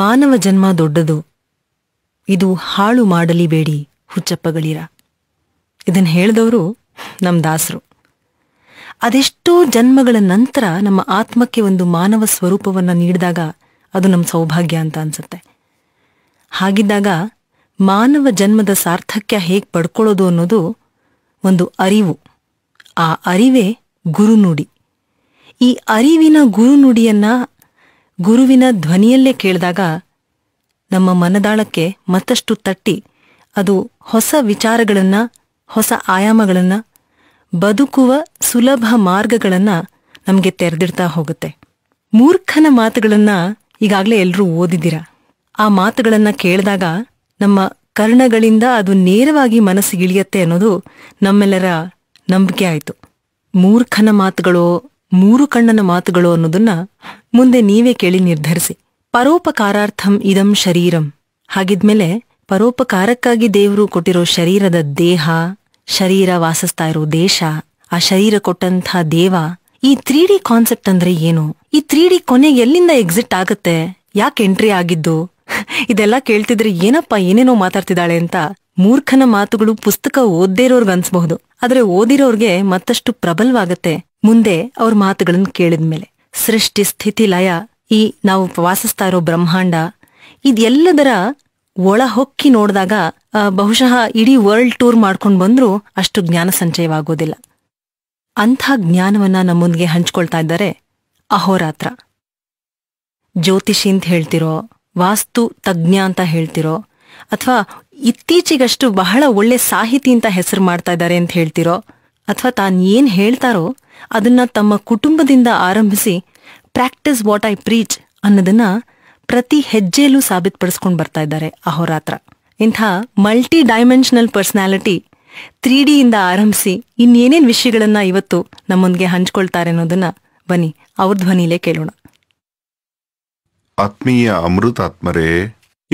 ಮಾನವ ಜನ್ಮ ದೊಡ್ಡದು ಇದು ಹಾಳು ಮಾಡಲಿಬೇಡಿ ಬೇಡಿ ಹುಚ್ಚಪ್ಪಗಳಿರ ಇದನ್ನು ಹೇಳಿದವರು ನಮ್ಮ ದಾಸರು ಅದೆಷ್ಟೋ ಜನ್ಮಗಳ ನಂತರ ನಮ್ಮ ಆತ್ಮಕ್ಕೆ ಒಂದು ಮಾನವ ಸ್ವರೂಪವನ್ನು ನೀಡಿದಾಗ ಅದು ನಮ್ಮ ಸೌಭಾಗ್ಯ ಅಂತ ಅನ್ಸುತ್ತೆ ಹಾಗಿದ್ದಾಗ ಮಾನವ ಜನ್ಮದ ಸಾರ್ಥಕ್ಯ ಹೇಗೆ ಪಡ್ಕೊಳ್ಳೋದು ಅನ್ನೋದು ಒಂದು ಅರಿವು ಆ ಅರಿವೇ ಗುರುನುಡಿ ಈ ಅರಿವಿನ ಗುರುನುಡಿಯನ್ನ ಗುರುವಿನ ಧ್ವನಿಯಲ್ಲೇ ಕೇಳಿದಾಗ ನಮ್ಮ ಮನದಾಳಕ್ಕೆ ಮತ್ತಷ್ಟು ತಟ್ಟಿ ಅದು ಹೊಸ ವಿಚಾರಗಳನ್ನ ಹೊಸ ಆಯಾಮಗಳನ್ನ ಬದುಕುವ ಸುಲಭ ಮಾರ್ಗಗಳನ್ನ ನಮಗೆ ತೆರೆದಿಡ್ತಾ ಹೋಗುತ್ತೆ ಮೂರ್ಖನ ಮಾತುಗಳನ್ನ ಈಗಾಗಲೇ ಎಲ್ಲರೂ ಓದಿದ್ದೀರಾ ಆ ಮಾತುಗಳನ್ನ ಕೇಳಿದಾಗ ನಮ್ಮ ಕರ್ಣಗಳಿಂದ ಅದು ನೇರವಾಗಿ ಮನಸ್ಸಿಗಿಳಿಯತ್ತೆ ಅನ್ನೋದು ನಮ್ಮೆಲ್ಲರ ನಂಬಿಕೆ ಆಯಿತು ಮೂರ್ಖನ ಮಾತುಗಳೋ ಮೂರು ಕಣ್ಣನ ಮಾತುಗಳು ಅನ್ನೋದನ್ನ ಮುಂದೆ ನೀವೇ ಕೇಳಿ ನಿರ್ಧರಿಸಿ ಪರೋಪಕಾರಾರ್ಥಂ ಇದಂ ಶರೀರಂ ಹಾಗಿದ್ಮೇಲೆ ಪರೋಪಕಾರಕ್ಕಾಗಿ ದೇವರು ಕೊಟ್ಟಿರೋ ಶರೀರದ ದೇಹ ಶರೀರ ವಾಸಿಸ್ತಾ ಇರೋ ದೇಶ ಆ ಶರೀರ ಕೊಟ್ಟಂಥ ದೇವ ಈ ತ್ರೀ ಡಿ ಕಾನ್ಸೆಪ್ಟ್ ಅಂದ್ರೆ ಏನು ಈ ತ್ರೀ ಡಿ ಕೊನೆ ಎಲ್ಲಿಂದ ಎಕ್ಸಿಟ್ ಆಗುತ್ತೆ ಯಾಕೆ ಎಂಟ್ರಿ ಆಗಿದ್ದು ಇದೆಲ್ಲ ಕೇಳ್ತಿದ್ರೆ ಏನಪ್ಪ ಏನೇನೋ ಮಾತಾಡ್ತಿದ್ದಾಳೆ ಅಂತ ಮೂರ್ಖನ ಮಾತುಗಳು ಪುಸ್ತಕ ಓದ್ದೇ ಇರೋರ್ಗ್ ಅನ್ಸಬಹುದು ಆದ್ರೆ ಓದಿರೋರ್ಗೆ ಮತ್ತಷ್ಟು ಪ್ರಬಲವಾಗತ್ತೆ ಮುಂದೆ ಅವ್ರ ಮಾತುಗಳನ್ನು ಕೇಳಿದ್ಮೇಲೆ ಸೃಷ್ಟಿ ಸ್ಥಿತಿ ಲಯ ಈ ನಾವು ವಾಸಿಸ್ತಾ ಇರೋ ಬ್ರಹ್ಮಾಂಡ ಇದೆಲ್ಲದರ ಒಳ ಹೊಕ್ಕಿ ನೋಡಿದಾಗ ಬಹುಶಃ ಇಡೀ ವರ್ಲ್ಡ್ ಟೂರ್ ಮಾಡ್ಕೊಂಡು ಬಂದ್ರೂ ಅಷ್ಟು ಜ್ಞಾನ ಸಂಚಯವಾಗೋದಿಲ್ಲ ಅಂಥ ಜ್ಞಾನವನ್ನ ನಮ್ಮೊಂದಿಗೆ ಹಂಚ್ಕೊಳ್ತಾ ಇದ್ದಾರೆ ಅಹೋರಾತ್ರ ಜ್ಯೋತಿಷಿ ಅಂತ ಹೇಳ್ತಿರೋ ವಾಸ್ತು ತಜ್ಞ ಅಂತ ಹೇಳ್ತಿರೋ ಅಥವಾ ಇತ್ತೀಚೆಗಷ್ಟು ಬಹಳ ಒಳ್ಳೆ ಸಾಹಿತಿ ಅಂತ ಹೆಸರು ಮಾಡ್ತಾ ಇದ್ದಾರೆ ಅಂತ ಹೇಳ್ತಿರೋ ಅಥವಾ ತಾನು ಏನು ಹೇಳ್ತಾರೋ ಅದನ್ನ ತಮ್ಮ ಕುಟುಂಬದಿಂದ ಆರಂಭಿಸಿ ಪ್ರಾಕ್ಟಿಸ್ ವಾಟ್ ಐ ಪ್ರೀಚ್ ಅನ್ನೋದನ್ನ ಪ್ರತಿ ಹೆಜ್ಜೆಯಲ್ಲೂ ಸಾಬೀತುಪಡಿಸ್ಕೊಂಡು ಬರ್ತಾ ಇದ್ದಾರೆ ಅಹೋರಾತ್ರ ಇಂಥ ಮಲ್ಟಿ ಡೈಮೆನ್ಷನಲ್ ಪರ್ಸನಾಲಿಟಿ ತ್ರೀ ಡಿಯಿಂದ ಆರಂಭಿಸಿ ಇನ್ನೇನೇನು ವಿಷಯಗಳನ್ನ ಇವತ್ತು ನಮ್ಮೊಂದಿಗೆ ಹಂಚ್ಕೊಳ್ತಾರೆ ಅನ್ನೋದನ್ನ ಬನ್ನಿ ಅವ್ರ ಧ್ವನಿಲೇ ಕೇಳೋಣ ಆತ್ಮೀಯ ಅಮೃತಾತ್ಮರೇ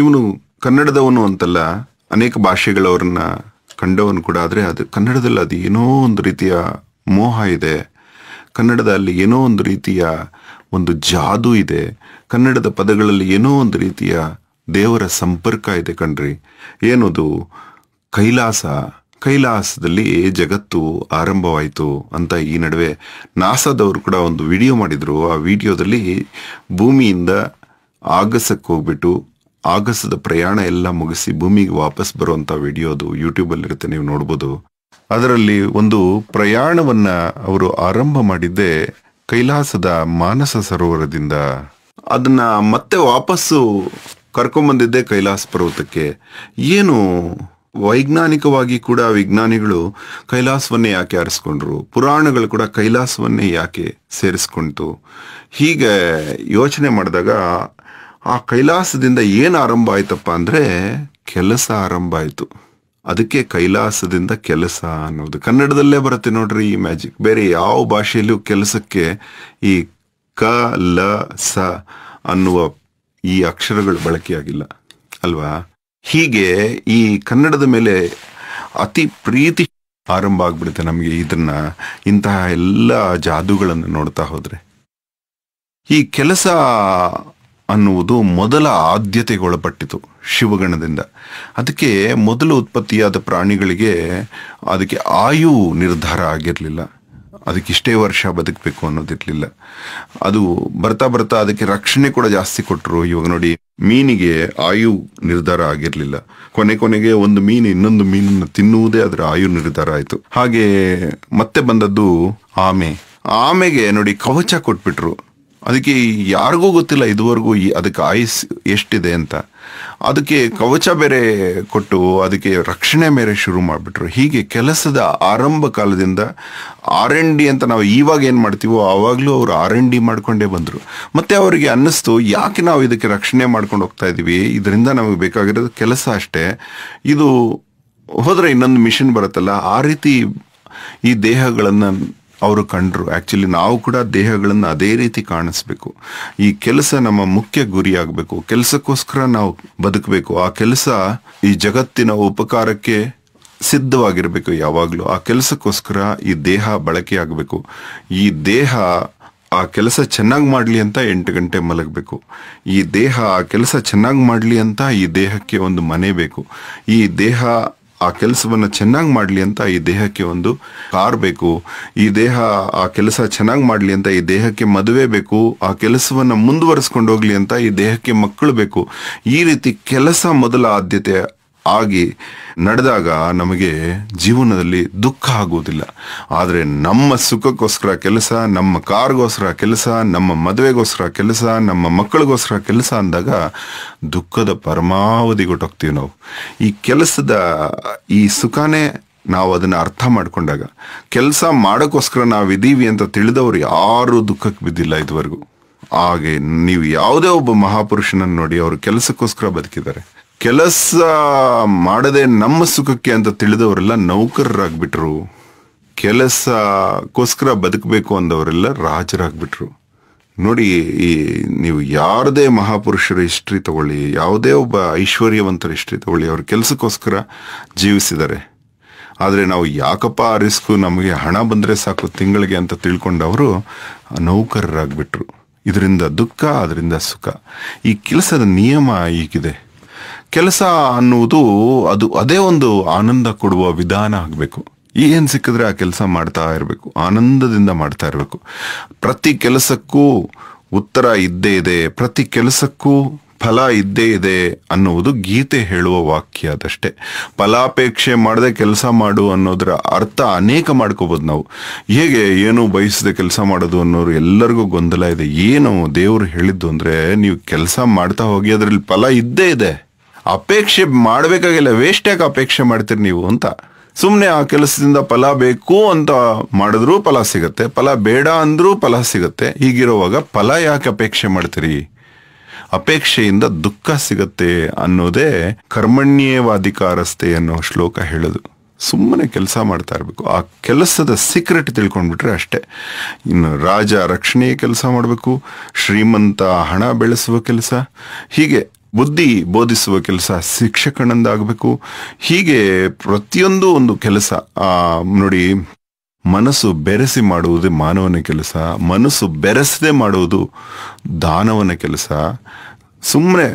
ಇವನು ಕನ್ನಡದವನು ಅಂತಲ್ಲ ಅನೇಕ ಭಾಷೆಗಳವ್ರನ್ನ ಕಂಡವನು ಕೂಡ ಆದರೆ ಅದು ಕನ್ನಡದಲ್ಲಿ ಅದು ಏನೋ ಒಂದು ರೀತಿಯ ಮೋಹ ಇದೆ ಕನ್ನಡದ ಅಲ್ಲಿ ಏನೋ ಒಂದು ರೀತಿಯ ಒಂದು ಜಾದು ಇದೆ ಕನ್ನಡದ ಪದಗಳಲ್ಲಿ ಏನೋ ಒಂದು ರೀತಿಯ ದೇವರ ಸಂಪರ್ಕ ಇದೆ ಕಣ್ರಿ ಏನದು ಕೈಲಾಸ ಕೈಲಾಸದಲ್ಲಿ ಜಗತ್ತು ಆರಂಭವಾಯಿತು ಅಂತ ಈ ನಡುವೆ ನಾಸಾದವರು ಕೂಡ ಒಂದು ವಿಡಿಯೋ ಮಾಡಿದರು ಆ ವಿಡಿಯೋದಲ್ಲಿ ಭೂಮಿಯಿಂದ ಆಗಸಕ್ಕೆ ಹೋಗ್ಬಿಟ್ಟು ಆಗಸದ ಪ್ರಯಾಣ ಎಲ್ಲ ಮುಗಿಸಿ ಭೂಮಿಗೆ ವಾಪಸ್ ಬರುವಂಥ ವಿಡಿಯೋ ಅದು ಯೂಟ್ಯೂಬಲ್ಲಿರುತ್ತೆ ನೀವು ನೋಡ್ಬೋದು ಅದರಲ್ಲಿ ಒಂದು ಪ್ರಯಾಣವನ್ನ ಅವರು ಆರಂಭ ಮಾಡಿದ್ದೆ ಕೈಲಾಸದ ಮಾನಸ ಸರೋವರದಿಂದ ಅದನ್ನ ಮತ್ತೆ ವಾಪಸ್ಸು ಕರ್ಕೊಂಬಂದಿದ್ದೆ ಕೈಲಾಸ ಪರ್ವತಕ್ಕೆ ಏನು ವೈಜ್ಞಾನಿಕವಾಗಿ ಕೂಡ ವಿಜ್ಞಾನಿಗಳು ಕೈಲಾಸವನ್ನೇ ಯಾಕೆ ಆರಿಸ್ಕೊಂಡ್ರು ಪುರಾಣಗಳು ಕೂಡ ಕೈಲಾಸವನ್ನೇ ಯಾಕೆ ಸೇರಿಸ್ಕೊಂತು ಹೀಗೆ ಯೋಚನೆ ಮಾಡಿದಾಗ ಆ ಕೈಲಾಸದಿಂದ ಏನು ಆರಂಭ ಆಯ್ತಪ್ಪ ಅಂದರೆ ಕೆಲಸ ಆರಂಭ ಆಯಿತು ಅದಕ್ಕೆ ಕೈಲಾಸದಿಂದ ಕೆಲಸ ಅನ್ನೋದು ಕನ್ನಡದಲ್ಲೇ ಬರುತ್ತೆ ನೋಡ್ರಿ ಈ ಮ್ಯಾಜಿಕ್ ಬೇರೆ ಯಾವ ಭಾಷೆಯಲ್ಲೂ ಕೆಲಸಕ್ಕೆ ಈ ಕ ಲ ಸ ಅನ್ನುವ ಈ ಅಕ್ಷರಗಳು ಬಳಕೆಯಾಗಿಲ್ಲ ಅಲ್ವಾ ಹೀಗೆ ಈ ಕನ್ನಡದ ಮೇಲೆ ಅತಿ ಪ್ರೀತಿ ಆರಂಭ ಆಗ್ಬಿಡುತ್ತೆ ನಮಗೆ ಇದನ್ನ ಇಂತಹ ಎಲ್ಲ ಜಾದುಗಳನ್ನು ನೋಡ್ತಾ ಹೋದ್ರೆ ಈ ಕೆಲಸ ಅನ್ನುವುದು ಮೊದಲ ಆದ್ಯತೆಗೊಳಪಟ್ಟಿತು ಶಿವಗಣದಿಂದ ಅದಕ್ಕೆ ಮೊದಲು ಉತ್ಪತ್ತಿಯಾದ ಪ್ರಾಣಿಗಳಿಗೆ ಅದಕ್ಕೆ ಆಯು ನಿರ್ಧಾರ ಆಗಿರಲಿಲ್ಲ ಅದಕ್ಕೆ ಇಷ್ಟೇ ವರ್ಷ ಬದುಕಬೇಕು ಅನ್ನೋದಿರಲಿಲ್ಲ ಅದು ಬರ್ತಾ ಬರ್ತಾ ಅದಕ್ಕೆ ರಕ್ಷಣೆ ಕೂಡ ಜಾಸ್ತಿ ಕೊಟ್ಟರು ಇವಾಗ ನೋಡಿ ಮೀನಿಗೆ ಆಯು ನಿರ್ಧಾರ ಆಗಿರಲಿಲ್ಲ ಕೊನೆ ಕೊನೆಗೆ ಒಂದು ಮೀನು ಇನ್ನೊಂದು ಮೀನನ್ನು ತಿನ್ನುವುದೇ ಅದರ ಆಯು ನಿರ್ಧಾರ ಆಯಿತು ಹಾಗೆ ಮತ್ತೆ ಬಂದದ್ದು ಆಮೆ ಆಮೆಗೆ ನೋಡಿ ಕವಚ ಕೊಟ್ಬಿಟ್ರು ಅದಕ್ಕೆ ಯಾರಿಗೂ ಗೊತ್ತಿಲ್ಲ ಇದುವರೆಗೂ ಅದಕ್ಕೆ ಆಯುಸ್ ಎಷ್ಟಿದೆ ಅಂತ ಅದಕ್ಕೆ ಕವಚ ಬೇರೆ ಕೊಟ್ಟು ಅದಕ್ಕೆ ರಕ್ಷಣೆ ಮೇರೆ ಶುರು ಮಾಡಿಬಿಟ್ರು ಹೀಗೆ ಕೆಲಸದ ಆರಂಭ ಕಾಲದಿಂದ ಆರ್ ಎನ್ ಡಿ ಅಂತ ನಾವು ಇವಾಗ ಏನು ಮಾಡ್ತೀವೋ ಆವಾಗಲೂ ಅವರು ಆರ್ ಎನ್ ಡಿ ಮಾಡ್ಕೊಂಡೇ ಬಂದರು ಮತ್ತು ಅವರಿಗೆ ಅನ್ನಿಸ್ತು ಯಾಕೆ ನಾವು ಇದಕ್ಕೆ ರಕ್ಷಣೆ ಮಾಡ್ಕೊಂಡು ಹೋಗ್ತಾ ಇದ್ದೀವಿ ಇದರಿಂದ ನಮಗೆ ಬೇಕಾಗಿರೋದು ಕೆಲಸ ಅಷ್ಟೇ ಇದು ಹೋದರೆ ಇನ್ನೊಂದು ಮಿಷನ್ ಬರುತ್ತಲ್ಲ ಆ ರೀತಿ ಈ ದೇಹಗಳನ್ನು ಅವರು ಕಂಡ್ರು ಆಕ್ಚುಲಿ ನಾವು ಕೂಡ ದೇಹಗಳನ್ನು ಅದೇ ರೀತಿ ಕಾಣಿಸ್ಬೇಕು ಈ ಕೆಲಸ ನಮ್ಮ ಮುಖ್ಯ ಗುರಿ ಕೆಲಸಕ್ಕೋಸ್ಕರ ನಾವು ಬದುಕಬೇಕು ಆ ಕೆಲಸ ಈ ಜಗತ್ತಿನ ಉಪಕಾರಕ್ಕೆ ಸಿದ್ಧವಾಗಿರಬೇಕು ಯಾವಾಗಲೂ ಆ ಕೆಲಸಕ್ಕೋಸ್ಕರ ಈ ದೇಹ ಬಳಕೆ ಈ ದೇಹ ಆ ಕೆಲಸ ಚೆನ್ನಾಗಿ ಮಾಡಲಿ ಅಂತ ಎಂಟು ಗಂಟೆ ಮಲಗಬೇಕು ಈ ದೇಹ ಆ ಕೆಲಸ ಚೆನ್ನಾಗಿ ಮಾಡಲಿ ಅಂತ ಈ ದೇಹಕ್ಕೆ ಒಂದು ಮನೆ ಬೇಕು ಈ ದೇಹ ಆ ಕೆಲಸವನ್ನು ಚೆನ್ನಾಗಿ ಮಾಡಲಿ ಅಂತ ಈ ದೇಹಕ್ಕೆ ಒಂದು ಕಾರ್ ಬೇಕು ಈ ದೇಹ ಆ ಕೆಲಸ ಚೆನ್ನಾಗಿ ಮಾಡಲಿ ಅಂತ ಈ ದೇಹಕ್ಕೆ ಮದುವೆ ಬೇಕು ಆ ಕೆಲಸವನ್ನು ಮುಂದುವರಿಸ್ಕೊಂಡು ಹೋಗ್ಲಿ ಅಂತ ಈ ದೇಹಕ್ಕೆ ಮಕ್ಕಳು ಬೇಕು ಈ ರೀತಿ ಕೆಲಸ ಮೊದಲ ಆದ್ಯತೆ ಆಗಿ ನಡೆದಾಗ ನಮಗೆ ಜೀವನದಲ್ಲಿ ದುಃಖ ಆಗುವುದಿಲ್ಲ ಆದರೆ ನಮ್ಮ ಸುಖಕ್ಕೋಸ್ಕರ ಕೆಲಸ ನಮ್ಮ ಕಾರ್ಗೋಸ್ಕರ ಕೆಲಸ ನಮ್ಮ ಮದುವೆಗೋಸ್ಕರ ಕೆಲಸ ನಮ್ಮ ಮಕ್ಕಳಿಗೋಸ್ಕರ ಕೆಲಸ ಅಂದಾಗ ದುಃಖದ ಪರಮಾವಧಿ ಪರಮಾವಧಿಗೊಟ್ಟೋಗ್ತೀವಿ ನಾವು ಈ ಕೆಲಸದ ಈ ಸುಖನೇ ನಾವು ಅದನ್ನು ಅರ್ಥ ಮಾಡಿಕೊಂಡಾಗ ಕೆಲಸ ಮಾಡೋಕ್ಕೋಸ್ಕರ ನಾವಿದ್ದೀವಿ ಅಂತ ತಿಳಿದವರು ಯಾರೂ ದುಃಖಕ್ಕೆ ಬಿದ್ದಿಲ್ಲ ಇದುವರೆಗೂ ಹಾಗೆ ನೀವು ಯಾವುದೇ ಒಬ್ಬ ಮಹಾಪುರುಷನನ್ನು ನೋಡಿ ಅವರು ಕೆಲಸಕ್ಕೋಸ್ಕರ ಬದುಕಿದ್ದಾರೆ ಕೆಲಸ ಮಾಡದೆ ನಮ್ಮ ಸುಖಕ್ಕೆ ಅಂತ ತಿಳಿದವರೆಲ್ಲ ನೌಕರರಾಗ್ಬಿಟ್ರು ಕೆಲಸಕ್ಕೋಸ್ಕರ ಬದುಕಬೇಕು ಅಂದವರೆಲ್ಲ ರಾಜರಾಗ್ಬಿಟ್ರು ನೋಡಿ ಈ ನೀವು ಯಾರದೇ ಮಹಾಪುರುಷರ ಹಿಸ್ಟ್ರಿ ತಗೊಳ್ಳಿ ಯಾವುದೇ ಒಬ್ಬ ಐಶ್ವರ್ಯವಂತರ ಹಿಸ್ಟ್ರಿ ತಗೊಳ್ಳಿ ಅವ್ರ ಕೆಲಸಕ್ಕೋಸ್ಕರ ಜೀವಿಸಿದ್ದಾರೆ ಆದರೆ ನಾವು ಯಾಕಪ್ಪ ಆ ರಿಸ್ಕು ನಮಗೆ ಹಣ ಬಂದರೆ ಸಾಕು ತಿಂಗಳಿಗೆ ಅಂತ ತಿಳ್ಕೊಂಡವರು ನೌಕರರಾಗ್ಬಿಟ್ರು ಇದರಿಂದ ದುಃಖ ಅದರಿಂದ ಸುಖ ಈ ಕೆಲಸದ ನಿಯಮ ಈಗಿದೆ ಕೆಲಸ ಅನ್ನುವುದು ಅದು ಅದೇ ಒಂದು ಆನಂದ ಕೊಡುವ ವಿಧಾನ ಆಗಬೇಕು ಏನು ಸಿಕ್ಕಿದ್ರೆ ಆ ಕೆಲಸ ಮಾಡ್ತಾ ಇರಬೇಕು ಆನಂದದಿಂದ ಮಾಡ್ತಾ ಇರಬೇಕು ಪ್ರತಿ ಕೆಲಸಕ್ಕೂ ಉತ್ತರ ಇದ್ದೇ ಇದೆ ಪ್ರತಿ ಕೆಲಸಕ್ಕೂ ಫಲ ಇದ್ದೇ ಇದೆ ಅನ್ನುವುದು ಗೀತೆ ಹೇಳುವ ವಾಕ್ಯ ಅದಷ್ಟೇ ಫಲಾಪೇಕ್ಷೆ ಮಾಡದೆ ಕೆಲಸ ಮಾಡು ಅನ್ನೋದರ ಅರ್ಥ ಅನೇಕ ಮಾಡ್ಕೋಬೋದು ನಾವು ಹೇಗೆ ಏನು ಬಯಸದೆ ಕೆಲಸ ಮಾಡೋದು ಅನ್ನೋರು ಎಲ್ಲರಿಗೂ ಗೊಂದಲ ಇದೆ ಏನು ದೇವರು ಹೇಳಿದ್ದು ಅಂದರೆ ನೀವು ಕೆಲಸ ಮಾಡ್ತಾ ಹೋಗಿ ಅದರಲ್ಲಿ ಫಲ ಇದ್ದೇ ಇದೆ ಅಪೇಕ್ಷೆ ಮಾಡಬೇಕಾಗಿಲ್ಲ ವೇಸ್ಟ್ ಯಾಕೆ ಅಪೇಕ್ಷೆ ಮಾಡ್ತೀರಿ ನೀವು ಅಂತ ಸುಮ್ಮನೆ ಆ ಕೆಲಸದಿಂದ ಫಲ ಬೇಕು ಅಂತ ಮಾಡಿದ್ರೂ ಫಲ ಸಿಗುತ್ತೆ ಫಲ ಬೇಡ ಅಂದರೂ ಫಲ ಸಿಗುತ್ತೆ ಹೀಗಿರುವಾಗ ಫಲ ಯಾಕೆ ಅಪೇಕ್ಷೆ ಮಾಡ್ತೀರಿ ಅಪೇಕ್ಷೆಯಿಂದ ದುಃಖ ಸಿಗತ್ತೆ ಅನ್ನೋದೇ ಕರ್ಮಣ್ಯವಾಧಿಕಾರಸ್ಥೆ ಅನ್ನೋ ಶ್ಲೋಕ ಹೇಳೋದು ಸುಮ್ಮನೆ ಕೆಲಸ ಮಾಡ್ತಾ ಇರಬೇಕು ಆ ಕೆಲಸದ ಸೀಕ್ರೆಟ್ ತಿಳ್ಕೊಂಡ್ಬಿಟ್ರೆ ಅಷ್ಟೇ ಇನ್ನು ರಾಜ ರಕ್ಷಣೆಯ ಕೆಲಸ ಮಾಡಬೇಕು ಶ್ರೀಮಂತ ಹಣ ಬೆಳೆಸುವ ಕೆಲಸ ಹೀಗೆ ಬುದ್ಧಿ ಬೋಧಿಸುವ ಕೆಲಸ ಶಿಕ್ಷಕನಂದಾಗಬೇಕು ಹೀಗೆ ಪ್ರತಿಯೊಂದು ಒಂದು ಕೆಲಸ ನೋಡಿ ಮನಸ್ಸು ಬೆರೆಸಿ ಮಾಡುವುದು ಮಾನವನ ಕೆಲಸ ಮನಸ್ಸು ಬೆರೆಸದೆ ಮಾಡುವುದು ದಾನವನ ಕೆಲಸ ಸುಮ್ಮನೆ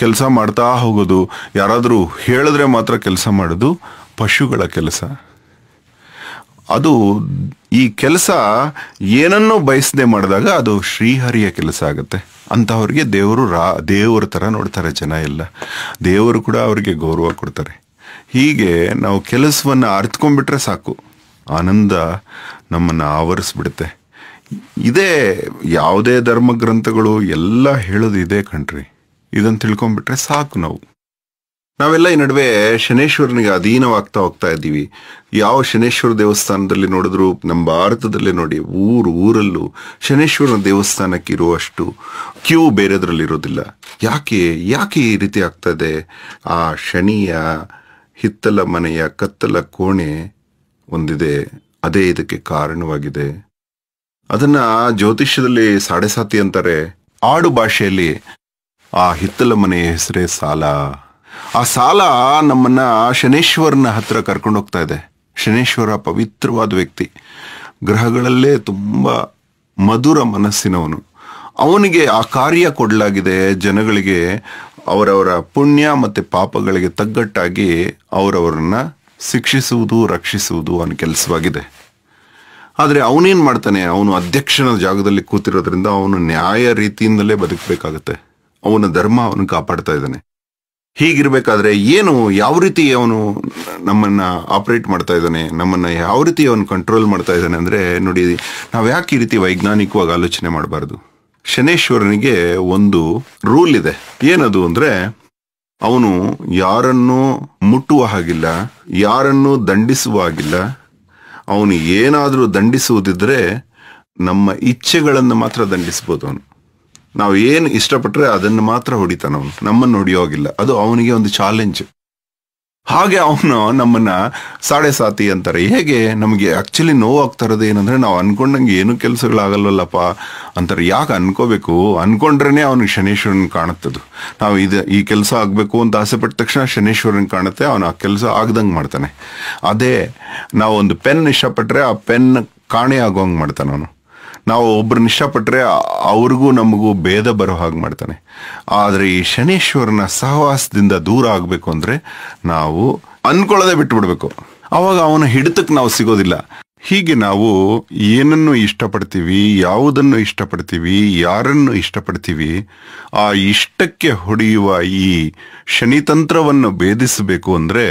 ಕೆಲಸ ಮಾಡ್ತಾ ಹೋಗೋದು ಯಾರಾದರೂ ಹೇಳಿದ್ರೆ ಮಾತ್ರ ಕೆಲಸ ಮಾಡೋದು ಪಶುಗಳ ಕೆಲಸ ಅದು ಈ ಕೆಲಸ ಏನನ್ನೂ ಬಯಸದೆ ಮಾಡಿದಾಗ ಅದು ಶ್ರೀಹರಿಯ ಕೆಲಸ ಆಗುತ್ತೆ ಅಂಥವ್ರಿಗೆ ದೇವರು ರಾ ದೇವರ ಥರ ನೋಡ್ತಾರೆ ಜನ ಎಲ್ಲ ದೇವರು ಕೂಡ ಅವರಿಗೆ ಗೌರವ ಕೊಡ್ತಾರೆ ಹೀಗೆ ನಾವು ಕೆಲಸವನ್ನು ಅರ್ತ್ಕೊಂಡ್ಬಿಟ್ರೆ ಸಾಕು ಆನಂದ ನಮ್ಮನ್ನು ಆವರಿಸ್ಬಿಡುತ್ತೆ ಇದೇ ಯಾವುದೇ ಧರ್ಮ ಗ್ರಂಥಗಳು ಎಲ್ಲ ಹೇಳೋದು ಇದೇ ಕಣ್ರಿ ಇದನ್ನು ತಿಳ್ಕೊಂಬಿಟ್ರೆ ಸಾಕು ನಾವು ನಾವೆಲ್ಲ ಈ ನಡುವೆ ಶನೇಶ್ವರನಿಗೆ ಅಧೀನವಾಗ್ತಾ ಹೋಗ್ತಾ ಇದ್ದೀವಿ ಯಾವ ಶನೇಶ್ವರ ದೇವಸ್ಥಾನದಲ್ಲಿ ನೋಡಿದ್ರು ನಮ್ಮ ಭಾರತದಲ್ಲೇ ನೋಡಿ ಊರು ಊರಲ್ಲೂ ಶನೇಶ್ವರನ ದೇವಸ್ಥಾನಕ್ಕೆ ಇರುವಷ್ಟು ಕ್ಯೂ ಬೇರೆದ್ರಲ್ಲಿ ಇರೋದಿಲ್ಲ ಯಾಕೆ ಯಾಕೆ ಈ ರೀತಿ ಇದೆ ಆ ಶನಿಯ ಹಿತ್ತಲ ಮನೆಯ ಕತ್ತಲ ಕೋಣೆ ಒಂದಿದೆ ಅದೇ ಇದಕ್ಕೆ ಕಾರಣವಾಗಿದೆ ಅದನ್ನ ಜ್ಯೋತಿಷ್ಯದಲ್ಲಿ ಸಾಡೆಸಾತಿ ಅಂತಾರೆ ಆಡು ಭಾಷೆಯಲ್ಲಿ ಆ ಹಿತ್ತಲ ಮನೆಯ ಹೆಸರೇ ಸಾಲ ಆ ಸಾಲ ನಮ್ಮನ್ನ ಶನೇಶ್ವರನ ಹತ್ರ ಹೋಗ್ತಾ ಇದೆ ಶನೇಶ್ವರ ಪವಿತ್ರವಾದ ವ್ಯಕ್ತಿ ಗ್ರಹಗಳಲ್ಲೇ ತುಂಬ ಮಧುರ ಮನಸ್ಸಿನವನು ಅವನಿಗೆ ಆ ಕಾರ್ಯ ಕೊಡಲಾಗಿದೆ ಜನಗಳಿಗೆ ಅವರವರ ಪುಣ್ಯ ಮತ್ತು ಪಾಪಗಳಿಗೆ ತಗ್ಗಟ್ಟಾಗಿ ಅವರವರನ್ನ ಶಿಕ್ಷಿಸುವುದು ರಕ್ಷಿಸುವುದು ಅವನ ಕೆಲಸವಾಗಿದೆ ಆದರೆ ಅವನೇನು ಮಾಡ್ತಾನೆ ಅವನು ಅಧ್ಯಕ್ಷನ ಜಾಗದಲ್ಲಿ ಕೂತಿರೋದ್ರಿಂದ ಅವನು ನ್ಯಾಯ ರೀತಿಯಿಂದಲೇ ಬದುಕಬೇಕಾಗತ್ತೆ ಅವನ ಧರ್ಮ ಅವನು ಕಾಪಾಡ್ತಾ ಇದ್ದಾನೆ ಹೀಗಿರ್ಬೇಕಾದ್ರೆ ಏನು ಯಾವ ರೀತಿ ಅವನು ನಮ್ಮನ್ನ ಆಪರೇಟ್ ಮಾಡ್ತಾ ಇದ್ದಾನೆ ನಮ್ಮನ್ನ ಯಾವ ರೀತಿ ಅವನು ಕಂಟ್ರೋಲ್ ಮಾಡ್ತಾ ಇದ್ದಾನೆ ಅಂದ್ರೆ ನೋಡಿ ನಾವು ಯಾಕೆ ಈ ರೀತಿ ವೈಜ್ಞಾನಿಕವಾಗಿ ಆಲೋಚನೆ ಮಾಡಬಾರ್ದು ಶನೇಶ್ವರನಿಗೆ ಒಂದು ರೂಲ್ ಇದೆ ಏನದು ಅಂದ್ರೆ ಅವನು ಯಾರನ್ನು ಮುಟ್ಟುವ ಹಾಗಿಲ್ಲ ಯಾರನ್ನು ದಂಡಿಸುವ ಹಾಗಿಲ್ಲ ಅವನು ಏನಾದರೂ ದಂಡಿಸುವುದಿದ್ರೆ ನಮ್ಮ ಇಚ್ಛೆಗಳನ್ನು ಮಾತ್ರ ದಂಡಿಸ್ಬೋದು ಅವನು ನಾವು ಏನು ಇಷ್ಟಪಟ್ಟರೆ ಅದನ್ನು ಮಾತ್ರ ಹೊಡಿತಾನ ಅವನು ನಮ್ಮನ್ನು ಹೊಡಿಯೋಗಿಲ್ಲ ಅದು ಅವನಿಗೆ ಒಂದು ಚಾಲೆಂಜ್ ಹಾಗೆ ಅವನು ನಮ್ಮನ್ನ ಸಾಡೆ ಸಾತಿ ಅಂತಾರೆ ಹೇಗೆ ನಮಗೆ ಆಕ್ಚುಲಿ ನೋವಾಗ್ತಾ ಇರೋದು ಏನಂದ್ರೆ ನಾವು ಅನ್ಕೊಂಡಂಗೆ ಏನು ಕೆಲಸಗಳಾಗಲ್ವಲ್ಲಪ್ಪ ಅಂತಾರೆ ಯಾಕೆ ಅನ್ಕೋಬೇಕು ಅನ್ಕೊಂಡ್ರೇನೆ ಅವನಿಗೆ ಶನೇಶ್ವರನ್ ಕಾಣುತ್ತದು ನಾವು ಇದು ಈ ಕೆಲಸ ಆಗಬೇಕು ಅಂತ ಆಸೆ ಪಟ್ಟ ತಕ್ಷಣ ಶನೇಶ್ವರನ್ ಕಾಣುತ್ತೆ ಅವನು ಆ ಕೆಲಸ ಆಗ್ದಂಗೆ ಮಾಡ್ತಾನೆ ಅದೇ ನಾವು ಒಂದು ಪೆನ್ ಇಷ್ಟಪಟ್ಟರೆ ಆ ಪೆನ್ ಕಾಣೆ ಆಗೋಂಗೆ ಮಾಡ್ತಾನೆ ಅವನು ನಾವು ಒಬ್ಬರನ್ನ ಇಷ್ಟಪಟ್ಟರೆ ಅವ್ರಿಗೂ ನಮಗೂ ಭೇದ ಬರೋ ಹಾಗೆ ಮಾಡ್ತಾನೆ ಆದರೆ ಈ ಶನೇಶ್ವರನ ಸಹವಾಸದಿಂದ ದೂರ ಆಗಬೇಕು ಅಂದರೆ ನಾವು ಅಂದ್ಕೊಳ್ಳೋದೇ ಬಿಟ್ಟು ಬಿಡಬೇಕು ಅವಾಗ ಅವನ ಹಿಡಿತಕ್ಕೆ ನಾವು ಸಿಗೋದಿಲ್ಲ ಹೀಗೆ ನಾವು ಏನನ್ನು ಇಷ್ಟಪಡ್ತೀವಿ ಯಾವುದನ್ನು ಇಷ್ಟಪಡ್ತೀವಿ ಯಾರನ್ನು ಇಷ್ಟಪಡ್ತೀವಿ ಆ ಇಷ್ಟಕ್ಕೆ ಹೊಡೆಯುವ ಈ ಶನಿತಂತ್ರವನ್ನು ಭೇದಿಸಬೇಕು ಅಂದರೆ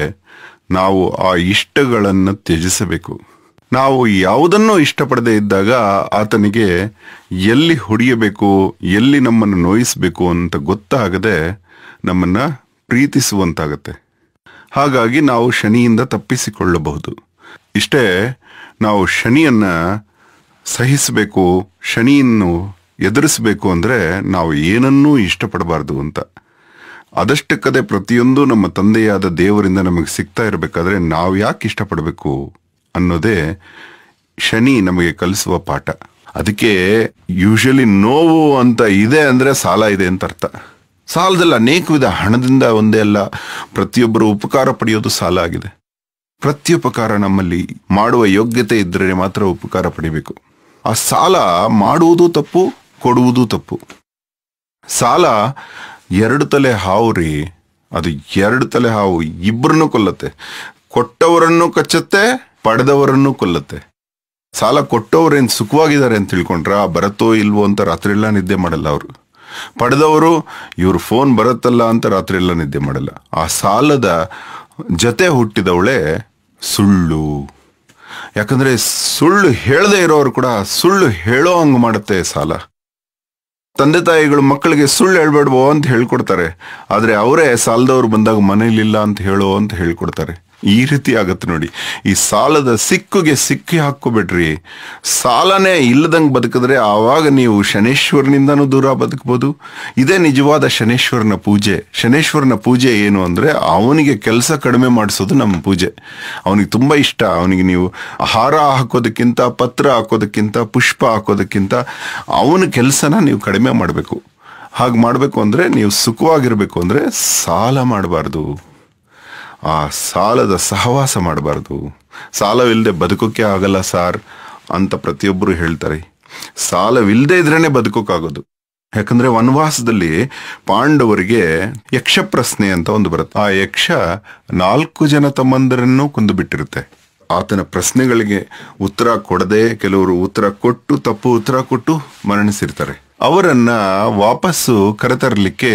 ನಾವು ಆ ಇಷ್ಟಗಳನ್ನು ತ್ಯಜಿಸಬೇಕು ನಾವು ಯಾವುದನ್ನು ಇಷ್ಟಪಡದೇ ಇದ್ದಾಗ ಆತನಿಗೆ ಎಲ್ಲಿ ಹೊಡೆಯಬೇಕು ಎಲ್ಲಿ ನಮ್ಮನ್ನು ನೋಯಿಸಬೇಕು ಅಂತ ಗೊತ್ತಾಗದೆ ನಮ್ಮನ್ನು ಪ್ರೀತಿಸುವಂತಾಗತ್ತೆ ಹಾಗಾಗಿ ನಾವು ಶನಿಯಿಂದ ತಪ್ಪಿಸಿಕೊಳ್ಳಬಹುದು ಇಷ್ಟೇ ನಾವು ಶನಿಯನ್ನು ಸಹಿಸಬೇಕು ಶನಿಯನ್ನು ಎದುರಿಸಬೇಕು ಅಂದರೆ ನಾವು ಏನನ್ನೂ ಇಷ್ಟಪಡಬಾರ್ದು ಅಂತ ಅದಷ್ಟಕ್ಕದೇ ಪ್ರತಿಯೊಂದು ನಮ್ಮ ತಂದೆಯಾದ ದೇವರಿಂದ ನಮಗೆ ಸಿಗ್ತಾ ಇರಬೇಕಾದ್ರೆ ನಾವು ಯಾಕೆ ಇಷ್ಟಪಡಬೇಕು ಅನ್ನೋದೇ ಶನಿ ನಮಗೆ ಕಲಿಸುವ ಪಾಠ ಅದಕ್ಕೆ ಯೂಶಲಿ ನೋವು ಅಂತ ಇದೆ ಅಂದರೆ ಸಾಲ ಇದೆ ಅಂತ ಅರ್ಥ ಸಾಲದಲ್ಲಿ ಅನೇಕ ವಿಧ ಹಣದಿಂದ ಒಂದೇ ಅಲ್ಲ ಪ್ರತಿಯೊಬ್ಬರು ಉಪಕಾರ ಪಡೆಯೋದು ಸಾಲ ಆಗಿದೆ ಪ್ರತ್ಯುಪಕಾರ ನಮ್ಮಲ್ಲಿ ಮಾಡುವ ಯೋಗ್ಯತೆ ಇದ್ದರೆ ಮಾತ್ರ ಉಪಕಾರ ಪಡಿಬೇಕು ಆ ಸಾಲ ಮಾಡುವುದು ತಪ್ಪು ಕೊಡುವುದು ತಪ್ಪು ಸಾಲ ಎರಡು ತಲೆ ಹಾವು ರೀ ಅದು ಎರಡು ತಲೆ ಹಾವು ಇಬ್ಬರನ್ನು ಕೊಲ್ಲತ್ತೆ ಕೊಟ್ಟವರನ್ನು ಕಚ್ಚತ್ತೆ ಪಡೆದವರನ್ನು ಕೊಲ್ಲತ್ತೆ ಸಾಲ ಕೊಟ್ಟವರೇನು ಸುಖವಾಗಿದ್ದಾರೆ ಅಂತ ತಿಳ್ಕೊಂಡ್ರ ಬರುತ್ತೋ ಇಲ್ವೋ ಅಂತ ರಾತ್ರಿ ಎಲ್ಲ ನಿದ್ದೆ ಮಾಡಲ್ಲ ಅವರು ಪಡೆದವರು ಇವ್ರ ಫೋನ್ ಬರುತ್ತಲ್ಲ ಅಂತ ರಾತ್ರಿ ಎಲ್ಲ ನಿದ್ದೆ ಮಾಡಲ್ಲ ಆ ಸಾಲದ ಜೊತೆ ಹುಟ್ಟಿದವಳೆ ಸುಳ್ಳು ಯಾಕಂದ್ರೆ ಸುಳ್ಳು ಹೇಳದೇ ಇರೋರು ಕೂಡ ಸುಳ್ಳು ಹೇಳೋ ಹಂಗೆ ಮಾಡುತ್ತೆ ಸಾಲ ತಂದೆ ತಾಯಿಗಳು ಮಕ್ಕಳಿಗೆ ಸುಳ್ಳು ಹೇಳ್ಬೇಡ್ವೋ ಅಂತ ಹೇಳ್ಕೊಡ್ತಾರೆ ಆದರೆ ಅವರೇ ಸಾಲದವ್ರು ಬಂದಾಗ ಮನೇಲಿಲ್ಲ ಅಂತ ಹೇಳೋ ಅಂತ ಹೇಳ್ಕೊಡ್ತಾರೆ ಈ ರೀತಿ ಆಗತ್ತೆ ನೋಡಿ ಈ ಸಾಲದ ಸಿಕ್ಕುಗೆ ಸಿಕ್ಕಿ ಹಾಕೋಬೇಡ್ರಿ ಸಾಲನೇ ಇಲ್ಲದಂಗೆ ಬದುಕಿದ್ರೆ ಆವಾಗ ನೀವು ಶನೇಶ್ವರನಿಂದನೂ ದೂರ ಬದುಕ್ಬೋದು ಇದೇ ನಿಜವಾದ ಶನೇಶ್ವರನ ಪೂಜೆ ಶನೇಶ್ವರನ ಪೂಜೆ ಏನು ಅಂದರೆ ಅವನಿಗೆ ಕೆಲಸ ಕಡಿಮೆ ಮಾಡಿಸೋದು ನಮ್ಮ ಪೂಜೆ ಅವನಿಗೆ ತುಂಬ ಇಷ್ಟ ಅವನಿಗೆ ನೀವು ಹಾರ ಹಾಕೋದಕ್ಕಿಂತ ಪತ್ರ ಹಾಕೋದಕ್ಕಿಂತ ಪುಷ್ಪ ಹಾಕೋದಕ್ಕಿಂತ ಅವನ ಕೆಲಸನ ನೀವು ಕಡಿಮೆ ಮಾಡಬೇಕು ಹಾಗೆ ಮಾಡಬೇಕು ಅಂದರೆ ನೀವು ಸುಖವಾಗಿರಬೇಕು ಅಂದರೆ ಸಾಲ ಮಾಡಬಾರ್ದು ಆ ಸಾಲದ ಸಹವಾಸ ಮಾಡಬಾರ್ದು ಸಾಲವಿಲ್ಲದೆ ಬದುಕೋಕೆ ಆಗಲ್ಲ ಸಾರ್ ಅಂತ ಪ್ರತಿಯೊಬ್ಬರು ಹೇಳ್ತಾರೆ ಸಾಲವಿಲ್ಲದೆ ಇದ್ರೇ ಬದುಕೋಕ್ಕಾಗೋದು ಯಾಕಂದ್ರೆ ವನವಾಸದಲ್ಲಿ ಪಾಂಡವರಿಗೆ ಯಕ್ಷ ಪ್ರಶ್ನೆ ಅಂತ ಒಂದು ಬರುತ್ತೆ ಆ ಯಕ್ಷ ನಾಲ್ಕು ಜನ ತಮ್ಮಂದರನ್ನು ಕೊಂದು ಬಿಟ್ಟಿರುತ್ತೆ ಆತನ ಪ್ರಶ್ನೆಗಳಿಗೆ ಉತ್ತರ ಕೊಡದೆ ಕೆಲವರು ಉತ್ತರ ಕೊಟ್ಟು ತಪ್ಪು ಉತ್ತರ ಕೊಟ್ಟು ಮರಣಿಸಿರ್ತಾರೆ ಅವರನ್ನು ವಾಪಸ್ಸು ಕರೆತರಲಿಕ್ಕೆ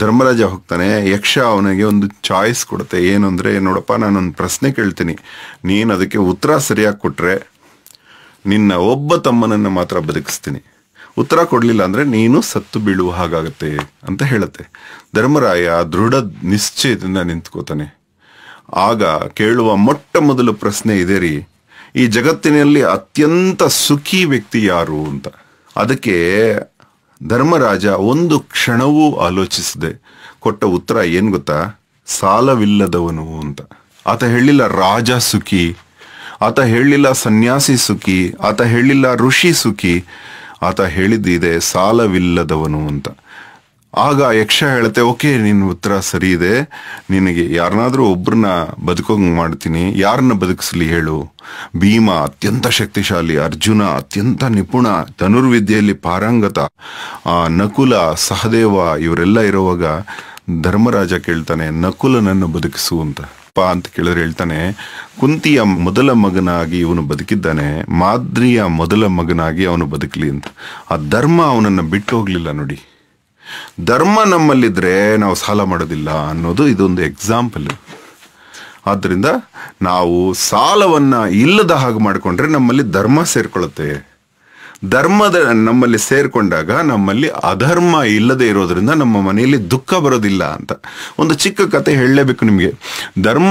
ಧರ್ಮರಾಜ ಹೋಗ್ತಾನೆ ಯಕ್ಷ ಅವನಿಗೆ ಒಂದು ಚಾಯ್ಸ್ ಕೊಡುತ್ತೆ ಏನು ಅಂದರೆ ನೋಡಪ್ಪ ನಾನೊಂದು ಪ್ರಶ್ನೆ ಕೇಳ್ತೀನಿ ನೀನು ಅದಕ್ಕೆ ಉತ್ತರ ಸರಿಯಾಗಿ ಕೊಟ್ಟರೆ ನಿನ್ನ ಒಬ್ಬ ತಮ್ಮನನ್ನು ಮಾತ್ರ ಬದುಕಿಸ್ತೀನಿ ಉತ್ತರ ಕೊಡಲಿಲ್ಲ ಅಂದರೆ ನೀನು ಸತ್ತು ಬೀಳುವ ಹಾಗಾಗುತ್ತೆ ಅಂತ ಹೇಳುತ್ತೆ ಧರ್ಮರಾಯ ದೃಢ ನಿಶ್ಚಯದಿಂದ ನಿಂತ್ಕೋತಾನೆ ಆಗ ಕೇಳುವ ಮೊಟ್ಟ ಮೊದಲು ಪ್ರಶ್ನೆ ಇದೆ ರೀ ಈ ಜಗತ್ತಿನಲ್ಲಿ ಅತ್ಯಂತ ಸುಖಿ ವ್ಯಕ್ತಿ ಯಾರು ಅಂತ ಅದಕ್ಕೆ ಧರ್ಮರಾಜ ಒಂದು ಕ್ಷಣವೂ ಆಲೋಚಿಸಿದೆ ಕೊಟ್ಟ ಉತ್ತರ ಏನು ಗೊತ್ತಾ ಸಾಲವಿಲ್ಲದವನು ಅಂತ ಆತ ಹೇಳಿಲ್ಲ ರಾಜ ಸುಖಿ ಆತ ಹೇಳಿಲ್ಲ ಸನ್ಯಾಸಿ ಸುಖಿ ಆತ ಹೇಳಿಲ್ಲ ಋಷಿ ಸುಖಿ ಆತ ಹೇಳಿದ್ದಿದೆ ಸಾಲವಿಲ್ಲದವನು ಅಂತ ಆಗ ಯಕ್ಷ ಹೇಳುತ್ತೆ ಓಕೆ ನಿನ್ನ ಉತ್ತರ ಸರಿ ಇದೆ ನಿನಗೆ ಯಾರನ್ನಾದ್ರೂ ಒಬ್ಬರನ್ನ ಬದುಕೋಂಗ್ ಮಾಡ್ತೀನಿ ಯಾರನ್ನ ಬದುಕಿಸ್ಲಿ ಹೇಳು ಭೀಮ ಅತ್ಯಂತ ಶಕ್ತಿಶಾಲಿ ಅರ್ಜುನ ಅತ್ಯಂತ ನಿಪುಣ ಧನುರ್ವಿದ್ಯೆಯಲ್ಲಿ ಪಾರಂಗತ ನಕುಲ ಸಹದೇವ ಇವರೆಲ್ಲ ಇರುವಾಗ ಧರ್ಮರಾಜ ಕೇಳ್ತಾನೆ ನಕುಲನನ್ನು ಬದುಕಿಸು ಅಂತ ಅಂತ ಕೇಳಿದ್ರೆ ಹೇಳ್ತಾನೆ ಕುಂತಿಯ ಮೊದಲ ಮಗನಾಗಿ ಇವನು ಬದುಕಿದ್ದಾನೆ ಮಾದ್ರಿಯ ಮೊದಲ ಮಗನಾಗಿ ಅವನು ಬದುಕಲಿ ಅಂತ ಆ ಧರ್ಮ ಅವನನ್ನು ಬಿಟ್ಟು ಹೋಗ್ಲಿಲ್ಲ ನೋಡಿ ಧರ್ಮ ನಮ್ಮಲ್ಲಿದ್ದರೆ ನಾವು ಸಾಲ ಮಾಡೋದಿಲ್ಲ ಅನ್ನೋದು ಇದೊಂದು ಎಕ್ಸಾಂಪಲ್ ಆದ್ದರಿಂದ ನಾವು ಸಾಲವನ್ನು ಇಲ್ಲದ ಹಾಗೆ ಮಾಡಿಕೊಂಡ್ರೆ ನಮ್ಮಲ್ಲಿ ಧರ್ಮ ಸೇರಿಕೊಳ್ಳುತ್ತೆ ಧರ್ಮದ ನಮ್ಮಲ್ಲಿ ಸೇರಿಕೊಂಡಾಗ ನಮ್ಮಲ್ಲಿ ಅಧರ್ಮ ಇಲ್ಲದೆ ಇರೋದ್ರಿಂದ ನಮ್ಮ ಮನೆಯಲ್ಲಿ ದುಃಖ ಬರೋದಿಲ್ಲ ಅಂತ ಒಂದು ಚಿಕ್ಕ ಕತೆ ಹೇಳಲೇಬೇಕು ನಿಮಗೆ ಧರ್ಮ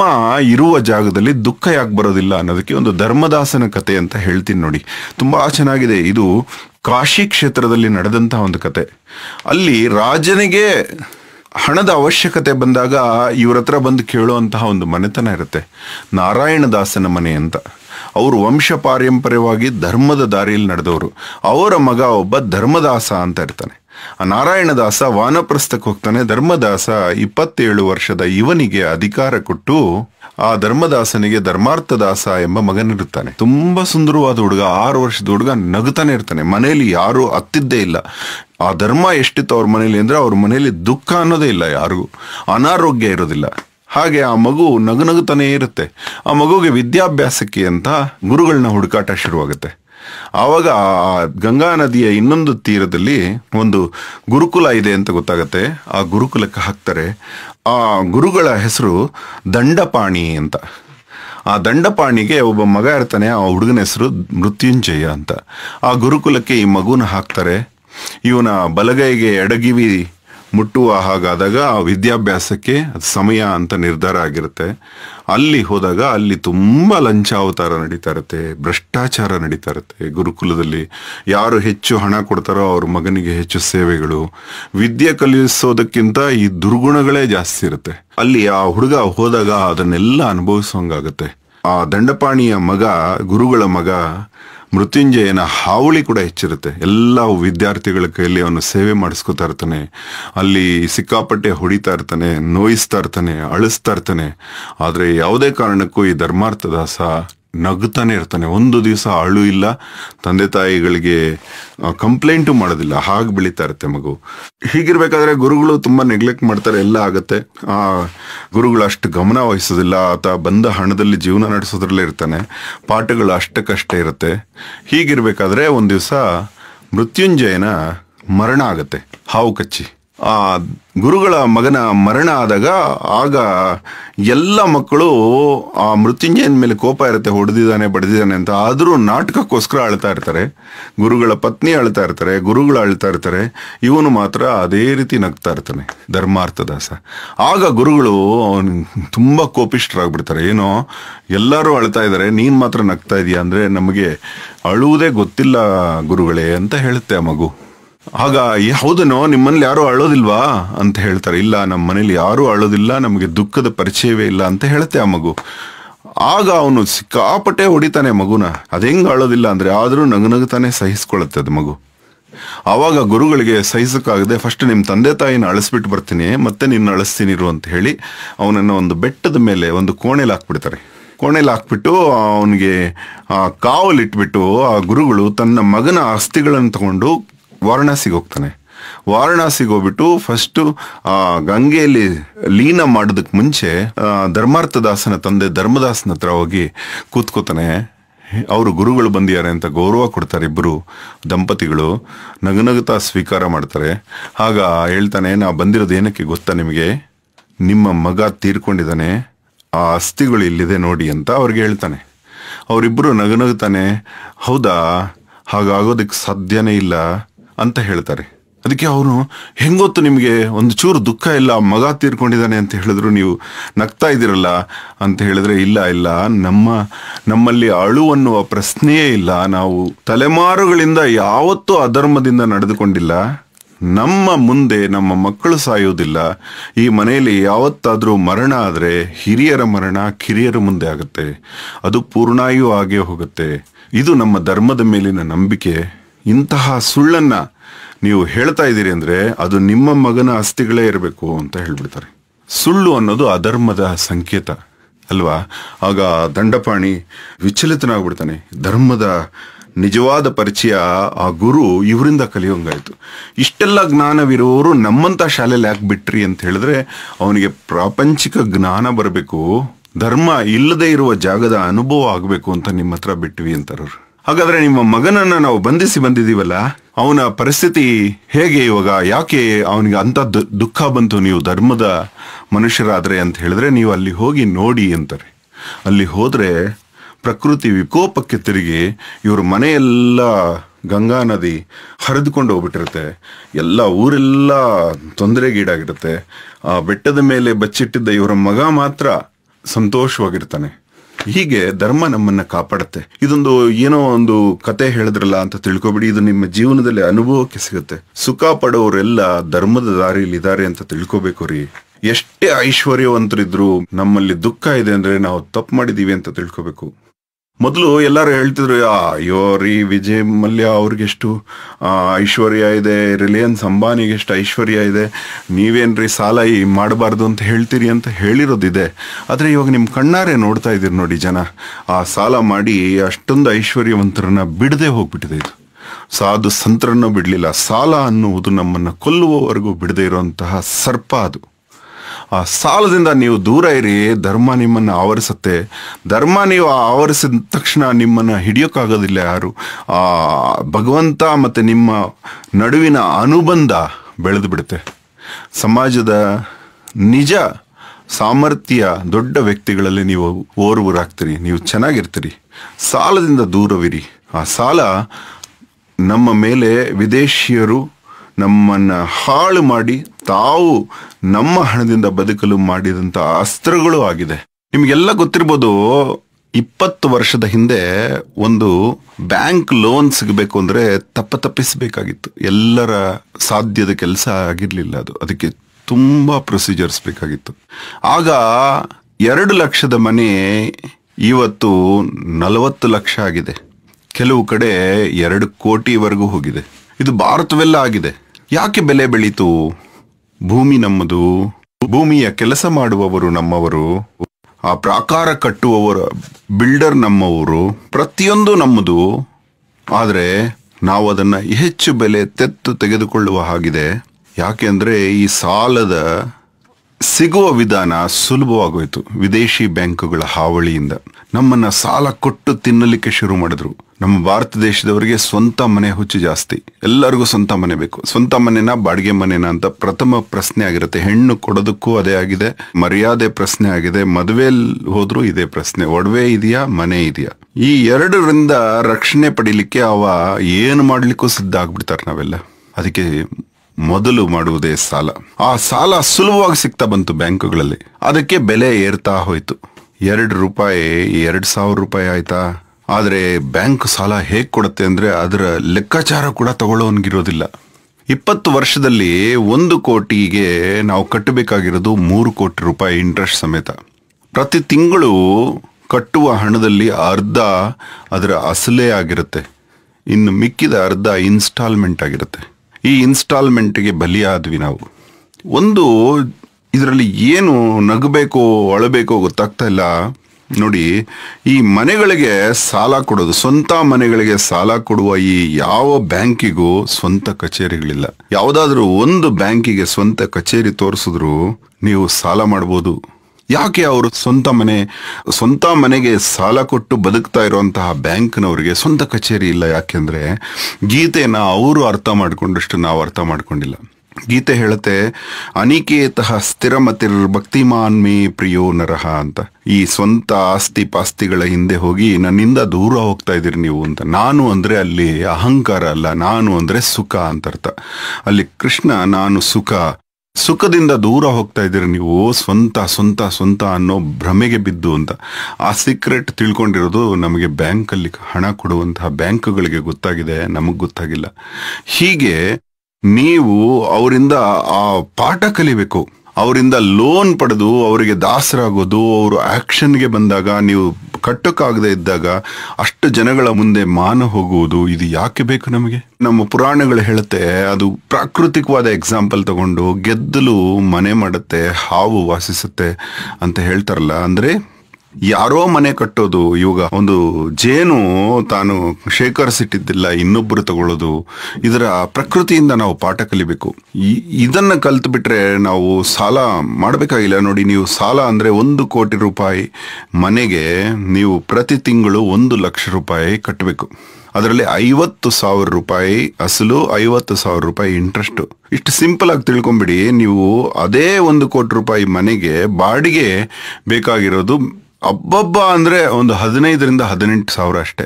ಇರುವ ಜಾಗದಲ್ಲಿ ದುಃಖ ಯಾಕೆ ಬರೋದಿಲ್ಲ ಅನ್ನೋದಕ್ಕೆ ಒಂದು ಧರ್ಮದಾಸನ ಕತೆ ಅಂತ ಹೇಳ್ತೀನಿ ನೋಡಿ ತುಂಬ ಚೆನ್ನಾಗಿದೆ ಇದು ಕಾಶಿ ಕ್ಷೇತ್ರದಲ್ಲಿ ನಡೆದಂತಹ ಒಂದು ಕತೆ ಅಲ್ಲಿ ರಾಜನಿಗೆ ಹಣದ ಅವಶ್ಯಕತೆ ಬಂದಾಗ ಇವರತ್ರ ಬಂದು ಕೇಳುವಂತಹ ಒಂದು ಮನೆತನ ಇರುತ್ತೆ ನಾರಾಯಣದಾಸನ ಮನೆ ಅಂತ ಅವರು ವಂಶ ಪಾರಂಪರ್ಯವಾಗಿ ಧರ್ಮದ ದಾರಿಯಲ್ಲಿ ನಡೆದವರು ಅವರ ಮಗ ಒಬ್ಬ ಧರ್ಮದಾಸ ಅಂತ ಇರ್ತಾನೆ ಆ ನಾರಾಯಣದಾಸ ವಾನಪ್ರಸ್ಥಕ್ಕೆ ಹೋಗ್ತಾನೆ ಧರ್ಮದಾಸ ಇಪ್ಪತ್ತೇಳು ವರ್ಷದ ಇವನಿಗೆ ಅಧಿಕಾರ ಕೊಟ್ಟು ಆ ಧರ್ಮದಾಸನಿಗೆ ಧರ್ಮಾರ್ಥದಾಸ ಎಂಬ ಮಗನಿರುತ್ತಾನೆ ತುಂಬಾ ಸುಂದರವಾದ ಹುಡುಗ ಆರು ವರ್ಷದ ಹುಡುಗ ನಗುತ್ತಾನೆ ಇರ್ತಾನೆ ಮನೆಯಲ್ಲಿ ಯಾರು ಅತ್ತಿದ್ದೇ ಇಲ್ಲ ಆ ಧರ್ಮ ಎಷ್ಟಿತ್ತು ಅವ್ರ ಮನೇಲಿ ಅಂದ್ರೆ ಅವ್ರ ಮನೇಲಿ ದುಃಖ ಅನ್ನೋದೇ ಇಲ್ಲ ಯಾರಿಗೂ ಅನಾರೋಗ್ಯ ಇರೋದಿಲ್ಲ ಹಾಗೆ ಆ ಮಗು ನಗು ನಗುತ್ತಾನೇ ಇರುತ್ತೆ ಆ ಮಗುಗೆ ವಿದ್ಯಾಭ್ಯಾಸಕ್ಕೆ ಅಂತ ಗುರುಗಳನ್ನ ಹುಡುಕಾಟ ಶುರುವಾಗುತ್ತೆ ಆವಾಗ ಆ ಗಂಗಾ ನದಿಯ ಇನ್ನೊಂದು ತೀರದಲ್ಲಿ ಒಂದು ಗುರುಕುಲ ಇದೆ ಅಂತ ಗೊತ್ತಾಗತ್ತೆ ಆ ಗುರುಕುಲಕ್ಕೆ ಹಾಕ್ತಾರೆ ಆ ಗುರುಗಳ ಹೆಸರು ದಂಡಪಾಣಿ ಅಂತ ಆ ದಂಡಪಾಣಿಗೆ ಒಬ್ಬ ಮಗ ಇರ್ತಾನೆ ಆ ಹುಡುಗನ ಹೆಸರು ಮೃತ್ಯುಂಜಯ ಅಂತ ಆ ಗುರುಕುಲಕ್ಕೆ ಈ ಮಗುನ ಹಾಕ್ತಾರೆ ಇವನ ಬಲಗೈಗೆ ಎಡಗಿವಿ ಮುಟ್ಟುವ ಹಾಗಾದಾಗ ಆ ವಿದ್ಯಾಭ್ಯಾಸಕ್ಕೆ ಸಮಯ ಅಂತ ನಿರ್ಧಾರ ಆಗಿರುತ್ತೆ ಅಲ್ಲಿ ಹೋದಾಗ ಅಲ್ಲಿ ತುಂಬ ಲಂಚಾವತಾರ ನಡೀತಾ ಇರುತ್ತೆ ಭ್ರಷ್ಟಾಚಾರ ನಡೀತಾ ಇರುತ್ತೆ ಗುರುಕುಲದಲ್ಲಿ ಯಾರು ಹೆಚ್ಚು ಹಣ ಕೊಡ್ತಾರೋ ಅವ್ರ ಮಗನಿಗೆ ಹೆಚ್ಚು ಸೇವೆಗಳು ವಿದ್ಯೆ ಕಲಿಸೋದಕ್ಕಿಂತ ಈ ದುರ್ಗುಣಗಳೇ ಜಾಸ್ತಿ ಇರುತ್ತೆ ಅಲ್ಲಿ ಆ ಹುಡುಗ ಹೋದಾಗ ಅದನ್ನೆಲ್ಲ ಅನುಭವಿಸೋಂಗಾಗುತ್ತೆ ಆ ದಂಡಪಾಣಿಯ ಮಗ ಗುರುಗಳ ಮಗ ಮೃತ್ಯುಂಜಯನ ಹಾವಳಿ ಕೂಡ ಹೆಚ್ಚಿರುತ್ತೆ ಎಲ್ಲ ವಿದ್ಯಾರ್ಥಿಗಳ ಕೈಯಲ್ಲಿ ಅವನು ಸೇವೆ ಮಾಡಿಸ್ಕೋತಾ ಇರ್ತಾನೆ ಅಲ್ಲಿ ಸಿಕ್ಕಾಪಟ್ಟೆ ಹೊಡಿತಾ ಇರ್ತಾನೆ ನೋಯಿಸ್ತಾ ಇರ್ತಾನೆ ಅಳಿಸ್ತಾ ಇರ್ತಾನೆ ಆದರೆ ಯಾವುದೇ ಕಾರಣಕ್ಕೂ ಈ ಧರ್ಮಾರ್ಥದಾಸ ನಗ್ತಾನೆ ಇರ್ತಾನೆ ಒಂದು ದಿವಸ ಅಳು ಇಲ್ಲ ತಂದೆ ತಾಯಿಗಳಿಗೆ ಕಂಪ್ಲೇಂಟು ಮಾಡೋದಿಲ್ಲ ಹಾಗೆ ಬೆಳೀತಾ ಇರುತ್ತೆ ಮಗು ಹೀಗಿರ್ಬೇಕಾದ್ರೆ ಗುರುಗಳು ತುಂಬ ನೆಗ್ಲೆಕ್ಟ್ ಮಾಡ್ತಾರೆ ಎಲ್ಲ ಆಗುತ್ತೆ ಆ ಗುರುಗಳು ಅಷ್ಟು ಗಮನ ವಹಿಸೋದಿಲ್ಲ ಆತ ಬಂದ ಹಣದಲ್ಲಿ ಜೀವನ ನಡೆಸೋದ್ರಲ್ಲೇ ಇರ್ತಾನೆ ಪಾಠಗಳು ಅಷ್ಟಕ್ಕಷ್ಟೇ ಇರುತ್ತೆ ಹೀಗಿರ್ಬೇಕಾದ್ರೆ ಒಂದು ದಿವಸ ಮೃತ್ಯುಂಜಯನ ಮರಣ ಆಗುತ್ತೆ ಹಾವು ಕಚ್ಚಿ ಆ ಗುರುಗಳ ಮಗನ ಮರಣ ಆದಾಗ ಆಗ ಎಲ್ಲ ಮಕ್ಕಳು ಆ ಮೃತ್ಯುಂಜಯನ ಮೇಲೆ ಕೋಪ ಇರುತ್ತೆ ಹೊಡೆದಿದ್ದಾನೆ ಬಡಿದಿದ್ದಾನೆ ಅಂತ ಆದರೂ ನಾಟಕಕ್ಕೋಸ್ಕರ ಅಳ್ತಾ ಇರ್ತಾರೆ ಗುರುಗಳ ಪತ್ನಿ ಅಳ್ತಾ ಇರ್ತಾರೆ ಗುರುಗಳು ಅಳ್ತಾ ಇರ್ತಾರೆ ಇವನು ಮಾತ್ರ ಅದೇ ರೀತಿ ನಗ್ತಾ ಇರ್ತಾನೆ ಧರ್ಮಾರ್ಥದಾಸ ಆಗ ಗುರುಗಳು ಅವನು ತುಂಬ ಕೋಪಿಷ್ಟರಾಗ್ಬಿಡ್ತಾರೆ ಏನೋ ಎಲ್ಲರೂ ಅಳ್ತಾ ಇದ್ದಾರೆ ನೀನು ಮಾತ್ರ ನಗ್ತಾ ಇದೆಯಾ ಅಂದರೆ ನಮಗೆ ಅಳುವುದೇ ಗೊತ್ತಿಲ್ಲ ಗುರುಗಳೇ ಅಂತ ಹೇಳುತ್ತೆ ಆ ಮಗು ಆಗ ಹೌದನೋ ನಿಮ್ಮನೇಲಿ ಯಾರು ಅಳೋದಿಲ್ವಾ ಅಂತ ಹೇಳ್ತಾರೆ ಇಲ್ಲ ನಮ್ಮ ಮನೇಲಿ ಯಾರೂ ಅಳೋದಿಲ್ಲ ನಮಗೆ ದುಃಖದ ಪರಿಚಯವೇ ಇಲ್ಲ ಅಂತ ಹೇಳುತ್ತೆ ಆ ಮಗು ಆಗ ಅವನು ಸಿಕ್ಕಾಪಟ್ಟೆ ಹೊಡಿತಾನೆ ಮಗುನ ಅದೆಂಗೆ ಅಳೋದಿಲ್ಲ ಅಂದರೆ ಆದರೂ ನಗನಗತಾನೆ ಸಹಿಸ್ಕೊಳ್ಳುತ್ತೆ ಅದು ಮಗು ಆವಾಗ ಗುರುಗಳಿಗೆ ಸಹಿಸೋಕ್ಕಾಗದೆ ಫಸ್ಟ್ ನಿಮ್ಮ ತಂದೆ ತಾಯಿನ ಅಳಿಸ್ಬಿಟ್ಟು ಬರ್ತೀನಿ ಮತ್ತೆ ನಿನ್ನ ಅಳಿಸ್ತೀನಿ ಇರು ಅಂತ ಹೇಳಿ ಅವನನ್ನು ಒಂದು ಬೆಟ್ಟದ ಮೇಲೆ ಒಂದು ಕೋಣೆಲಿ ಹಾಕ್ಬಿಡ್ತಾರೆ ಕೋಣೆಲಿ ಹಾಕ್ಬಿಟ್ಟು ಅವನಿಗೆ ಆ ಕಾವಲಿಟ್ಬಿಟ್ಟು ಆ ಗುರುಗಳು ತನ್ನ ಮಗನ ಆಸ್ತಿಗಳನ್ನು ತಗೊಂಡು ವಾರಣಾಸಿಗೆ ಹೋಗ್ತಾನೆ ವಾರಣಾಸಿಗೆ ಹೋಗ್ಬಿಟ್ಟು ಫಸ್ಟು ಆ ಗಂಗೆಯಲ್ಲಿ ಲೀನ ಮಾಡೋದಕ್ಕೆ ಮುಂಚೆ ಧರ್ಮಾರ್ಥದಾಸನ ತಂದೆ ಧರ್ಮದಾಸನ ಹತ್ರ ಹೋಗಿ ಕೂತ್ಕೋತಾನೆ ಅವರು ಗುರುಗಳು ಬಂದಿದ್ದಾರೆ ಅಂತ ಗೌರವ ಕೊಡ್ತಾರೆ ಇಬ್ಬರು ದಂಪತಿಗಳು ನಗನಗುತ್ತಾ ಸ್ವೀಕಾರ ಮಾಡ್ತಾರೆ ಆಗ ಹೇಳ್ತಾನೆ ನಾ ಬಂದಿರೋದು ಏನಕ್ಕೆ ಗೊತ್ತಾ ನಿಮಗೆ ನಿಮ್ಮ ಮಗ ತೀರ್ಕೊಂಡಿದ್ದಾನೆ ಆ ಅಸ್ಥಿಗಳು ಇಲ್ಲಿದೆ ನೋಡಿ ಅಂತ ಅವ್ರಿಗೆ ಹೇಳ್ತಾನೆ ಅವರಿಬ್ಬರು ನಗನಗುತ್ತಾನೆ ಹೌದಾ ಹಾಗಾಗೋದಕ್ಕೆ ಸಾಧ್ಯನೇ ಇಲ್ಲ ಅಂತ ಹೇಳ್ತಾರೆ ಅದಕ್ಕೆ ಅವನು ಹೆಂಗೊತ್ತು ನಿಮಗೆ ಒಂದು ಚೂರು ದುಃಖ ಇಲ್ಲ ಮಗ ತೀರ್ಕೊಂಡಿದ್ದಾನೆ ಅಂತ ಹೇಳಿದ್ರು ನೀವು ನಗ್ತಾ ಇದ್ದೀರಲ್ಲ ಅಂತ ಹೇಳಿದ್ರೆ ಇಲ್ಲ ಇಲ್ಲ ನಮ್ಮ ನಮ್ಮಲ್ಲಿ ಅಳು ಅನ್ನುವ ಪ್ರಶ್ನೆಯೇ ಇಲ್ಲ ನಾವು ತಲೆಮಾರುಗಳಿಂದ ಯಾವತ್ತೂ ಅಧರ್ಮದಿಂದ ನಡೆದುಕೊಂಡಿಲ್ಲ ನಮ್ಮ ಮುಂದೆ ನಮ್ಮ ಮಕ್ಕಳು ಸಾಯೋದಿಲ್ಲ ಈ ಮನೆಯಲ್ಲಿ ಯಾವತ್ತಾದರೂ ಮರಣ ಆದರೆ ಹಿರಿಯರ ಮರಣ ಕಿರಿಯರ ಮುಂದೆ ಆಗುತ್ತೆ ಅದು ಪೂರ್ಣಾಯು ಆಗೇ ಹೋಗುತ್ತೆ ಇದು ನಮ್ಮ ಧರ್ಮದ ಮೇಲಿನ ನಂಬಿಕೆ ಇಂತಹ ಸುಳ್ಳನ್ನು ನೀವು ಹೇಳ್ತಾ ಇದ್ದೀರಿ ಅಂದರೆ ಅದು ನಿಮ್ಮ ಮಗನ ಅಸ್ಥಿಗಳೇ ಇರಬೇಕು ಅಂತ ಹೇಳ್ಬಿಡ್ತಾರೆ ಸುಳ್ಳು ಅನ್ನೋದು ಅಧರ್ಮದ ಸಂಕೇತ ಅಲ್ವಾ ಆಗ ದಂಡಪಾಣಿ ವಿಚಲಿತನಾಗ್ಬಿಡ್ತಾನೆ ಧರ್ಮದ ನಿಜವಾದ ಪರಿಚಯ ಆ ಗುರು ಇವರಿಂದ ಕಲಿಯೋಂಗಾಯಿತು ಇಷ್ಟೆಲ್ಲ ಜ್ಞಾನವಿರೋರು ನಮ್ಮಂಥ ಶಾಲೆಯಲ್ಲಿ ಯಾಕೆ ಬಿಟ್ರಿ ಅಂತ ಹೇಳಿದ್ರೆ ಅವನಿಗೆ ಪ್ರಾಪಂಚಿಕ ಜ್ಞಾನ ಬರಬೇಕು ಧರ್ಮ ಇಲ್ಲದೆ ಇರುವ ಜಾಗದ ಅನುಭವ ಆಗಬೇಕು ಅಂತ ನಿಮ್ಮ ಹತ್ರ ಬಿಟ್ವಿ ಅಂತಾರವ್ರು ಹಾಗಾದ್ರೆ ನಿಮ್ಮ ಮಗನನ್ನ ನಾವು ಬಂಧಿಸಿ ಬಂದಿದ್ದೀವಲ್ಲ ಅವನ ಪರಿಸ್ಥಿತಿ ಹೇಗೆ ಇವಾಗ ಯಾಕೆ ಅವನಿಗೆ ಅಂತ ದುಃಖ ಬಂತು ನೀವು ಧರ್ಮದ ಮನುಷ್ಯರಾದ್ರೆ ಅಂತ ಹೇಳಿದ್ರೆ ನೀವು ಅಲ್ಲಿ ಹೋಗಿ ನೋಡಿ ಅಂತಾರೆ ಅಲ್ಲಿ ಹೋದ್ರೆ ಪ್ರಕೃತಿ ವಿಕೋಪಕ್ಕೆ ತಿರುಗಿ ಇವ್ರ ಮನೆಯೆಲ್ಲ ಗಂಗಾ ನದಿ ಹರಿದುಕೊಂಡು ಹೋಗ್ಬಿಟ್ಟಿರುತ್ತೆ ಎಲ್ಲ ಊರೆಲ್ಲ ತೊಂದರೆಗೀಡಾಗಿರುತ್ತೆ ಆ ಬೆಟ್ಟದ ಮೇಲೆ ಬಚ್ಚಿಟ್ಟಿದ್ದ ಇವರ ಮಗ ಮಾತ್ರ ಸಂತೋಷವಾಗಿರ್ತಾನೆ ಹೀಗೆ ಧರ್ಮ ನಮ್ಮನ್ನ ಕಾಪಾಡುತ್ತೆ ಇದೊಂದು ಏನೋ ಒಂದು ಕತೆ ಹೇಳಿದ್ರಲ್ಲ ಅಂತ ತಿಳ್ಕೊಬಿಡಿ ಇದು ನಿಮ್ಮ ಜೀವನದಲ್ಲಿ ಅನುಭವಕ್ಕೆ ಸಿಗುತ್ತೆ ಸುಖ ಪಡೋರೆಲ್ಲ ಧರ್ಮದ ದಾರಿಯಲ್ಲಿ ಇದ್ದಾರೆ ಅಂತ ತಿಳ್ಕೊಬೇಕು ರೀ ಎಷ್ಟೇ ಐಶ್ವರ್ಯವಂತರಿದ್ರು ನಮ್ಮಲ್ಲಿ ದುಃಖ ಇದೆ ಅಂದ್ರೆ ನಾವು ತಪ್ಪು ಮಾಡಿದೀವಿ ಅಂತ ತಿಳ್ಕೊಬೇಕು ಮೊದಲು ಎಲ್ಲರೂ ಹೇಳ್ತಿದ್ರು ಅಯ್ಯೋ ರೀ ವಿಜಯ್ ಮಲ್ಯ ಅವ್ರಿಗೆಷ್ಟು ಐಶ್ವರ್ಯ ಇದೆ ರಿಲಯನ್ಸ್ ಎಷ್ಟು ಐಶ್ವರ್ಯ ಇದೆ ರೀ ಸಾಲ ಈ ಮಾಡಬಾರ್ದು ಅಂತ ಹೇಳ್ತೀರಿ ಅಂತ ಹೇಳಿರೋದಿದೆ ಆದರೆ ಇವಾಗ ನಿಮ್ಮ ಕಣ್ಣಾರೆ ನೋಡ್ತಾ ಇದ್ದೀರಿ ನೋಡಿ ಜನ ಆ ಸಾಲ ಮಾಡಿ ಅಷ್ಟೊಂದು ಐಶ್ವರ್ಯವಂತರನ್ನ ಬಿಡದೆ ಹೋಗ್ಬಿಟ್ಟಿದೆ ಇದು ಸಾಧು ಸಂತರನ್ನು ಬಿಡಲಿಲ್ಲ ಸಾಲ ಅನ್ನುವುದು ನಮ್ಮನ್ನು ಕೊಲ್ಲುವವರೆಗೂ ಬಿಡದೆ ಇರುವಂತಹ ಸರ್ಪ ಅದು ಆ ಸಾಲದಿಂದ ನೀವು ದೂರ ಇರಿ ಧರ್ಮ ನಿಮ್ಮನ್ನು ಆವರಿಸುತ್ತೆ ಧರ್ಮ ನೀವು ಆವರಿಸಿದ ತಕ್ಷಣ ನಿಮ್ಮನ್ನು ಹಿಡಿಯೋಕ್ಕಾಗೋದಿಲ್ಲ ಯಾರು ಆ ಭಗವಂತ ಮತ್ತು ನಿಮ್ಮ ನಡುವಿನ ಅನುಬಂಧ ಬೆಳೆದು ಬಿಡುತ್ತೆ ಸಮಾಜದ ನಿಜ ಸಾಮರ್ಥ್ಯ ದೊಡ್ಡ ವ್ಯಕ್ತಿಗಳಲ್ಲಿ ನೀವು ಓರ್ವರಾಗ್ತೀರಿ ನೀವು ಚೆನ್ನಾಗಿರ್ತೀರಿ ಸಾಲದಿಂದ ದೂರವಿರಿ ಆ ಸಾಲ ನಮ್ಮ ಮೇಲೆ ವಿದೇಶಿಯರು ನಮ್ಮನ್ನು ಹಾಳು ಮಾಡಿ ತಾವು ನಮ್ಮ ಹಣದಿಂದ ಬದುಕಲು ಮಾಡಿದಂಥ ಅಸ್ತ್ರಗಳು ಆಗಿದೆ ನಿಮಗೆಲ್ಲ ಗೊತ್ತಿರ್ಬೋದು ಇಪ್ಪತ್ತು ವರ್ಷದ ಹಿಂದೆ ಒಂದು ಬ್ಯಾಂಕ್ ಲೋನ್ ಸಿಗಬೇಕು ಅಂದರೆ ತಪ್ಪ ತಪ್ಪಿಸಬೇಕಾಗಿತ್ತು ಎಲ್ಲರ ಸಾಧ್ಯದ ಕೆಲಸ ಆಗಿರಲಿಲ್ಲ ಅದು ಅದಕ್ಕೆ ತುಂಬ ಪ್ರೊಸೀಜರ್ಸ್ ಬೇಕಾಗಿತ್ತು ಆಗ ಎರಡು ಲಕ್ಷದ ಮನೆ ಇವತ್ತು ನಲವತ್ತು ಲಕ್ಷ ಆಗಿದೆ ಕೆಲವು ಕಡೆ ಎರಡು ಕೋಟಿವರೆಗೂ ಹೋಗಿದೆ ಇದು ಭಾರತವೆಲ್ಲ ಆಗಿದೆ ಯಾಕೆ ಬೆಲೆ ಬೆಳೀತು ಭೂಮಿ ನಮ್ಮದು ಭೂಮಿಯ ಕೆಲಸ ಮಾಡುವವರು ನಮ್ಮವರು ಆ ಪ್ರಾಕಾರ ಕಟ್ಟುವವರ ಬಿಲ್ಡರ್ ನಮ್ಮವರು ಪ್ರತಿಯೊಂದು ನಮ್ಮದು ಆದರೆ ನಾವು ಅದನ್ನು ಹೆಚ್ಚು ಬೆಲೆ ತೆತ್ತು ತೆಗೆದುಕೊಳ್ಳುವ ಹಾಗಿದೆ ಯಾಕೆಂದರೆ ಈ ಸಾಲದ ಸಿಗುವ ವಿಧಾನ ಸುಲಭವಾಗೋಯ್ತು ವಿದೇಶಿ ಬ್ಯಾಂಕುಗಳ ಹಾವಳಿಯಿಂದ ನಮ್ಮನ್ನ ಸಾಲ ಕೊಟ್ಟು ತಿನ್ನಲಿಕ್ಕೆ ಶುರು ಮಾಡಿದ್ರು ನಮ್ಮ ಭಾರತ ದೇಶದವರಿಗೆ ಸ್ವಂತ ಮನೆ ಹುಚ್ಚು ಜಾಸ್ತಿ ಎಲ್ಲರಿಗೂ ಸ್ವಂತ ಮನೆ ಬೇಕು ಸ್ವಂತ ಮನೆನ ಬಾಡಿಗೆ ಮನೆನ ಅಂತ ಪ್ರಥಮ ಪ್ರಶ್ನೆ ಆಗಿರುತ್ತೆ ಹೆಣ್ಣು ಕೊಡೋದಕ್ಕೂ ಅದೇ ಆಗಿದೆ ಮರ್ಯಾದೆ ಪ್ರಶ್ನೆ ಆಗಿದೆ ಮದುವೆಯಲ್ಲಿ ಹೋದ್ರೂ ಇದೇ ಪ್ರಶ್ನೆ ಒಡವೆ ಇದೆಯಾ ಮನೆ ಇದೆಯಾ ಈ ಎರಡರಿಂದ ರಕ್ಷಣೆ ಪಡೀಲಿಕ್ಕೆ ಅವ ಏನು ಮಾಡ್ಲಿಕ್ಕೂ ಸಿದ್ಧ ಆಗ್ಬಿಡ್ತಾರೆ ನಾವೆಲ್ಲ ಅದಕ್ಕೆ ಮೊದಲು ಮಾಡುವುದೇ ಸಾಲ ಆ ಸಾಲ ಸುಲಭವಾಗಿ ಸಿಗ್ತಾ ಬಂತು ಬ್ಯಾಂಕುಗಳಲ್ಲಿ ಅದಕ್ಕೆ ಬೆಲೆ ಏರ್ತಾ ಹೋಯ್ತು ಎರಡು ರೂಪಾಯಿ ಎರಡು ಸಾವಿರ ರೂಪಾಯಿ ಆಯ್ತಾ ಆದರೆ ಬ್ಯಾಂಕ್ ಸಾಲ ಹೇಗೆ ಕೊಡುತ್ತೆ ಅಂದರೆ ಅದರ ಲೆಕ್ಕಾಚಾರ ಕೂಡ ತಗೊಳ್ಳೋನ್ಗಿರೋದಿಲ್ಲ ಇಪ್ಪತ್ತು ವರ್ಷದಲ್ಲಿ ಒಂದು ಕೋಟಿಗೆ ನಾವು ಕಟ್ಟಬೇಕಾಗಿರೋದು ಮೂರು ಕೋಟಿ ರೂಪಾಯಿ ಇಂಟ್ರೆಸ್ಟ್ ಸಮೇತ ಪ್ರತಿ ತಿಂಗಳು ಕಟ್ಟುವ ಹಣದಲ್ಲಿ ಅರ್ಧ ಅದರ ಅಸಲೇ ಆಗಿರುತ್ತೆ ಇನ್ನು ಮಿಕ್ಕಿದ ಅರ್ಧ ಇನ್ಸ್ಟಾಲ್ಮೆಂಟ್ ಆಗಿರುತ್ತೆ ಈ ಇನ್ಸ್ಟಾಲ್ಮೆಂಟ್ಗೆ ಬಲಿಯಾದ್ವಿ ನಾವು ಒಂದು ಇದರಲ್ಲಿ ಏನು ನಗಬೇಕೋ ಅಳಬೇಕೋ ಗೊತ್ತಾಗ್ತಾ ಇಲ್ಲ ನೋಡಿ ಈ ಮನೆಗಳಿಗೆ ಸಾಲ ಕೊಡೋದು ಸ್ವಂತ ಮನೆಗಳಿಗೆ ಸಾಲ ಕೊಡುವ ಈ ಯಾವ ಬ್ಯಾಂಕಿಗೂ ಸ್ವಂತ ಕಚೇರಿಗಳಿಲ್ಲ ಯಾವುದಾದ್ರೂ ಒಂದು ಬ್ಯಾಂಕಿಗೆ ಸ್ವಂತ ಕಚೇರಿ ತೋರಿಸಿದ್ರು ನೀವು ಸಾಲ ಮಾಡ್ಬೋದು ಯಾಕೆ ಅವರು ಸ್ವಂತ ಮನೆ ಸ್ವಂತ ಮನೆಗೆ ಸಾಲ ಕೊಟ್ಟು ಬದುಕ್ತಾ ಇರುವಂತಹ ಬ್ಯಾಂಕ್ನವರಿಗೆ ಸ್ವಂತ ಕಚೇರಿ ಇಲ್ಲ ಯಾಕೆಂದ್ರೆ ಗೀತೆನ ಅವರು ಅರ್ಥ ಮಾಡಿಕೊಂಡಷ್ಟು ನಾವು ಅರ್ಥ ಮಾಡ್ಕೊಂಡಿಲ್ಲ ಗೀತೆ ಹೇಳುತ್ತೆ ಅನಿಕೇತ ಸ್ಥಿರಮತಿರ್ ಭಕ್ತಿಮಾನ್ ಪ್ರಿಯೋ ನರಹ ಅಂತ ಈ ಸ್ವಂತ ಆಸ್ತಿ ಪಾಸ್ತಿಗಳ ಹಿಂದೆ ಹೋಗಿ ನನ್ನಿಂದ ದೂರ ಹೋಗ್ತಾ ಇದ್ದೀರಿ ನೀವು ಅಂತ ನಾನು ಅಂದರೆ ಅಲ್ಲಿ ಅಹಂಕಾರ ಅಲ್ಲ ನಾನು ಅಂದರೆ ಸುಖ ಅಂತ ಅರ್ಥ ಅಲ್ಲಿ ಕೃಷ್ಣ ನಾನು ಸುಖ ಸುಖದಿಂದ ದೂರ ಹೋಗ್ತಾ ಇದ್ದೀರಿ ನೀವು ಸ್ವಂತ ಸ್ವಂತ ಸ್ವಂತ ಅನ್ನೋ ಭ್ರಮೆಗೆ ಬಿದ್ದು ಅಂತ ಆ ಸೀಕ್ರೆಟ್ ತಿಳ್ಕೊಂಡಿರೋದು ನಮಗೆ ಬ್ಯಾಂಕಲ್ಲಿ ಹಣ ಕೊಡುವಂತಹ ಬ್ಯಾಂಕ್ಗಳಿಗೆ ಗೊತ್ತಾಗಿದೆ ನಮಗೆ ಗೊತ್ತಾಗಿಲ್ಲ ಹೀಗೆ ನೀವು ಅವರಿಂದ ಆ ಪಾಠ ಕಲಿಬೇಕು ಅವರಿಂದ ಲೋನ್ ಪಡೆದು ಅವರಿಗೆ ದಾಸರಾಗೋದು ಅವರು ಆಕ್ಷನ್ಗೆ ಬಂದಾಗ ನೀವು ಕಟ್ಟಕ್ಕಾಗದೇ ಇದ್ದಾಗ ಅಷ್ಟು ಜನಗಳ ಮುಂದೆ ಮಾನ ಹೋಗುವುದು ಇದು ಯಾಕೆ ಬೇಕು ನಮಗೆ ನಮ್ಮ ಪುರಾಣಗಳು ಹೇಳುತ್ತೆ ಅದು ಪ್ರಾಕೃತಿಕವಾದ ಎಕ್ಸಾಂಪಲ್ ತಗೊಂಡು ಗೆದ್ದಲು ಮನೆ ಮಾಡುತ್ತೆ ಹಾವು ವಾಸಿಸುತ್ತೆ ಅಂತ ಹೇಳ್ತಾರಲ್ಲ ಅಂದರೆ ಯಾರೋ ಮನೆ ಕಟ್ಟೋದು ಇವಾಗ ಒಂದು ಜೇನು ತಾನು ಶೇಖರಿಸಿಟ್ಟಿದ್ದಿಲ್ಲ ಇನ್ನೊಬ್ಬರು ತಗೊಳ್ಳೋದು ಇದರ ಪ್ರಕೃತಿಯಿಂದ ನಾವು ಪಾಠ ಕಲಿಬೇಕು ಇದನ್ನ ಕಲ್ತು ಬಿಟ್ರೆ ನಾವು ಸಾಲ ಮಾಡಬೇಕಾಗಿಲ್ಲ ನೋಡಿ ನೀವು ಸಾಲ ಅಂದ್ರೆ ಒಂದು ಕೋಟಿ ರೂಪಾಯಿ ಮನೆಗೆ ನೀವು ಪ್ರತಿ ತಿಂಗಳು ಒಂದು ಲಕ್ಷ ರೂಪಾಯಿ ಕಟ್ಟಬೇಕು ಅದರಲ್ಲಿ ಐವತ್ತು ಸಾವಿರ ರೂಪಾಯಿ ಅಸಲು ಐವತ್ತು ಸಾವಿರ ರೂಪಾಯಿ ಇಂಟ್ರೆಸ್ಟ್ ಇಷ್ಟು ಸಿಂಪಲ್ ಆಗಿ ತಿಳ್ಕೊಂಬಿಡಿ ನೀವು ಅದೇ ಒಂದು ಕೋಟಿ ರೂಪಾಯಿ ಮನೆಗೆ ಬಾಡಿಗೆ ಬೇಕಾಗಿರೋದು ಅಬ್ಬಬ್ಬ ಅಂದರೆ ಒಂದು ಹದಿನೈದರಿಂದ ಹದಿನೆಂಟು ಸಾವಿರ ಅಷ್ಟೇ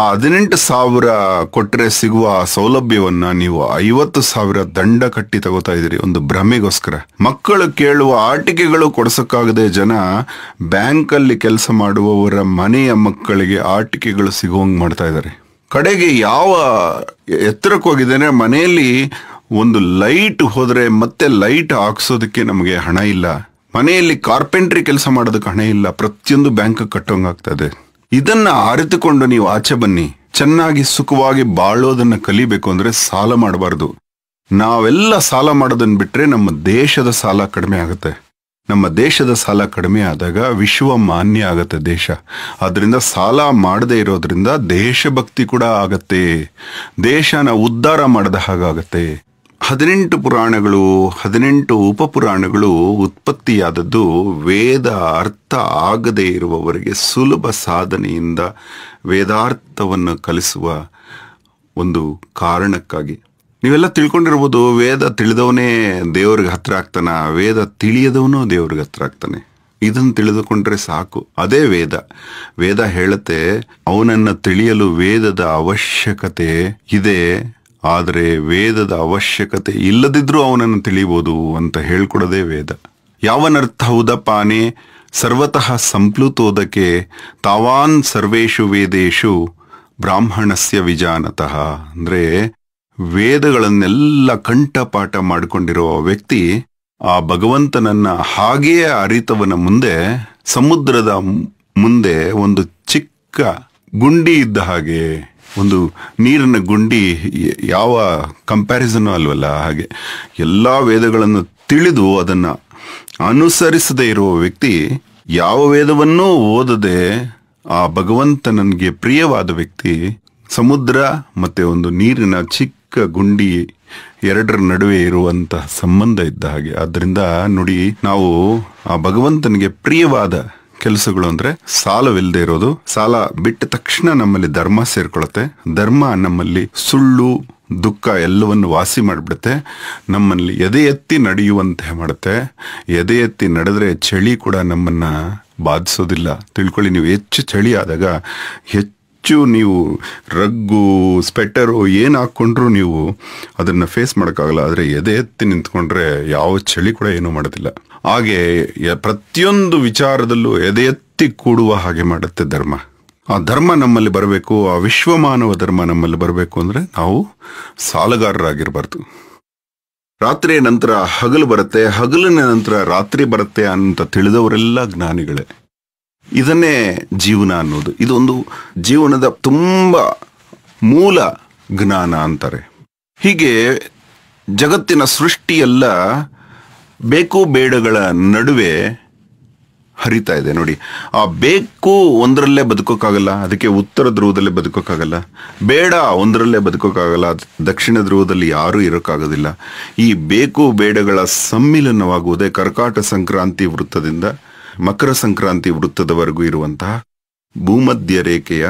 ಆ ಹದಿನೆಂಟು ಸಾವಿರ ಕೊಟ್ಟರೆ ಸಿಗುವ ಸೌಲಭ್ಯವನ್ನು ನೀವು ಐವತ್ತು ಸಾವಿರ ದಂಡ ಕಟ್ಟಿ ತಗೋತಾ ಇದ್ದೀರಿ ಒಂದು ಭ್ರಮೆಗೋಸ್ಕರ ಮಕ್ಕಳು ಕೇಳುವ ಆಟಿಕೆಗಳು ಕೊಡಿಸೋಕ್ಕಾಗದೆ ಜನ ಬ್ಯಾಂಕಲ್ಲಿ ಕೆಲಸ ಮಾಡುವವರ ಮನೆಯ ಮಕ್ಕಳಿಗೆ ಆಟಿಕೆಗಳು ಸಿಗುವಂಗೆ ಮಾಡ್ತಾ ಇದ್ದಾರೆ ಕಡೆಗೆ ಯಾವ ಎತ್ತರಕ್ಕೆ ಹೋಗಿದ್ದೇನೆ ಮನೆಯಲ್ಲಿ ಒಂದು ಲೈಟ್ ಹೋದರೆ ಮತ್ತೆ ಲೈಟ್ ಹಾಕ್ಸೋದಕ್ಕೆ ನಮಗೆ ಹಣ ಇಲ್ಲ ಮನೆಯಲ್ಲಿ ಕಾರ್ಪೆಂಟ್ರಿ ಕೆಲಸ ಮಾಡೋದಕ್ಕೆ ಹಣ ಇಲ್ಲ ಪ್ರತಿಯೊಂದು ಬ್ಯಾಂಕ್ ಕಟ್ಟೋಂಗಾಗ್ತದೆ ಇದನ್ನ ಅರಿತುಕೊಂಡು ನೀವು ಆಚೆ ಬನ್ನಿ ಚೆನ್ನಾಗಿ ಸುಖವಾಗಿ ಬಾಳೋದನ್ನ ಕಲಿಬೇಕು ಅಂದ್ರೆ ಸಾಲ ಮಾಡಬಾರ್ದು ನಾವೆಲ್ಲ ಸಾಲ ಮಾಡೋದನ್ನ ಬಿಟ್ರೆ ನಮ್ಮ ದೇಶದ ಸಾಲ ಕಡಿಮೆ ಆಗುತ್ತೆ ನಮ್ಮ ದೇಶದ ಸಾಲ ಕಡಿಮೆ ಆದಾಗ ವಿಶ್ವ ಮಾನ್ಯ ಆಗತ್ತೆ ದೇಶ ಅದರಿಂದ ಸಾಲ ಮಾಡದೇ ಇರೋದ್ರಿಂದ ದೇಶಭಕ್ತಿ ಕೂಡ ಆಗತ್ತೆ ದೇಶನ ಉದ್ಧಾರ ಮಾಡಿದ ಹಾಗಾಗತ್ತೆ ಹದಿನೆಂಟು ಪುರಾಣಗಳು ಹದಿನೆಂಟು ಉಪಪುರಾಣಗಳು ಉತ್ಪತ್ತಿಯಾದದ್ದು ವೇದ ಅರ್ಥ ಆಗದೇ ಇರುವವರಿಗೆ ಸುಲಭ ಸಾಧನೆಯಿಂದ ವೇದಾರ್ಥವನ್ನು ಕಲಿಸುವ ಒಂದು ಕಾರಣಕ್ಕಾಗಿ ನೀವೆಲ್ಲ ತಿಳ್ಕೊಂಡಿರ್ಬೋದು ವೇದ ತಿಳಿದವನೇ ದೇವ್ರಿಗೆ ಹತ್ರ ಆಗ್ತಾನ ವೇದ ತಿಳಿಯದವನು ದೇವ್ರಿಗೆ ಹತ್ರ ಆಗ್ತಾನೆ ಇದನ್ನು ತಿಳಿದುಕೊಂಡ್ರೆ ಸಾಕು ಅದೇ ವೇದ ವೇದ ಹೇಳುತ್ತೆ ಅವನನ್ನು ತಿಳಿಯಲು ವೇದದ ಅವಶ್ಯಕತೆ ಇದೆ ಆದರೆ ವೇದದ ಅವಶ್ಯಕತೆ ಇಲ್ಲದಿದ್ರೂ ಅವನನ್ನು ತಿಳಿಬೋದು ಅಂತ ಹೇಳ್ಕೊಡದೆ ವೇದ ಯಾವನರ್ಥ ಪಾನೆ ಸರ್ವತಃ ಸಂಪ್ಲುತೋದಕ್ಕೆ ತಾವಾನ್ ಸರ್ವೇಶು ವೇದೇಶು ಬ್ರಾಹ್ಮಣಸ್ಯ ವಿಜಾನತಃ ಅಂದರೆ ವೇದಗಳನ್ನೆಲ್ಲ ಕಂಠಪಾಠ ಮಾಡಿಕೊಂಡಿರುವ ವ್ಯಕ್ತಿ ಆ ಭಗವಂತನನ್ನ ಹಾಗೆಯೇ ಅರಿತವನ ಮುಂದೆ ಸಮುದ್ರದ ಮುಂದೆ ಒಂದು ಚಿಕ್ಕ ಗುಂಡಿ ಇದ್ದ ಹಾಗೆ ಒಂದು ನೀರಿನ ಗುಂಡಿ ಯಾವ ಕಂಪ್ಯಾರಿಸನ್ ಅಲ್ವಲ್ಲ ಹಾಗೆ ಎಲ್ಲ ವೇದಗಳನ್ನು ತಿಳಿದು ಅದನ್ನು ಅನುಸರಿಸದೇ ಇರುವ ವ್ಯಕ್ತಿ ಯಾವ ವೇದವನ್ನೂ ಓದದೆ ಆ ಭಗವಂತ ನನಗೆ ಪ್ರಿಯವಾದ ವ್ಯಕ್ತಿ ಸಮುದ್ರ ಮತ್ತು ಒಂದು ನೀರಿನ ಚಿಕ್ಕ ಗುಂಡಿ ಎರಡರ ನಡುವೆ ಇರುವಂತಹ ಸಂಬಂಧ ಇದ್ದ ಹಾಗೆ ಆದ್ದರಿಂದ ನೋಡಿ ನಾವು ಆ ಭಗವಂತನಿಗೆ ಪ್ರಿಯವಾದ ಕೆಲಸಗಳು ಅಂದ್ರೆ ಸಾಲವಿಲ್ಲದೆ ಇರೋದು ಸಾಲ ಬಿಟ್ಟ ತಕ್ಷಣ ನಮ್ಮಲ್ಲಿ ಧರ್ಮ ಸೇರ್ಕೊಳ್ಳುತ್ತೆ ಧರ್ಮ ನಮ್ಮಲ್ಲಿ ಸುಳ್ಳು ದುಃಖ ಎಲ್ಲವನ್ನು ವಾಸಿ ಮಾಡಿಬಿಡುತ್ತೆ ನಮ್ಮಲ್ಲಿ ಎದೆ ಎತ್ತಿ ನಡೆಯುವಂತೆ ಮಾಡುತ್ತೆ ಎದೆ ಎತ್ತಿ ನಡೆದ್ರೆ ಚಳಿ ಕೂಡ ನಮ್ಮನ್ನ ಬಾಧಿಸೋದಿಲ್ಲ ತಿಳ್ಕೊಳ್ಳಿ ನೀವು ಹೆಚ್ಚು ಚಳಿ ಆದಾಗ ಹೆಚ್ಚು ನೀವು ರಗ್ಗು ಸ್ವೆಟರು ಏನು ಹಾಕ್ಕೊಂಡ್ರೂ ನೀವು ಅದನ್ನು ಫೇಸ್ ಮಾಡೋಕ್ಕಾಗಲ್ಲ ಆದರೆ ಎದೆ ಎತ್ತಿ ನಿಂತ್ಕೊಂಡ್ರೆ ಯಾವ ಚಳಿ ಕೂಡ ಏನೂ ಮಾಡೋದಿಲ್ಲ ಹಾಗೆ ಪ್ರತಿಯೊಂದು ವಿಚಾರದಲ್ಲೂ ಎದೆ ಎತ್ತಿ ಕೂಡುವ ಹಾಗೆ ಮಾಡುತ್ತೆ ಧರ್ಮ ಆ ಧರ್ಮ ನಮ್ಮಲ್ಲಿ ಬರಬೇಕು ಆ ವಿಶ್ವಮಾನವ ಧರ್ಮ ನಮ್ಮಲ್ಲಿ ಬರಬೇಕು ಅಂದರೆ ನಾವು ಸಾಲಗಾರರಾಗಿರಬಾರ್ದು ರಾತ್ರಿಯ ನಂತರ ಹಗಲು ಬರುತ್ತೆ ಹಗಲಿನ ನಂತರ ರಾತ್ರಿ ಬರುತ್ತೆ ಅಂತ ತಿಳಿದವರೆಲ್ಲ ಜ್ಞಾನಿಗಳೇ ಇದನ್ನೇ ಜೀವನ ಅನ್ನೋದು ಇದೊಂದು ಜೀವನದ ತುಂಬ ಮೂಲ ಜ್ಞಾನ ಅಂತಾರೆ ಹೀಗೆ ಜಗತ್ತಿನ ಸೃಷ್ಟಿಯೆಲ್ಲ ಬೇಕು ಬೇಡಗಳ ನಡುವೆ ಹರಿತಾ ಇದೆ ನೋಡಿ ಆ ಬೇಕು ಒಂದರಲ್ಲೇ ಬದುಕೋಕ್ಕಾಗಲ್ಲ ಅದಕ್ಕೆ ಉತ್ತರ ಧ್ರುವದಲ್ಲೇ ಬದುಕೋಕ್ಕಾಗಲ್ಲ ಬೇಡ ಒಂದರಲ್ಲೇ ಬದುಕೋಕ್ಕಾಗಲ್ಲ ದಕ್ಷಿಣ ಧ್ರುವದಲ್ಲಿ ಯಾರೂ ಇರೋಕ್ಕಾಗೋದಿಲ್ಲ ಈ ಬೇಕು ಬೇಡಗಳ ಸಮ್ಮಿಲನವಾಗುವುದೇ ಕರ್ಕಾಟ ಸಂಕ್ರಾಂತಿ ವೃತ್ತದಿಂದ ಮಕರ ಸಂಕ್ರಾಂತಿ ವೃತ್ತದವರೆಗೂ ಇರುವಂತಹ ಭೂಮಧ್ಯ ರೇಖೆಯ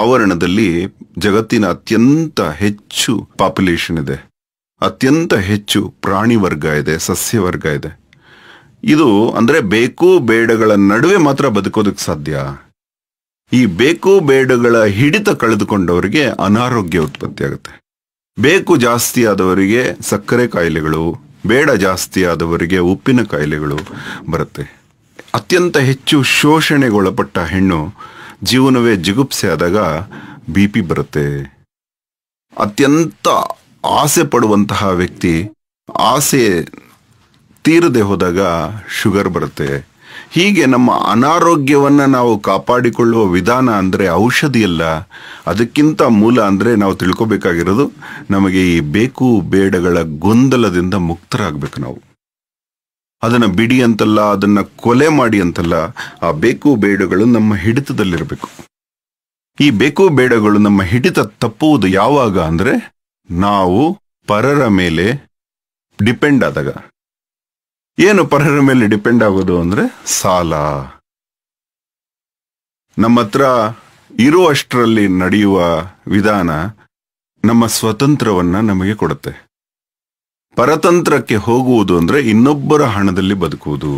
ಆವರಣದಲ್ಲಿ ಜಗತ್ತಿನ ಅತ್ಯಂತ ಹೆಚ್ಚು ಪಾಪ್ಯುಲೇಷನ್ ಇದೆ ಅತ್ಯಂತ ಹೆಚ್ಚು ಪ್ರಾಣಿ ವರ್ಗ ಇದೆ ಸಸ್ಯವರ್ಗ ಇದೆ ಇದು ಅಂದರೆ ಬೇಕು ಬೇಡಗಳ ನಡುವೆ ಮಾತ್ರ ಬದುಕೋದಕ್ಕೆ ಸಾಧ್ಯ ಈ ಬೇಕು ಬೇಡಗಳ ಹಿಡಿತ ಕಳೆದುಕೊಂಡವರಿಗೆ ಅನಾರೋಗ್ಯ ಉತ್ಪತ್ತಿ ಆಗುತ್ತೆ ಬೇಕು ಜಾಸ್ತಿ ಆದವರಿಗೆ ಸಕ್ಕರೆ ಕಾಯಿಲೆಗಳು ಬೇಡ ಜಾಸ್ತಿ ಆದವರಿಗೆ ಉಪ್ಪಿನ ಕಾಯಿಲೆಗಳು ಬರುತ್ತೆ ಅತ್ಯಂತ ಹೆಚ್ಚು ಶೋಷಣೆಗೊಳಪಟ್ಟ ಹೆಣ್ಣು ಜೀವನವೇ ಜಿಗುಪ್ಸೆ ಆದಾಗ ಬಿ ಪಿ ಬರುತ್ತೆ ಅತ್ಯಂತ ಆಸೆ ಪಡುವಂತಹ ವ್ಯಕ್ತಿ ಆಸೆ ತೀರದೆ ಹೋದಾಗ ಶುಗರ್ ಬರುತ್ತೆ ಹೀಗೆ ನಮ್ಮ ಅನಾರೋಗ್ಯವನ್ನು ನಾವು ಕಾಪಾಡಿಕೊಳ್ಳುವ ವಿಧಾನ ಅಂದರೆ ಔಷಧಿಯಲ್ಲ ಅದಕ್ಕಿಂತ ಮೂಲ ಅಂದರೆ ನಾವು ತಿಳ್ಕೊಬೇಕಾಗಿರೋದು ನಮಗೆ ಈ ಬೇಕು ಬೇಡಗಳ ಗೊಂದಲದಿಂದ ಮುಕ್ತರಾಗಬೇಕು ನಾವು ಅದನ್ನು ಬಿಡಿ ಅಂತಲ್ಲ ಅದನ್ನು ಕೊಲೆ ಮಾಡಿ ಅಂತಲ್ಲ ಆ ಬೇಕು ಬೇಡಗಳು ನಮ್ಮ ಹಿಡಿತದಲ್ಲಿರಬೇಕು ಈ ಬೇಕು ಬೇಡಗಳು ನಮ್ಮ ಹಿಡಿತ ತಪ್ಪುವುದು ಯಾವಾಗ ಅಂದರೆ ನಾವು ಪರರ ಮೇಲೆ ಡಿಪೆಂಡ್ ಆದಾಗ ಏನು ಪರರ ಮೇಲೆ ಡಿಪೆಂಡ್ ಆಗೋದು ಅಂದರೆ ಸಾಲ ನಮ್ಮ ಹತ್ರ ಇರುವಷ್ಟರಲ್ಲಿ ನಡೆಯುವ ವಿಧಾನ ನಮ್ಮ ಸ್ವತಂತ್ರವನ್ನ ನಮಗೆ ಕೊಡುತ್ತೆ ಪರತಂತ್ರಕ್ಕೆ ಹೋಗುವುದು ಅಂದರೆ ಇನ್ನೊಬ್ಬರ ಹಣದಲ್ಲಿ ಬದುಕುವುದು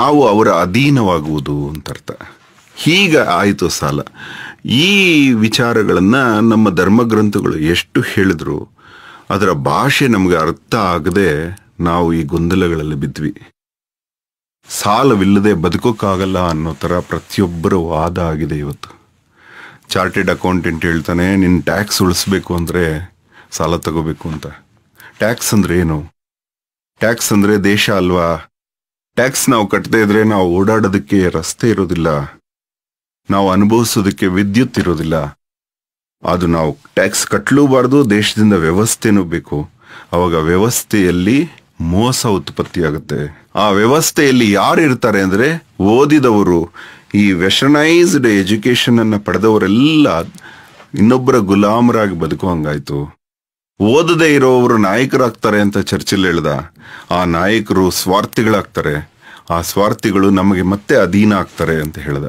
ನಾವು ಅವರ ಅಧೀನವಾಗುವುದು ಅಂತ ಅರ್ಥ ಹೀಗೆ ಆಯಿತು ಸಾಲ ಈ ವಿಚಾರಗಳನ್ನು ನಮ್ಮ ಧರ್ಮಗ್ರಂಥಗಳು ಎಷ್ಟು ಹೇಳಿದ್ರು ಅದರ ಭಾಷೆ ನಮಗೆ ಅರ್ಥ ಆಗದೆ ನಾವು ಈ ಗೊಂದಲಗಳಲ್ಲಿ ಬಿದ್ವಿ ಸಾಲವಿಲ್ಲದೆ ಬದುಕೋಕ್ಕಾಗಲ್ಲ ಅನ್ನೋ ಥರ ಪ್ರತಿಯೊಬ್ಬರ ವಾದ ಆಗಿದೆ ಇವತ್ತು ಚಾರ್ಟೆಡ್ ಅಕೌಂಟೆಂಟ್ ಹೇಳ್ತಾನೆ ನಿನ್ನ ಟ್ಯಾಕ್ಸ್ ಉಳಿಸ್ಬೇಕು ಅಂದರೆ ಸಾಲ ತಗೋಬೇಕು ಅಂತ ಟ್ಯಾಕ್ಸ್ ಅಂದರೆ ಏನು ಟ್ಯಾಕ್ಸ್ ಅಂದರೆ ದೇಶ ಅಲ್ವಾ ಟ್ಯಾಕ್ಸ್ ನಾವು ಕಟ್ಟದೇ ಇದ್ರೆ ನಾವು ಓಡಾಡೋದಕ್ಕೆ ರಸ್ತೆ ಇರೋದಿಲ್ಲ ನಾವು ಅನುಭವಿಸೋದಕ್ಕೆ ವಿದ್ಯುತ್ ಇರೋದಿಲ್ಲ ಅದು ನಾವು ಟ್ಯಾಕ್ಸ್ ಕಟ್ಟಲೂಬಾರ್ದು ದೇಶದಿಂದ ವ್ಯವಸ್ಥೆನೂ ಬೇಕು ಅವಾಗ ವ್ಯವಸ್ಥೆಯಲ್ಲಿ ಮೋಸ ಉತ್ಪತ್ತಿಯಾಗುತ್ತೆ ಆ ವ್ಯವಸ್ಥೆಯಲ್ಲಿ ಯಾರು ಇರ್ತಾರೆ ಅಂದರೆ ಓದಿದವರು ಈ ವೆಷನೈಸ್ಡ್ ಎಜುಕೇಷನನ್ನು ಪಡೆದವರೆಲ್ಲ ಇನ್ನೊಬ್ಬರ ಗುಲಾಮರಾಗಿ ಬದುಕುವಂಗಾಯ್ತು ಓದದೇ ಇರೋವರು ನಾಯಕರಾಗ್ತಾರೆ ಅಂತ ಚರ್ಚಿಲ್ ಹೇಳ್ದ ಆ ನಾಯಕರು ಸ್ವಾರ್ಥಿಗಳಾಗ್ತಾರೆ ಆ ಸ್ವಾರ್ಥಿಗಳು ನಮಗೆ ಮತ್ತೆ ಅಧೀನ ಆಗ್ತಾರೆ ಅಂತ ಹೇಳಿದ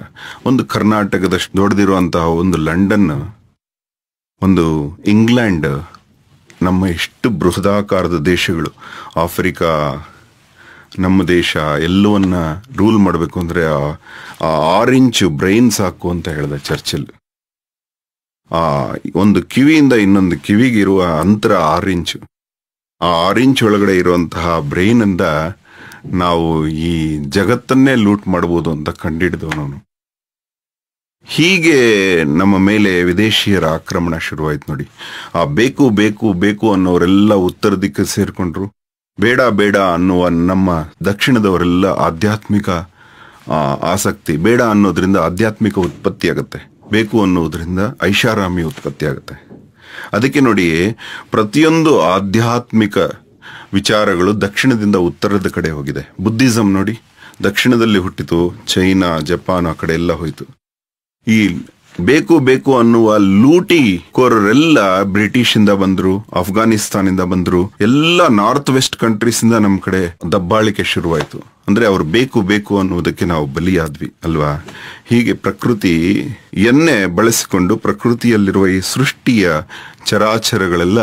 ಒಂದು ಕರ್ನಾಟಕದಷ್ಟು ದೊಡ್ಡದಿರುವಂತಹ ಒಂದು ಲಂಡನ್ ಒಂದು ಇಂಗ್ಲೆಂಡ್ ನಮ್ಮ ಎಷ್ಟು ಬೃಹದಾಕಾರದ ದೇಶಗಳು ಆಫ್ರಿಕಾ ನಮ್ಮ ದೇಶ ಎಲ್ಲವನ್ನ ರೂಲ್ ಮಾಡಬೇಕು ಅಂದರೆ ಆ ಆರೆಂಜ್ ಬ್ರೈನ್ ಸಾಕು ಅಂತ ಹೇಳಿದ ಚರ್ಚಲ್ಲಿ ಆ ಒಂದು ಕಿವಿಯಿಂದ ಇನ್ನೊಂದು ಕಿವಿಗಿರುವ ಅಂತರ ಆರೆಂಜ್ ಆ ಆರೆಂಜ್ ಒಳಗಡೆ ಇರುವಂತಹ ಬ್ರೈನಿಂದ ನಾವು ಈ ಜಗತ್ತನ್ನೇ ಲೂಟ್ ಮಾಡ್ಬೋದು ಅಂತ ಕಂಡಿಡಿದವನು ಹೀಗೆ ನಮ್ಮ ಮೇಲೆ ವಿದೇಶಿಯರ ಆಕ್ರಮಣ ಶುರುವಾಯ್ತು ನೋಡಿ ಆ ಬೇಕು ಬೇಕು ಬೇಕು ಅನ್ನೋರೆಲ್ಲ ಉತ್ತರ ದಿಕ್ಕು ಸೇರ್ಕೊಂಡ್ರು ಬೇಡ ಬೇಡ ಅನ್ನುವ ನಮ್ಮ ದಕ್ಷಿಣದವರೆಲ್ಲ ಆಧ್ಯಾತ್ಮಿಕ ಆಸಕ್ತಿ ಬೇಡ ಅನ್ನೋದ್ರಿಂದ ಆಧ್ಯಾತ್ಮಿಕ ಉತ್ಪತ್ತಿ ಆಗುತ್ತೆ ಬೇಕು ಅನ್ನೋದ್ರಿಂದ ಐಷಾರಾಮಿ ಉತ್ಪತ್ತಿ ಆಗುತ್ತೆ ಅದಕ್ಕೆ ನೋಡಿ ಪ್ರತಿಯೊಂದು ಆಧ್ಯಾತ್ಮಿಕ ವಿಚಾರಗಳು ದಕ್ಷಿಣದಿಂದ ಉತ್ತರದ ಕಡೆ ಹೋಗಿದೆ ಬುದ್ಧಿಸಮ್ ನೋಡಿ ದಕ್ಷಿಣದಲ್ಲಿ ಹುಟ್ಟಿತು ಚೈನಾ ಜಪಾನ್ ಆ ಕಡೆ ಎಲ್ಲ ಹೋಯಿತು ಈ ಬೇಕು ಬೇಕು ಅನ್ನುವ ಲೂಟಿ ಕೋರರೆಲ್ಲ ಬ್ರಿಟಿಷ್ ಇಂದ ಬಂದ್ರು ಅಫ್ಘಾನಿಸ್ತಾನ್ ಇಂದ ಬಂದ್ರು ಎಲ್ಲ ನಾರ್ತ್ ವೆಸ್ಟ್ ಕಂಟ್ರೀಸ್ ಇಂದ ನಮ್ ಕಡೆ ದಬ್ಬಾಳಿಕೆ ಶುರುವಾಯ್ತು ಅಂದ್ರೆ ಅವ್ರು ಬೇಕು ಬೇಕು ಅನ್ನುವುದಕ್ಕೆ ನಾವು ಬಲಿಯಾದ್ವಿ ಅಲ್ವಾ ಹೀಗೆ ಪ್ರಕೃತಿ ಎನ್ನೆ ಬಳಸಿಕೊಂಡು ಪ್ರಕೃತಿಯಲ್ಲಿರುವ ಈ ಸೃಷ್ಟಿಯ ಚರಾಚರಗಳೆಲ್ಲ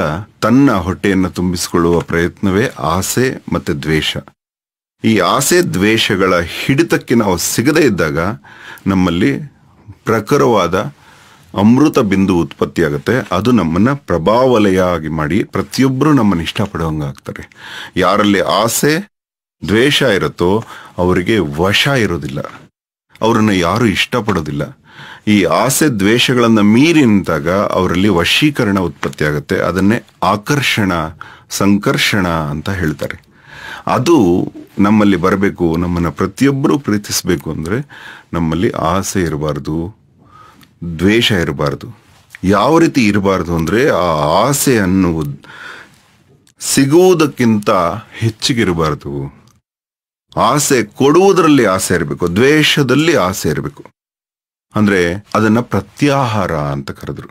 ತನ್ನ ಹೊಟ್ಟೆಯನ್ನು ತುಂಬಿಸಿಕೊಳ್ಳುವ ಪ್ರಯತ್ನವೇ ಆಸೆ ಮತ್ತೆ ದ್ವೇಷ ಈ ಆಸೆ ದ್ವೇಷಗಳ ಹಿಡಿತಕ್ಕೆ ನಾವು ಸಿಗದೇ ಇದ್ದಾಗ ನಮ್ಮಲ್ಲಿ ಪ್ರಖರವಾದ ಅಮೃತ ಬಿಂದು ಉತ್ಪತ್ತಿಯಾಗುತ್ತೆ ಅದು ನಮ್ಮನ್ನ ಪ್ರಭಾವಲಯ ಆಗಿ ಮಾಡಿ ಪ್ರತಿಯೊಬ್ಬರು ನಮ್ಮನ್ನು ಇಷ್ಟಪಡುವಂಗೆ ಆಗ್ತಾರೆ ಯಾರಲ್ಲಿ ಆಸೆ ದ್ವೇಷ ಇರುತ್ತೋ ಅವರಿಗೆ ವಶ ಇರೋದಿಲ್ಲ ಅವರನ್ನು ಯಾರು ಇಷ್ಟಪಡೋದಿಲ್ಲ ಈ ಆಸೆ ದ್ವೇಷಗಳನ್ನು ಮೀರಿ ನಿಂತಾಗ ಅವರಲ್ಲಿ ವಶೀಕರಣ ಉತ್ಪತ್ತಿ ಆಗುತ್ತೆ ಅದನ್ನೇ ಆಕರ್ಷಣ ಸಂಕರ್ಷಣ ಅಂತ ಹೇಳ್ತಾರೆ ಅದು ನಮ್ಮಲ್ಲಿ ಬರಬೇಕು ನಮ್ಮನ್ನು ಪ್ರತಿಯೊಬ್ಬರೂ ಪ್ರೀತಿಸಬೇಕು ಅಂದರೆ ನಮ್ಮಲ್ಲಿ ಆಸೆ ಇರಬಾರ್ದು ದ್ವೇಷ ಇರಬಾರ್ದು ಯಾವ ರೀತಿ ಇರಬಾರ್ದು ಅಂದರೆ ಆ ಆಸೆ ಅನ್ನುವುದು ಸಿಗುವುದಕ್ಕಿಂತ ಹೆಚ್ಚಿಗಿರಬಾರ್ದು ಆಸೆ ಕೊಡುವುದರಲ್ಲಿ ಆಸೆ ಇರಬೇಕು ದ್ವೇಷದಲ್ಲಿ ಆಸೆ ಇರಬೇಕು ಅಂದರೆ ಅದನ್ನು ಪ್ರತ್ಯಾಹಾರ ಅಂತ ಕರೆದ್ರು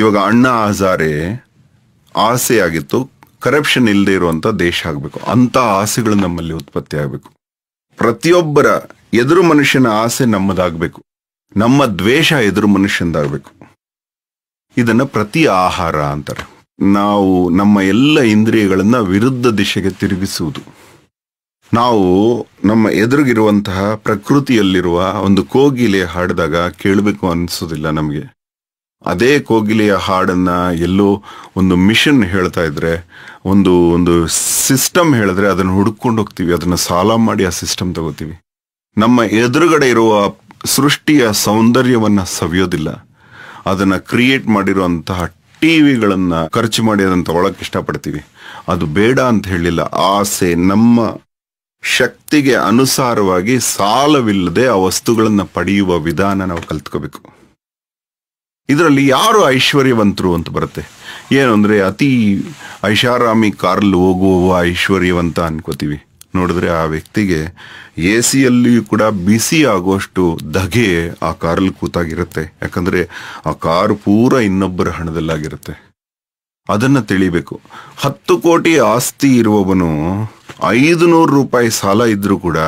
ಇವಾಗ ಅಣ್ಣ ಆಜಾರೆ ಆಸೆಯಾಗಿತ್ತು ಕರಪ್ಷನ್ ಇಲ್ಲದೆ ಇರುವಂಥ ದೇಶ ಆಗಬೇಕು ಅಂಥ ಆಸೆಗಳು ನಮ್ಮಲ್ಲಿ ಉತ್ಪತ್ತಿ ಆಗಬೇಕು ಪ್ರತಿಯೊಬ್ಬರ ಎದುರು ಮನುಷ್ಯನ ಆಸೆ ನಮ್ಮದಾಗಬೇಕು ನಮ್ಮ ದ್ವೇಷ ಎದುರು ಮನುಷ್ಯನದಾಗಬೇಕು ಇದನ್ನು ಪ್ರತಿ ಆಹಾರ ಅಂತಾರೆ ನಾವು ನಮ್ಮ ಎಲ್ಲ ಇಂದ್ರಿಯಗಳನ್ನು ವಿರುದ್ಧ ದಿಶೆಗೆ ತಿರುಗಿಸುವುದು ನಾವು ನಮ್ಮ ಎದುರಿಗಿರುವಂತಹ ಪ್ರಕೃತಿಯಲ್ಲಿರುವ ಒಂದು ಕೋಗಿಲೆ ಹಾಡಿದಾಗ ಕೇಳಬೇಕು ಅನಿಸೋದಿಲ್ಲ ನಮಗೆ ಅದೇ ಕೋಗಿಲೆಯ ಹಾಡನ್ನ ಎಲ್ಲೋ ಒಂದು ಮಿಷನ್ ಹೇಳ್ತಾ ಇದ್ರೆ ಒಂದು ಒಂದು ಸಿಸ್ಟಮ್ ಹೇಳಿದ್ರೆ ಅದನ್ನು ಹುಡುಕೊಂಡು ಹೋಗ್ತೀವಿ ಅದನ್ನ ಸಾಲ ಮಾಡಿ ಆ ಸಿಸ್ಟಮ್ ತಗೋತೀವಿ ನಮ್ಮ ಎದುರುಗಡೆ ಇರುವ ಸೃಷ್ಟಿಯ ಸೌಂದರ್ಯವನ್ನ ಸವಿಯೋದಿಲ್ಲ ಅದನ್ನ ಕ್ರಿಯೇಟ್ ಮಾಡಿರುವಂತಹ ಟಿವಿಗಳನ್ನ ಖರ್ಚು ಮಾಡಿ ಅದನ್ನು ತಗೊಳಕ್ ಇಷ್ಟಪಡ್ತೀವಿ ಅದು ಬೇಡ ಅಂತ ಹೇಳಿಲ್ಲ ಆಸೆ ನಮ್ಮ ಶಕ್ತಿಗೆ ಅನುಸಾರವಾಗಿ ಸಾಲವಿಲ್ಲದೆ ಆ ವಸ್ತುಗಳನ್ನ ಪಡೆಯುವ ವಿಧಾನ ನಾವು ಕಲ್ತ್ಕೋಬೇಕು ಇದರಲ್ಲಿ ಯಾರು ಐಶ್ವರ್ಯವಂತರು ಅಂತ ಬರುತ್ತೆ ಏನು ಅಂದರೆ ಅತಿ ಐಷಾರಾಮಿ ಕಾರಲ್ಲಿ ಹೋಗುವವ ಐಶ್ವರ್ಯವಂತ ಅನ್ಕೋತೀವಿ ನೋಡಿದ್ರೆ ಆ ವ್ಯಕ್ತಿಗೆ ಎ ಸಿಯಲ್ಲಿಯೂ ಕೂಡ ಬಿಸಿ ಆಗುವಷ್ಟು ಧಗೆ ಆ ಕಾರಲ್ಲಿ ಕೂತಾಗಿರುತ್ತೆ ಯಾಕಂದರೆ ಆ ಕಾರು ಪೂರ ಇನ್ನೊಬ್ಬರ ಹಣದಲ್ಲಾಗಿರುತ್ತೆ ಅದನ್ನು ತಿಳಿಬೇಕು ಹತ್ತು ಕೋಟಿ ಆಸ್ತಿ ಇರುವವನು ಐದು ನೂರು ರೂಪಾಯಿ ಸಾಲ ಇದ್ದರೂ ಕೂಡ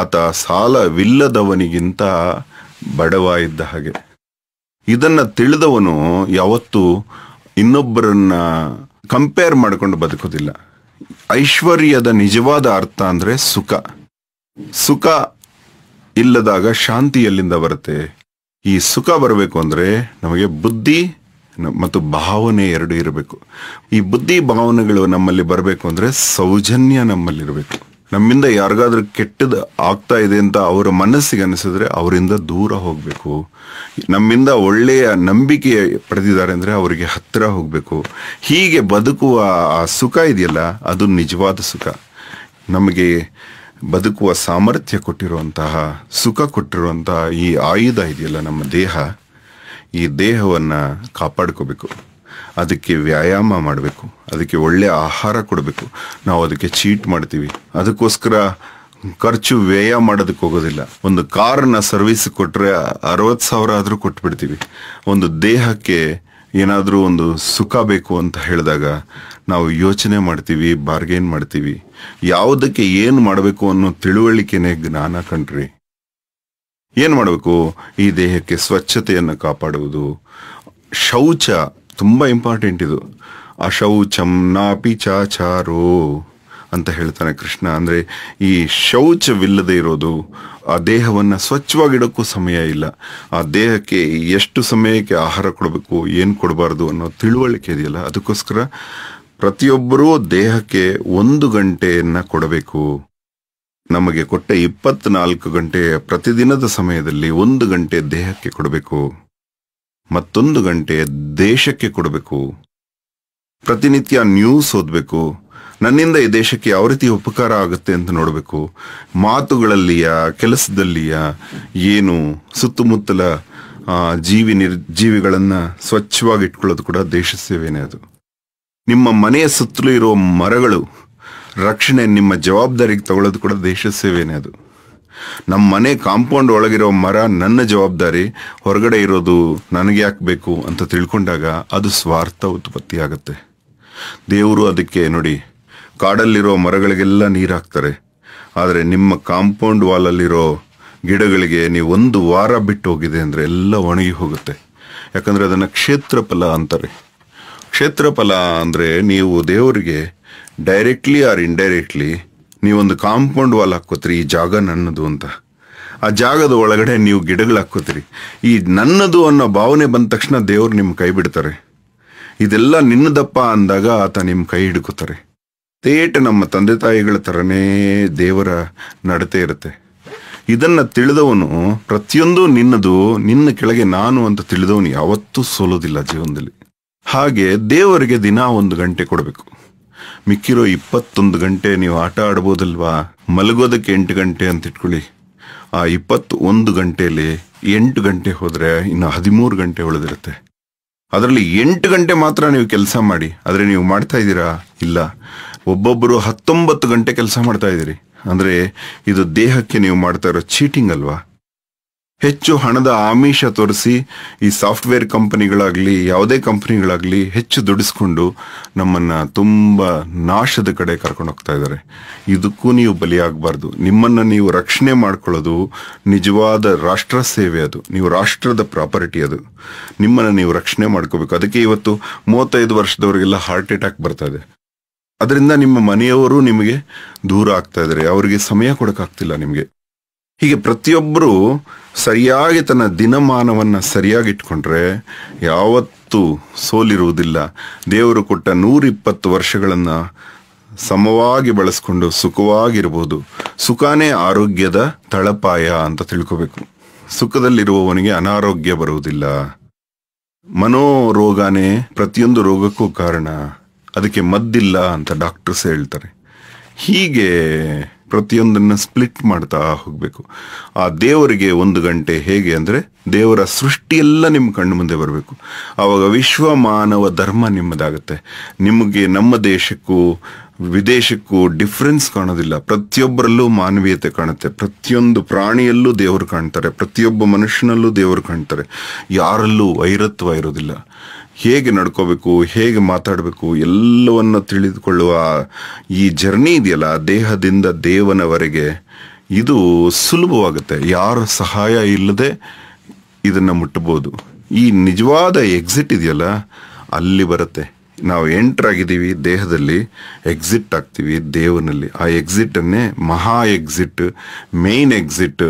ಆತ ಸಾಲವಿಲ್ಲದವನಿಗಿಂತ ಬಡವ ಇದ್ದ ಹಾಗೆ ಇದನ್ನು ತಿಳಿದವನು ಯಾವತ್ತೂ ಇನ್ನೊಬ್ಬರನ್ನ ಕಂಪೇರ್ ಮಾಡಿಕೊಂಡು ಬದುಕೋದಿಲ್ಲ ಐಶ್ವರ್ಯದ ನಿಜವಾದ ಅರ್ಥ ಅಂದರೆ ಸುಖ ಸುಖ ಇಲ್ಲದಾಗ ಶಾಂತಿ ಎಲ್ಲಿಂದ ಬರುತ್ತೆ ಈ ಸುಖ ಬರಬೇಕು ಅಂದರೆ ನಮಗೆ ಬುದ್ಧಿ ಮತ್ತು ಭಾವನೆ ಎರಡು ಇರಬೇಕು ಈ ಬುದ್ಧಿ ಭಾವನೆಗಳು ನಮ್ಮಲ್ಲಿ ಬರಬೇಕು ಅಂದರೆ ಸೌಜನ್ಯ ನಮ್ಮಲ್ಲಿರಬೇಕು ನಮ್ಮಿಂದ ಯಾರಿಗಾದ್ರೂ ಕೆಟ್ಟದ ಆಗ್ತಾ ಇದೆ ಅಂತ ಅವರ ಮನಸ್ಸಿಗೆ ಅನಿಸಿದ್ರೆ ಅವರಿಂದ ದೂರ ಹೋಗಬೇಕು ನಮ್ಮಿಂದ ಒಳ್ಳೆಯ ನಂಬಿಕೆ ಪಡೆದಿದ್ದಾರೆ ಅಂದರೆ ಅವರಿಗೆ ಹತ್ತಿರ ಹೋಗಬೇಕು ಹೀಗೆ ಬದುಕುವ ಆ ಸುಖ ಇದೆಯಲ್ಲ ಅದು ನಿಜವಾದ ಸುಖ ನಮಗೆ ಬದುಕುವ ಸಾಮರ್ಥ್ಯ ಕೊಟ್ಟಿರುವಂತಹ ಸುಖ ಕೊಟ್ಟಿರುವಂತಹ ಈ ಆಯುಧ ಇದೆಯಲ್ಲ ನಮ್ಮ ದೇಹ ಈ ದೇಹವನ್ನು ಕಾಪಾಡ್ಕೋಬೇಕು ಅದಕ್ಕೆ ವ್ಯಾಯಾಮ ಮಾಡಬೇಕು ಅದಕ್ಕೆ ಒಳ್ಳೆಯ ಆಹಾರ ಕೊಡಬೇಕು ನಾವು ಅದಕ್ಕೆ ಚೀಟ್ ಮಾಡ್ತೀವಿ ಅದಕ್ಕೋಸ್ಕರ ಖರ್ಚು ವ್ಯಯ ಮಾಡೋದಕ್ಕೆ ಹೋಗೋದಿಲ್ಲ ಒಂದು ಕಾರನ್ನ ಸರ್ವಿಸ್ ಕೊಟ್ಟರೆ ಅರವತ್ತು ಸಾವಿರ ಆದರೂ ಕೊಟ್ಬಿಡ್ತೀವಿ ಒಂದು ದೇಹಕ್ಕೆ ಏನಾದರೂ ಒಂದು ಸುಖ ಬೇಕು ಅಂತ ಹೇಳಿದಾಗ ನಾವು ಯೋಚನೆ ಮಾಡ್ತೀವಿ ಬಾರ್ಗೇನ್ ಮಾಡ್ತೀವಿ ಯಾವುದಕ್ಕೆ ಏನು ಮಾಡಬೇಕು ಅನ್ನೋ ತಿಳುವಳಿಕೆನೇ ಜ್ಞಾನ ಕಂಡ್ರಿ ಏನು ಮಾಡಬೇಕು ಈ ದೇಹಕ್ಕೆ ಸ್ವಚ್ಛತೆಯನ್ನು ಕಾಪಾಡುವುದು ಶೌಚ ತುಂಬ ಇಂಪಾರ್ಟೆಂಟ್ ಇದು ಅಶೌಚಂ ನಾಪಿ ಚಾಚಾರೋ ಅಂತ ಹೇಳ್ತಾನೆ ಕೃಷ್ಣ ಅಂದರೆ ಈ ಶೌಚವಿಲ್ಲದೆ ಇರೋದು ಆ ದೇಹವನ್ನು ಸ್ವಚ್ಛವಾಗಿಡೋಕ್ಕೂ ಸಮಯ ಇಲ್ಲ ಆ ದೇಹಕ್ಕೆ ಎಷ್ಟು ಸಮಯಕ್ಕೆ ಆಹಾರ ಕೊಡಬೇಕು ಏನು ಕೊಡಬಾರ್ದು ಅನ್ನೋ ತಿಳುವಳಿಕೆ ಇದೆಯಲ್ಲ ಅದಕ್ಕೋಸ್ಕರ ಪ್ರತಿಯೊಬ್ಬರೂ ದೇಹಕ್ಕೆ ಒಂದು ಗಂಟೆಯನ್ನು ಕೊಡಬೇಕು ನಮಗೆ ಕೊಟ್ಟ ಇಪ್ಪತ್ನಾಲ್ಕು ಗಂಟೆ ಪ್ರತಿದಿನದ ಸಮಯದಲ್ಲಿ ಒಂದು ಗಂಟೆ ದೇಹಕ್ಕೆ ಕೊಡಬೇಕು ಮತ್ತೊಂದು ಗಂಟೆ ದೇಶಕ್ಕೆ ಕೊಡಬೇಕು ಪ್ರತಿನಿತ್ಯ ನ್ಯೂಸ್ ಓದಬೇಕು ನನ್ನಿಂದ ಈ ದೇಶಕ್ಕೆ ಯಾವ ರೀತಿ ಉಪಕಾರ ಆಗುತ್ತೆ ಅಂತ ನೋಡಬೇಕು ಮಾತುಗಳಲ್ಲಿಯ ಕೆಲಸದಲ್ಲಿಯ ಏನು ಸುತ್ತಮುತ್ತಲ ಜೀವಿ ನಿರ್ ಜೀವಿಗಳನ್ನು ಸ್ವಚ್ಛವಾಗಿ ಇಟ್ಕೊಳ್ಳೋದು ಕೂಡ ದೇಶ ಸೇವೆಯೇ ಅದು ನಿಮ್ಮ ಮನೆಯ ಸುತ್ತಲೂ ಇರುವ ಮರಗಳು ರಕ್ಷಣೆ ನಿಮ್ಮ ಜವಾಬ್ದಾರಿಗೆ ತಗೊಳ್ಳೋದು ಕೂಡ ದೇಶ ಸೇವೆಯೇ ಅದು ನಮ್ಮ ಮನೆ ಕಾಂಪೌಂಡ್ ಒಳಗಿರೋ ಮರ ನನ್ನ ಜವಾಬ್ದಾರಿ ಹೊರಗಡೆ ಇರೋದು ನನಗೆ ಯಾಕೆ ಅಂತ ತಿಳ್ಕೊಂಡಾಗ ಅದು ಸ್ವಾರ್ಥ ಉತ್ಪತ್ತಿ ಆಗುತ್ತೆ ದೇವರು ಅದಕ್ಕೆ ನೋಡಿ ಕಾಡಲ್ಲಿರೋ ಮರಗಳಿಗೆಲ್ಲ ನೀರು ಹಾಕ್ತಾರೆ ಆದರೆ ನಿಮ್ಮ ಕಾಂಪೌಂಡ್ ವಾಲಲ್ಲಿರೋ ಗಿಡಗಳಿಗೆ ನೀವು ಒಂದು ವಾರ ಬಿಟ್ಟು ಹೋಗಿದೆ ಅಂದರೆ ಎಲ್ಲ ಒಣಗಿ ಹೋಗುತ್ತೆ ಯಾಕಂದರೆ ಅದನ್ನು ಕ್ಷೇತ್ರಫಲ ಅಂತಾರೆ ಕ್ಷೇತ್ರಫಲ ಅಂದರೆ ನೀವು ದೇವರಿಗೆ ಡೈರೆಕ್ಟ್ಲಿ ಆರ್ ಇಂಡೈರೆಕ್ಟ್ಲಿ ನೀವೊಂದು ಕಾಂಪೌಂಡ್ ವಾಲ್ ಹಾಕೋತ್ರಿ ಈ ಜಾಗ ನನ್ನದು ಅಂತ ಆ ಜಾಗದ ಒಳಗಡೆ ನೀವು ಗಿಡಗಳು ಹಾಕೋತ್ರಿ ಈ ನನ್ನದು ಅನ್ನೋ ಭಾವನೆ ಬಂದ ತಕ್ಷಣ ದೇವರು ನಿಮ್ಮ ಕೈ ಬಿಡ್ತಾರೆ ಇದೆಲ್ಲ ನಿನ್ನದಪ್ಪ ಅಂದಾಗ ಆತ ನಿಮ್ಮ ಕೈ ಹಿಡ್ಕೋತಾರೆ ತೇಟ ನಮ್ಮ ತಂದೆ ತಾಯಿಗಳ ಥರನೇ ದೇವರ ನಡತೆ ಇರುತ್ತೆ ಇದನ್ನು ತಿಳಿದವನು ಪ್ರತಿಯೊಂದು ನಿನ್ನದು ನಿನ್ನ ಕೆಳಗೆ ನಾನು ಅಂತ ತಿಳಿದವನು ಯಾವತ್ತೂ ಸೋಲೋದಿಲ್ಲ ಜೀವನದಲ್ಲಿ ಹಾಗೆ ದೇವರಿಗೆ ದಿನ ಒಂದು ಗಂಟೆ ಕೊಡಬೇಕು ಮಿಕ್ಕಿರೋ ಇಪ್ಪತ್ತೊಂದು ಗಂಟೆ ನೀವು ಆಟ ಆಡ್ಬೋದಲ್ವಾ ಮಲಗೋದಕ್ಕೆ ಎಂಟು ಗಂಟೆ ಅಂತ ಇಟ್ಕೊಳ್ಳಿ ಆ ಇಪ್ಪತ್ತೊಂದು ಗಂಟೆಯಲ್ಲಿ ಎಂಟು ಗಂಟೆ ಹೋದರೆ ಇನ್ನು ಹದಿಮೂರು ಗಂಟೆ ಉಳಿದಿರುತ್ತೆ ಅದರಲ್ಲಿ ಎಂಟು ಗಂಟೆ ಮಾತ್ರ ನೀವು ಕೆಲಸ ಮಾಡಿ ಆದರೆ ನೀವು ಮಾಡ್ತಾ ಇದ್ದೀರಾ ಇಲ್ಲ ಒಬ್ಬೊಬ್ಬರು ಹತ್ತೊಂಬತ್ತು ಗಂಟೆ ಕೆಲಸ ಮಾಡ್ತಾ ಇದ್ದೀರಿ ಅಂದರೆ ಇದು ದೇಹಕ್ಕೆ ನೀವು ಮಾಡ್ತಾ ಇರೋ ಚೀಟಿಂಗ್ ಅಲ್ವಾ ಹೆಚ್ಚು ಹಣದ ಆಮಿಷ ತೋರಿಸಿ ಈ ಸಾಫ್ಟ್ವೇರ್ ಕಂಪನಿಗಳಾಗಲಿ ಯಾವುದೇ ಕಂಪನಿಗಳಾಗಲಿ ಹೆಚ್ಚು ದುಡಿಸ್ಕೊಂಡು ನಮ್ಮನ್ನು ತುಂಬ ನಾಶದ ಕಡೆ ಕರ್ಕೊಂಡು ಹೋಗ್ತಾ ಇದ್ದಾರೆ ಇದಕ್ಕೂ ನೀವು ಬಲಿಯಾಗಬಾರ್ದು ನಿಮ್ಮನ್ನು ನೀವು ರಕ್ಷಣೆ ಮಾಡ್ಕೊಳ್ಳೋದು ನಿಜವಾದ ರಾಷ್ಟ್ರ ಸೇವೆ ಅದು ನೀವು ರಾಷ್ಟ್ರದ ಪ್ರಾಪರ್ಟಿ ಅದು ನಿಮ್ಮನ್ನು ನೀವು ರಕ್ಷಣೆ ಮಾಡ್ಕೋಬೇಕು ಅದಕ್ಕೆ ಇವತ್ತು ಮೂವತ್ತೈದು ವರ್ಷದವರಿಗೆಲ್ಲ ಹಾರ್ಟ್ ಅಟ್ಯಾಕ್ ಬರ್ತಾ ಇದೆ ಅದರಿಂದ ನಿಮ್ಮ ಮನೆಯವರು ನಿಮಗೆ ದೂರ ಆಗ್ತಾ ಇದ್ದಾರೆ ಅವರಿಗೆ ಸಮಯ ಕೊಡೋಕ್ಕಾಗ್ತಿಲ್ಲ ನಿಮಗೆ ಹೀಗೆ ಪ್ರತಿಯೊಬ್ಬರು ಸರಿಯಾಗಿ ತನ್ನ ದಿನಮಾನವನ್ನು ಸರಿಯಾಗಿಟ್ಕೊಂಡ್ರೆ ಯಾವತ್ತೂ ಸೋಲಿರುವುದಿಲ್ಲ ದೇವರು ಕೊಟ್ಟ ನೂರಿಪ್ಪತ್ತು ವರ್ಷಗಳನ್ನು ಸಮವಾಗಿ ಬಳಸ್ಕೊಂಡು ಸುಖವಾಗಿರ್ಬೋದು ಸುಖಾನೇ ಆರೋಗ್ಯದ ತಳಪಾಯ ಅಂತ ತಿಳ್ಕೋಬೇಕು ಸುಖದಲ್ಲಿರುವವನಿಗೆ ಅನಾರೋಗ್ಯ ಬರುವುದಿಲ್ಲ ಮನೋರೋಗನೇ ಪ್ರತಿಯೊಂದು ರೋಗಕ್ಕೂ ಕಾರಣ ಅದಕ್ಕೆ ಮದ್ದಿಲ್ಲ ಅಂತ ಡಾಕ್ಟರ್ಸ್ ಹೇಳ್ತಾರೆ ಹೀಗೆ ಪ್ರತಿಯೊಂದನ್ನು ಸ್ಪ್ಲಿಟ್ ಮಾಡ್ತಾ ಹೋಗಬೇಕು ಆ ದೇವರಿಗೆ ಒಂದು ಗಂಟೆ ಹೇಗೆ ಅಂದರೆ ದೇವರ ಸೃಷ್ಟಿಯೆಲ್ಲ ನಿಮ್ಮ ಕಣ್ಣು ಮುಂದೆ ಬರಬೇಕು ಆವಾಗ ವಿಶ್ವ ಮಾನವ ಧರ್ಮ ನಿಮ್ಮದಾಗುತ್ತೆ ನಿಮಗೆ ನಮ್ಮ ದೇಶಕ್ಕೂ ವಿದೇಶಕ್ಕೂ ಡಿಫ್ರೆನ್ಸ್ ಕಾಣೋದಿಲ್ಲ ಪ್ರತಿಯೊಬ್ಬರಲ್ಲೂ ಮಾನವೀಯತೆ ಕಾಣುತ್ತೆ ಪ್ರತಿಯೊಂದು ಪ್ರಾಣಿಯಲ್ಲೂ ದೇವರು ಕಾಣ್ತಾರೆ ಪ್ರತಿಯೊಬ್ಬ ಮನುಷ್ಯನಲ್ಲೂ ದೇವರು ಕಾಣ್ತಾರೆ ಯಾರಲ್ಲೂ ವೈರತ್ವ ಇರೋದಿಲ್ಲ ಹೇಗೆ ನಡ್ಕೋಬೇಕು ಹೇಗೆ ಮಾತಾಡಬೇಕು ಎಲ್ಲವನ್ನು ತಿಳಿದುಕೊಳ್ಳುವ ಈ ಜರ್ನಿ ಇದೆಯಲ್ಲ ದೇಹದಿಂದ ದೇವನವರೆಗೆ ಇದು ಸುಲಭವಾಗುತ್ತೆ ಯಾರ ಸಹಾಯ ಇಲ್ಲದೆ ಇದನ್ನು ಮುಟ್ಟಬಹುದು ಈ ನಿಜವಾದ ಎಕ್ಸಿಟ್ ಇದೆಯಲ್ಲ ಅಲ್ಲಿ ಬರುತ್ತೆ ನಾವು ಎಂಟ್ರಾಗಿದ್ದೀವಿ ದೇಹದಲ್ಲಿ ಎಕ್ಸಿಟ್ ಆಗ್ತೀವಿ ದೇವನಲ್ಲಿ ಆ ಎಕ್ಸಿಟನ್ನೇ ಮಹಾ exit main exit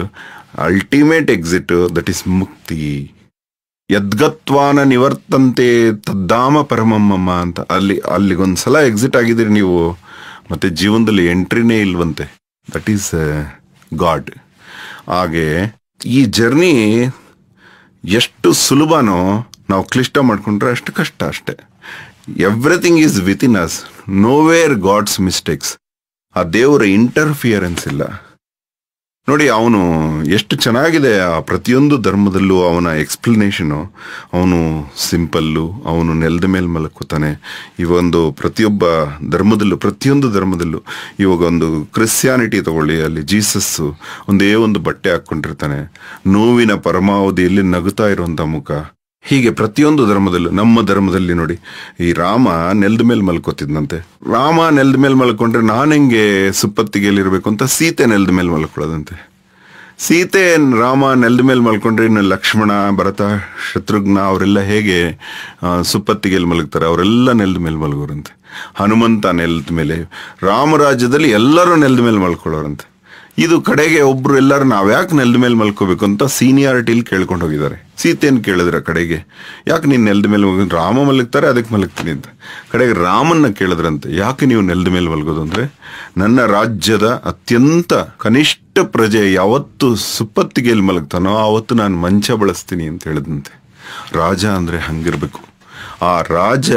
ultimate exit that is ಮುಕ್ತಿ ಯದ್ಗತ್ವಾನ ನಿವರ್ತಂತೆ ತದ್ದಾಮ ಪರಮಮ್ಮಮ್ಮ ಅಂತ ಅಲ್ಲಿ ಅಲ್ಲಿಗೊಂದ್ಸಲ ಎಕ್ಸಿಟ್ ಆಗಿದ್ದೀರಿ ನೀವು ಮತ್ತೆ ಜೀವನದಲ್ಲಿ ಎಂಟ್ರಿನೇ ಇಲ್ವಂತೆ ದಟ್ ಈಸ್ ಗಾಡ್ ಹಾಗೆ ಈ ಜರ್ನಿ ಎಷ್ಟು ಸುಲಭನೋ ನಾವು ಕ್ಲಿಷ್ಟ ಮಾಡಿಕೊಂಡ್ರೆ ಅಷ್ಟು ಕಷ್ಟ ಅಷ್ಟೆ everything is within us nowhere God's mistakes ಆ ದೇವರ ಇಂಟರ್ಫಿಯರೆನ್ಸ್ ಇಲ್ಲ ನೋಡಿ ಅವನು ಎಷ್ಟು ಚೆನ್ನಾಗಿದೆ ಆ ಪ್ರತಿಯೊಂದು ಧರ್ಮದಲ್ಲೂ ಅವನ ಎಕ್ಸ್ಪ್ಲನೇಷನು ಅವನು ಸಿಂಪಲ್ಲು ಅವನು ನೆಲದ ಮೇಲೆ ಮಲಕೋತಾನೆ ಈ ಒಂದು ಪ್ರತಿಯೊಬ್ಬ ಧರ್ಮದಲ್ಲೂ ಪ್ರತಿಯೊಂದು ಧರ್ಮದಲ್ಲೂ ಇವಾಗ ಒಂದು ಕ್ರಿಸ್ಟಿಯಾನಿಟಿ ತಗೊಳ್ಳಿ ಅಲ್ಲಿ ಜೀಸಸ್ಸು ಒಂದೇ ಒಂದು ಬಟ್ಟೆ ಹಾಕ್ಕೊಂಡಿರ್ತಾನೆ ನೋವಿನ ಪರಮಾವಧಿಯಲ್ಲಿ ನಗುತ್ತಾ ಇರುವಂಥ ಮುಖ ಹೀಗೆ ಪ್ರತಿಯೊಂದು ಧರ್ಮದಲ್ಲೂ ನಮ್ಮ ಧರ್ಮದಲ್ಲಿ ನೋಡಿ ಈ ರಾಮ ನೆಲದ ಮೇಲೆ ಮಲ್ಕೋತಿದ್ದಂತೆ ರಾಮ ನೆಲದ ಮೇಲೆ ಮಲ್ಕೊಂಡ್ರೆ ನಾನು ಹೆಂಗೆ ಇರಬೇಕು ಅಂತ ಸೀತೆ ನೆಲದ ಮೇಲೆ ಮಲ್ಕೊಳ್ಳೋದಂತೆ ಸೀತೆ ರಾಮ ನೆಲದ ಮೇಲೆ ಮಲ್ಕೊಂಡ್ರೆ ಇನ್ನು ಲಕ್ಷ್ಮಣ ಭರತ ಶತ್ರುಘ್ನ ಅವರೆಲ್ಲ ಹೇಗೆ ಸುಪ್ಪತ್ತಿಗೆಯಲ್ಲಿ ಮಲಗ್ತಾರೆ ಅವರೆಲ್ಲ ನೆಲದ ಮೇಲೆ ಮಲಗೋರಂತೆ ಹನುಮಂತ ನೆಲದ ಮೇಲೆ ರಾಮರಾಜ್ಯದಲ್ಲಿ ಎಲ್ಲರೂ ನೆಲದ ಮೇಲೆ ಮಲ್ಕೊಳ್ಳೋರಂತೆ ಇದು ಕಡೆಗೆ ಒಬ್ರು ಎಲ್ಲರೂ ನಾವು ಯಾಕೆ ನೆಲದ ಮೇಲೆ ಮಲ್ಕೋಬೇಕು ಅಂತ ಸೀನಿಯಾರಿಟಿಲಿ ಕೇಳ್ಕೊಂಡು ಹೋಗಿದ್ದಾರೆ ಸೀತೆಯನ್ನು ಕೇಳಿದ್ರೆ ಕಡೆಗೆ ಯಾಕೆ ನೀನು ನೆಲದ ಮೇಲೆ ಮಲಗ ರಾಮ ಮಲಗ್ತಾರೆ ಅದಕ್ಕೆ ಮಲಗ್ತೀನಿ ಅಂತ ಕಡೆಗೆ ರಾಮನ್ನ ಕೇಳಿದ್ರಂತೆ ಯಾಕೆ ನೀವು ನೆಲದ ಮೇಲೆ ಮಲಗೋದು ಅಂದರೆ ನನ್ನ ರಾಜ್ಯದ ಅತ್ಯಂತ ಕನಿಷ್ಠ ಪ್ರಜೆ ಯಾವತ್ತು ಸುಪ್ಪತ್ತಿಗೆಯಲ್ಲಿ ಮಲಗ್ತಾನೋ ಆವತ್ತು ನಾನು ಮಂಚ ಬಳಸ್ತೀನಿ ಅಂತ ಹೇಳಿದಂತೆ ರಾಜ ಅಂದರೆ ಹಂಗಿರಬೇಕು ಆ ರಾಜ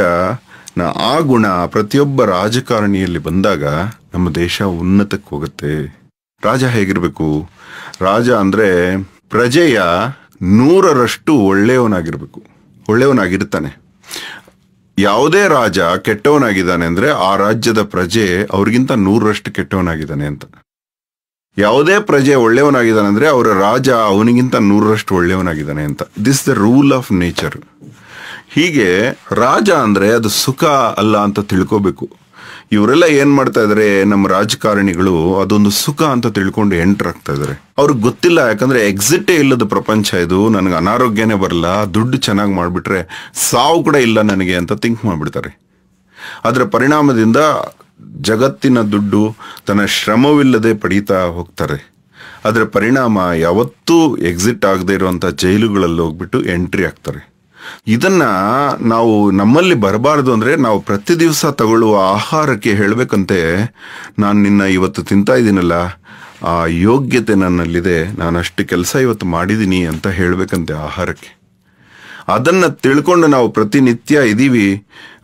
ಆ ಗುಣ ಪ್ರತಿಯೊಬ್ಬ ರಾಜಕಾರಣಿಯಲ್ಲಿ ಬಂದಾಗ ನಮ್ಮ ದೇಶ ಉನ್ನತಕ್ಕೆ ಹೋಗುತ್ತೆ ರಾಜ ಹೇಗಿರಬೇಕು ರಾಜ ಅಂದರೆ ಪ್ರಜೆಯ ನೂರರಷ್ಟು ಒಳ್ಳೆಯವನಾಗಿರಬೇಕು ಒಳ್ಳೆಯವನಾಗಿರ್ತಾನೆ ಯಾವುದೇ ರಾಜ ಕೆಟ್ಟವನಾಗಿದ್ದಾನೆ ಅಂದರೆ ಆ ರಾಜ್ಯದ ಪ್ರಜೆ ಅವ್ರಿಗಿಂತ ನೂರರಷ್ಟು ಕೆಟ್ಟವನಾಗಿದ್ದಾನೆ ಅಂತ ಯಾವುದೇ ಪ್ರಜೆ ಒಳ್ಳೆಯವನಾಗಿದ್ದಾನೆ ಅಂದರೆ ಅವರ ರಾಜ ಅವನಿಗಿಂತ ನೂರರಷ್ಟು ಒಳ್ಳೆಯವನಾಗಿದ್ದಾನೆ ಅಂತ this the rule of nature ಹೀಗೆ ರಾಜ ಅಂದರೆ ಅದು ಸುಖ ಅಲ್ಲ ಅಂತ ತಿಳ್ಕೋಬೇಕು ಇವರೆಲ್ಲ ಏನ್ ಮಾಡ್ತಾ ಇದಾರೆ ನಮ್ಮ ರಾಜಕಾರಣಿಗಳು ಅದೊಂದು ಸುಖ ಅಂತ ತಿಳ್ಕೊಂಡು ಎಂಟರ್ ಆಗ್ತಾ ಇದಾರೆ ಅವ್ರಿಗೆ ಗೊತ್ತಿಲ್ಲ ಯಾಕಂದ್ರೆ ಎಕ್ಸಿಟೇ ಇಲ್ಲದ ಪ್ರಪಂಚ ಇದು ನನಗೆ ಅನಾರೋಗ್ಯನೇ ಬರಲ್ಲ ದುಡ್ಡು ಚೆನ್ನಾಗಿ ಮಾಡಿಬಿಟ್ರೆ ಸಾವು ಕೂಡ ಇಲ್ಲ ನನಗೆ ಅಂತ ಥಿಂಕ್ ಮಾಡಿಬಿಡ್ತಾರೆ ಅದರ ಪರಿಣಾಮದಿಂದ ಜಗತ್ತಿನ ದುಡ್ಡು ತನ್ನ ಶ್ರಮವಿಲ್ಲದೆ ಪಡೀತಾ ಹೋಗ್ತಾರೆ ಅದರ ಪರಿಣಾಮ ಯಾವತ್ತೂ ಎಕ್ಸಿಟ್ ಆಗದೆ ಇರುವಂಥ ಜೈಲುಗಳಲ್ಲಿ ಹೋಗ್ಬಿಟ್ಟು ಎಂಟ್ರಿ ಆಗ್ತಾರೆ ಇದನ್ನ ನಾವು ನಮ್ಮಲ್ಲಿ ಬರಬಾರ್ದು ಅಂದ್ರೆ ನಾವು ಪ್ರತಿ ದಿವಸ ತಗೊಳ್ಳುವ ಆಹಾರಕ್ಕೆ ಹೇಳಬೇಕಂತೆ ನಾನು ನಿನ್ನ ಇವತ್ತು ತಿಂತಾ ಇದ್ದೀನಲ್ಲ ಆ ಯೋಗ್ಯತೆ ನನ್ನಲ್ಲಿದೆ ನಾನು ಅಷ್ಟು ಕೆಲಸ ಇವತ್ತು ಮಾಡಿದ್ದೀನಿ ಅಂತ ಹೇಳಬೇಕಂತೆ ಆಹಾರಕ್ಕೆ ಅದನ್ನು ತಿಳ್ಕೊಂಡು ನಾವು ಪ್ರತಿನಿತ್ಯ ಇದ್ದೀವಿ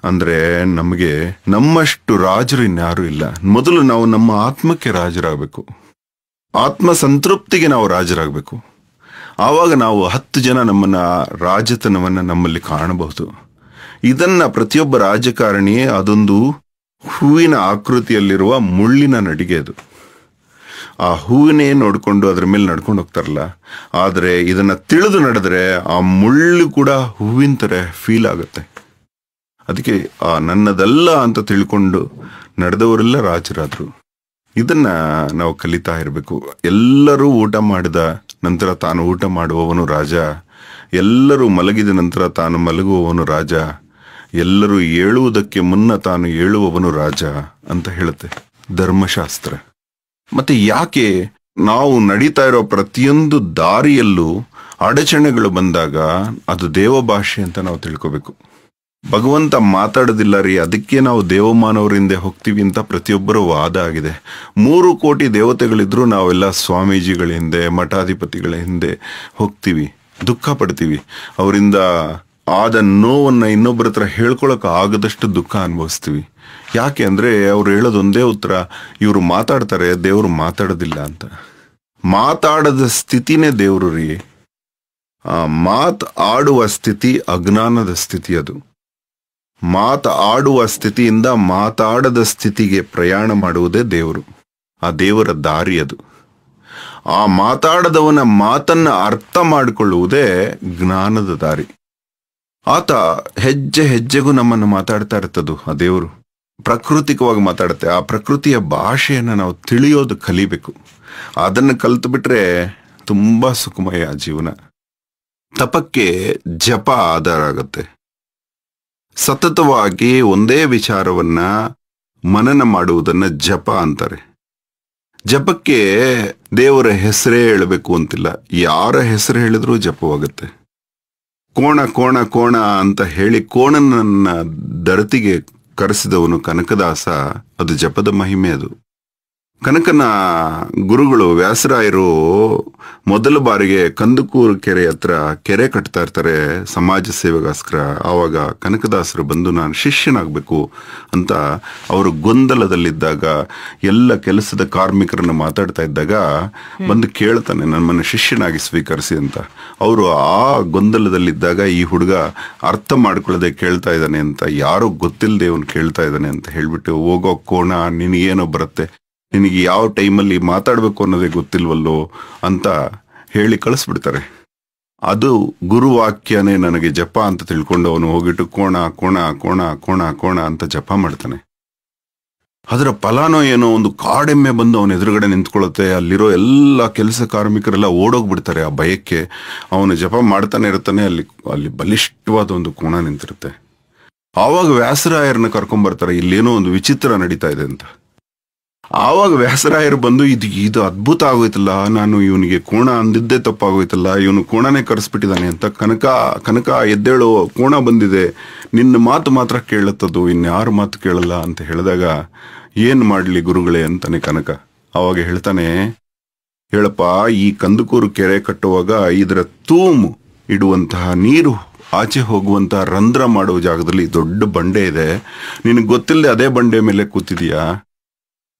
ಅಂದರೆ ನಮಗೆ ನಮ್ಮಷ್ಟು ರಾಜರು ಇನ್ಯಾರು ಇಲ್ಲ ಮೊದಲು ನಾವು ನಮ್ಮ ಆತ್ಮಕ್ಕೆ ರಾಜರಾಗಬೇಕು ಆತ್ಮ ಸಂತೃಪ್ತಿಗೆ ನಾವು ರಾಜರಾಗಬೇಕು ಆವಾಗ ನಾವು ಹತ್ತು ಜನ ನಮ್ಮನ್ನು ರಾಜತನವನ್ನು ನಮ್ಮಲ್ಲಿ ಕಾಣಬಹುದು ಇದನ್ನು ಪ್ರತಿಯೊಬ್ಬ ರಾಜಕಾರಣಿಯೇ ಅದೊಂದು ಹೂವಿನ ಆಕೃತಿಯಲ್ಲಿರುವ ಮುಳ್ಳಿನ ನಡಿಗೆ ಅದು ಆ ಹೂವಿನೇ ನೋಡಿಕೊಂಡು ಅದ್ರ ಮೇಲೆ ನಡ್ಕೊಂಡು ಹೋಗ್ತಾರಲ್ಲ ಆದರೆ ಇದನ್ನು ತಿಳಿದು ನಡೆದ್ರೆ ಆ ಮುಳ್ಳು ಕೂಡ ಹೂವಿನ ಥರ ಫೀಲ್ ಆಗುತ್ತೆ ಅದಕ್ಕೆ ಆ ನನ್ನದಲ್ಲ ಅಂತ ತಿಳ್ಕೊಂಡು ನಡೆದವರೆಲ್ಲ ರಾಜರಾದರು ಇದನ್ನು ನಾವು ಕಲಿತಾ ಇರಬೇಕು ಎಲ್ಲರೂ ಊಟ ಮಾಡಿದ ನಂತರ ತಾನು ಊಟ ಮಾಡುವವನು ರಾಜ ಎಲ್ಲರೂ ಮಲಗಿದ ನಂತರ ತಾನು ಮಲಗುವವನು ರಾಜ ಎಲ್ಲರೂ ಏಳುವುದಕ್ಕೆ ಮುನ್ನ ತಾನು ಏಳುವವನು ರಾಜ ಅಂತ ಹೇಳುತ್ತೆ ಧರ್ಮಶಾಸ್ತ್ರ ಮತ್ತೆ ಯಾಕೆ ನಾವು ನಡೀತಾ ಇರೋ ಪ್ರತಿಯೊಂದು ದಾರಿಯಲ್ಲೂ ಅಡಚಣೆಗಳು ಬಂದಾಗ ಅದು ಭಾಷೆ ಅಂತ ನಾವು ತಿಳ್ಕೋಬೇಕು ಭಗವಂತ ಮಾತಾಡೋದಿಲ್ಲ ರೀ ಅದಕ್ಕೆ ನಾವು ದೇವಮಾನವರಿಂದ ಹೋಗ್ತೀವಿ ಅಂತ ಪ್ರತಿಯೊಬ್ಬರ ವಾದ ಆಗಿದೆ ಮೂರು ಕೋಟಿ ದೇವತೆಗಳಿದ್ರು ನಾವೆಲ್ಲ ಸ್ವಾಮೀಜಿಗಳ ಹಿಂದೆ ಮಠಾಧಿಪತಿಗಳ ಹಿಂದೆ ಹೋಗ್ತೀವಿ ದುಃಖ ಪಡ್ತೀವಿ ಅವರಿಂದ ಆದ ನೋವನ್ನು ಇನ್ನೊಬ್ಬರ ಹತ್ರ ಹೇಳ್ಕೊಳಕ್ಕೆ ಆಗದಷ್ಟು ದುಃಖ ಅನುಭವಿಸ್ತೀವಿ ಯಾಕೆ ಅಂದರೆ ಅವ್ರು ಹೇಳೋದೊಂದೇ ಉತ್ತರ ಇವರು ಮಾತಾಡ್ತಾರೆ ದೇವರು ಮಾತಾಡೋದಿಲ್ಲ ಅಂತ ಮಾತಾಡದ ಸ್ಥಿತಿನೇ ದೇವರು ರೀ ಮಾತ್ ಆಡುವ ಸ್ಥಿತಿ ಅಜ್ಞಾನದ ಸ್ಥಿತಿ ಅದು ಮಾತಾಡುವ ಸ್ಥಿತಿಯಿಂದ ಮಾತಾಡದ ಸ್ಥಿತಿಗೆ ಪ್ರಯಾಣ ಮಾಡುವುದೇ ದೇವರು ಆ ದೇವರ ದಾರಿ ಅದು ಆ ಮಾತಾಡದವನ ಮಾತನ್ನು ಅರ್ಥ ಮಾಡಿಕೊಳ್ಳುವುದೇ ಜ್ಞಾನದ ದಾರಿ ಆತ ಹೆಜ್ಜೆ ಹೆಜ್ಜೆಗೂ ನಮ್ಮನ್ನು ಮಾತಾಡ್ತಾ ಇರ್ತದು ಆ ದೇವರು ಪ್ರಾಕೃತಿಕವಾಗಿ ಮಾತಾಡುತ್ತೆ ಆ ಪ್ರಕೃತಿಯ ಭಾಷೆಯನ್ನು ನಾವು ತಿಳಿಯೋದು ಕಲಿಬೇಕು ಅದನ್ನು ಕಲಿತು ಬಿಟ್ರೆ ತುಂಬ ಸುಖಮಯ ಜೀವನ ತಪಕ್ಕೆ ಜಪ ಆಧಾರ ಆಗುತ್ತೆ ಸತತವಾಗಿ ಒಂದೇ ವಿಚಾರವನ್ನ ಮನನ ಮಾಡುವುದನ್ನ ಜಪ ಅಂತಾರೆ ಜಪಕ್ಕೆ ದೇವರ ಹೆಸರೇ ಹೇಳಬೇಕು ಅಂತಿಲ್ಲ ಯಾರ ಹೆಸರು ಹೇಳಿದ್ರೂ ಜಪವಾಗುತ್ತೆ ಕೋಣ ಕೋಣ ಕೋಣ ಅಂತ ಹೇಳಿ ಕೋಣನನ್ನ ಧರತಿಗೆ ಕರೆಸಿದವನು ಕನಕದಾಸ ಅದು ಜಪದ ಮಹಿಮೆ ಅದು ಕನಕನ ಗುರುಗಳು ವ್ಯಾಸರಾಯರು ಮೊದಲ ಬಾರಿಗೆ ಕಂದಕೂರು ಕೆರೆ ಹತ್ರ ಕೆರೆ ಕಟ್ತಾ ಇರ್ತಾರೆ ಸಮಾಜ ಸೇವೆಗೋಸ್ಕರ ಆವಾಗ ಕನಕದಾಸರು ಬಂದು ನಾನು ಶಿಷ್ಯನಾಗಬೇಕು ಅಂತ ಅವರು ಗೊಂದಲದಲ್ಲಿದ್ದಾಗ ಎಲ್ಲ ಕೆಲಸದ ಕಾರ್ಮಿಕರನ್ನು ಮಾತಾಡ್ತಾ ಇದ್ದಾಗ ಬಂದು ಕೇಳ್ತಾನೆ ನಮ್ಮನ್ನು ಶಿಷ್ಯನಾಗಿ ಸ್ವೀಕರಿಸಿ ಅಂತ ಅವರು ಆ ಗೊಂದಲದಲ್ಲಿದ್ದಾಗ ಈ ಹುಡುಗ ಅರ್ಥ ಮಾಡ್ಕೊಳ್ಳದೆ ಕೇಳ್ತಾ ಇದ್ದಾನೆ ಅಂತ ಯಾರೋ ಗೊತ್ತಿಲ್ಲದೆ ಅವನು ಕೇಳ್ತಾ ಇದ್ದಾನೆ ಅಂತ ಹೇಳ್ಬಿಟ್ಟು ಹೋಗೋ ಕೋಣ ನಿನಗೇನೋ ಬರುತ್ತೆ ನಿನಗೆ ಯಾವ ಟೈಮಲ್ಲಿ ಮಾತಾಡಬೇಕು ಅನ್ನೋದೇ ಗೊತ್ತಿಲ್ವಲ್ಲೋ ಅಂತ ಹೇಳಿ ಕಳಿಸ್ಬಿಡ್ತಾರೆ ಅದು ಗುರುವಾಕ್ಯನೇ ನನಗೆ ಜಪ ಅಂತ ತಿಳ್ಕೊಂಡು ಅವನು ಹೋಗಿಟ್ಟು ಕೋಣ ಕೋಣ ಕೋಣ ಕೋಣ ಕೋಣ ಅಂತ ಜಪ ಮಾಡ್ತಾನೆ ಅದರ ಫಲಾನೋ ಏನೋ ಒಂದು ಕಾಡೆಮ್ಮೆ ಬಂದು ಅವನ ಎದುರುಗಡೆ ನಿಂತ್ಕೊಳ್ಳುತ್ತೆ ಅಲ್ಲಿರೋ ಎಲ್ಲ ಕೆಲಸ ಕಾರ್ಮಿಕರೆಲ್ಲ ಓಡೋಗ್ಬಿಡ್ತಾರೆ ಆ ಭಯಕ್ಕೆ ಅವನು ಜಪ ಮಾಡ್ತಾನೆ ಇರ್ತಾನೆ ಅಲ್ಲಿ ಅಲ್ಲಿ ಬಲಿಷ್ಠವಾದ ಒಂದು ಕೋಣ ನಿಂತಿರುತ್ತೆ ಆವಾಗ ವ್ಯಾಸರಾಯರನ್ನ ಕರ್ಕೊಂಡ್ಬರ್ತಾರೆ ಇಲ್ಲೇನೋ ಒಂದು ವಿಚಿತ್ರ ನಡೀತಾ ಇದೆ ಅಂತ ಆವಾಗ ವ್ಯಾಸರಾಯರು ಬಂದು ಇದು ಇದು ಅದ್ಭುತ ಆಗೋಯ್ತಲ್ಲ ನಾನು ಇವನಿಗೆ ಕೋಣ ಅಂದಿದ್ದೇ ತಪ್ಪಾಗೋಯ್ತಲ್ಲ ಇವನು ಕೋಣನೇ ಕರೆಸ್ಬಿಟ್ಟಿದ್ದಾನೆ ಅಂತ ಕನಕ ಕನಕ ಎದ್ದೇಳು ಕೋಣ ಬಂದಿದೆ ನಿನ್ನ ಮಾತು ಮಾತ್ರ ಕೇಳತ್ತದು ಇನ್ಯಾರು ಮಾತು ಕೇಳಲ್ಲ ಅಂತ ಹೇಳಿದಾಗ ಏನು ಮಾಡಲಿ ಗುರುಗಳೇ ಅಂತಾನೆ ಕನಕ ಆವಾಗ ಹೇಳ್ತಾನೆ ಹೇಳಪ್ಪ ಈ ಕಂದುಕೂರು ಕೆರೆ ಕಟ್ಟುವಾಗ ಇದರ ತೂಮು ಇಡುವಂತಹ ನೀರು ಆಚೆ ಹೋಗುವಂತಹ ರಂಧ್ರ ಮಾಡುವ ಜಾಗದಲ್ಲಿ ದೊಡ್ಡ ಬಂಡೆ ಇದೆ ನಿನಗೆ ಗೊತ್ತಿಲ್ಲದೆ ಅದೇ ಬಂಡೆ ಮೇಲೆ ಕೂತಿದೀಯಾ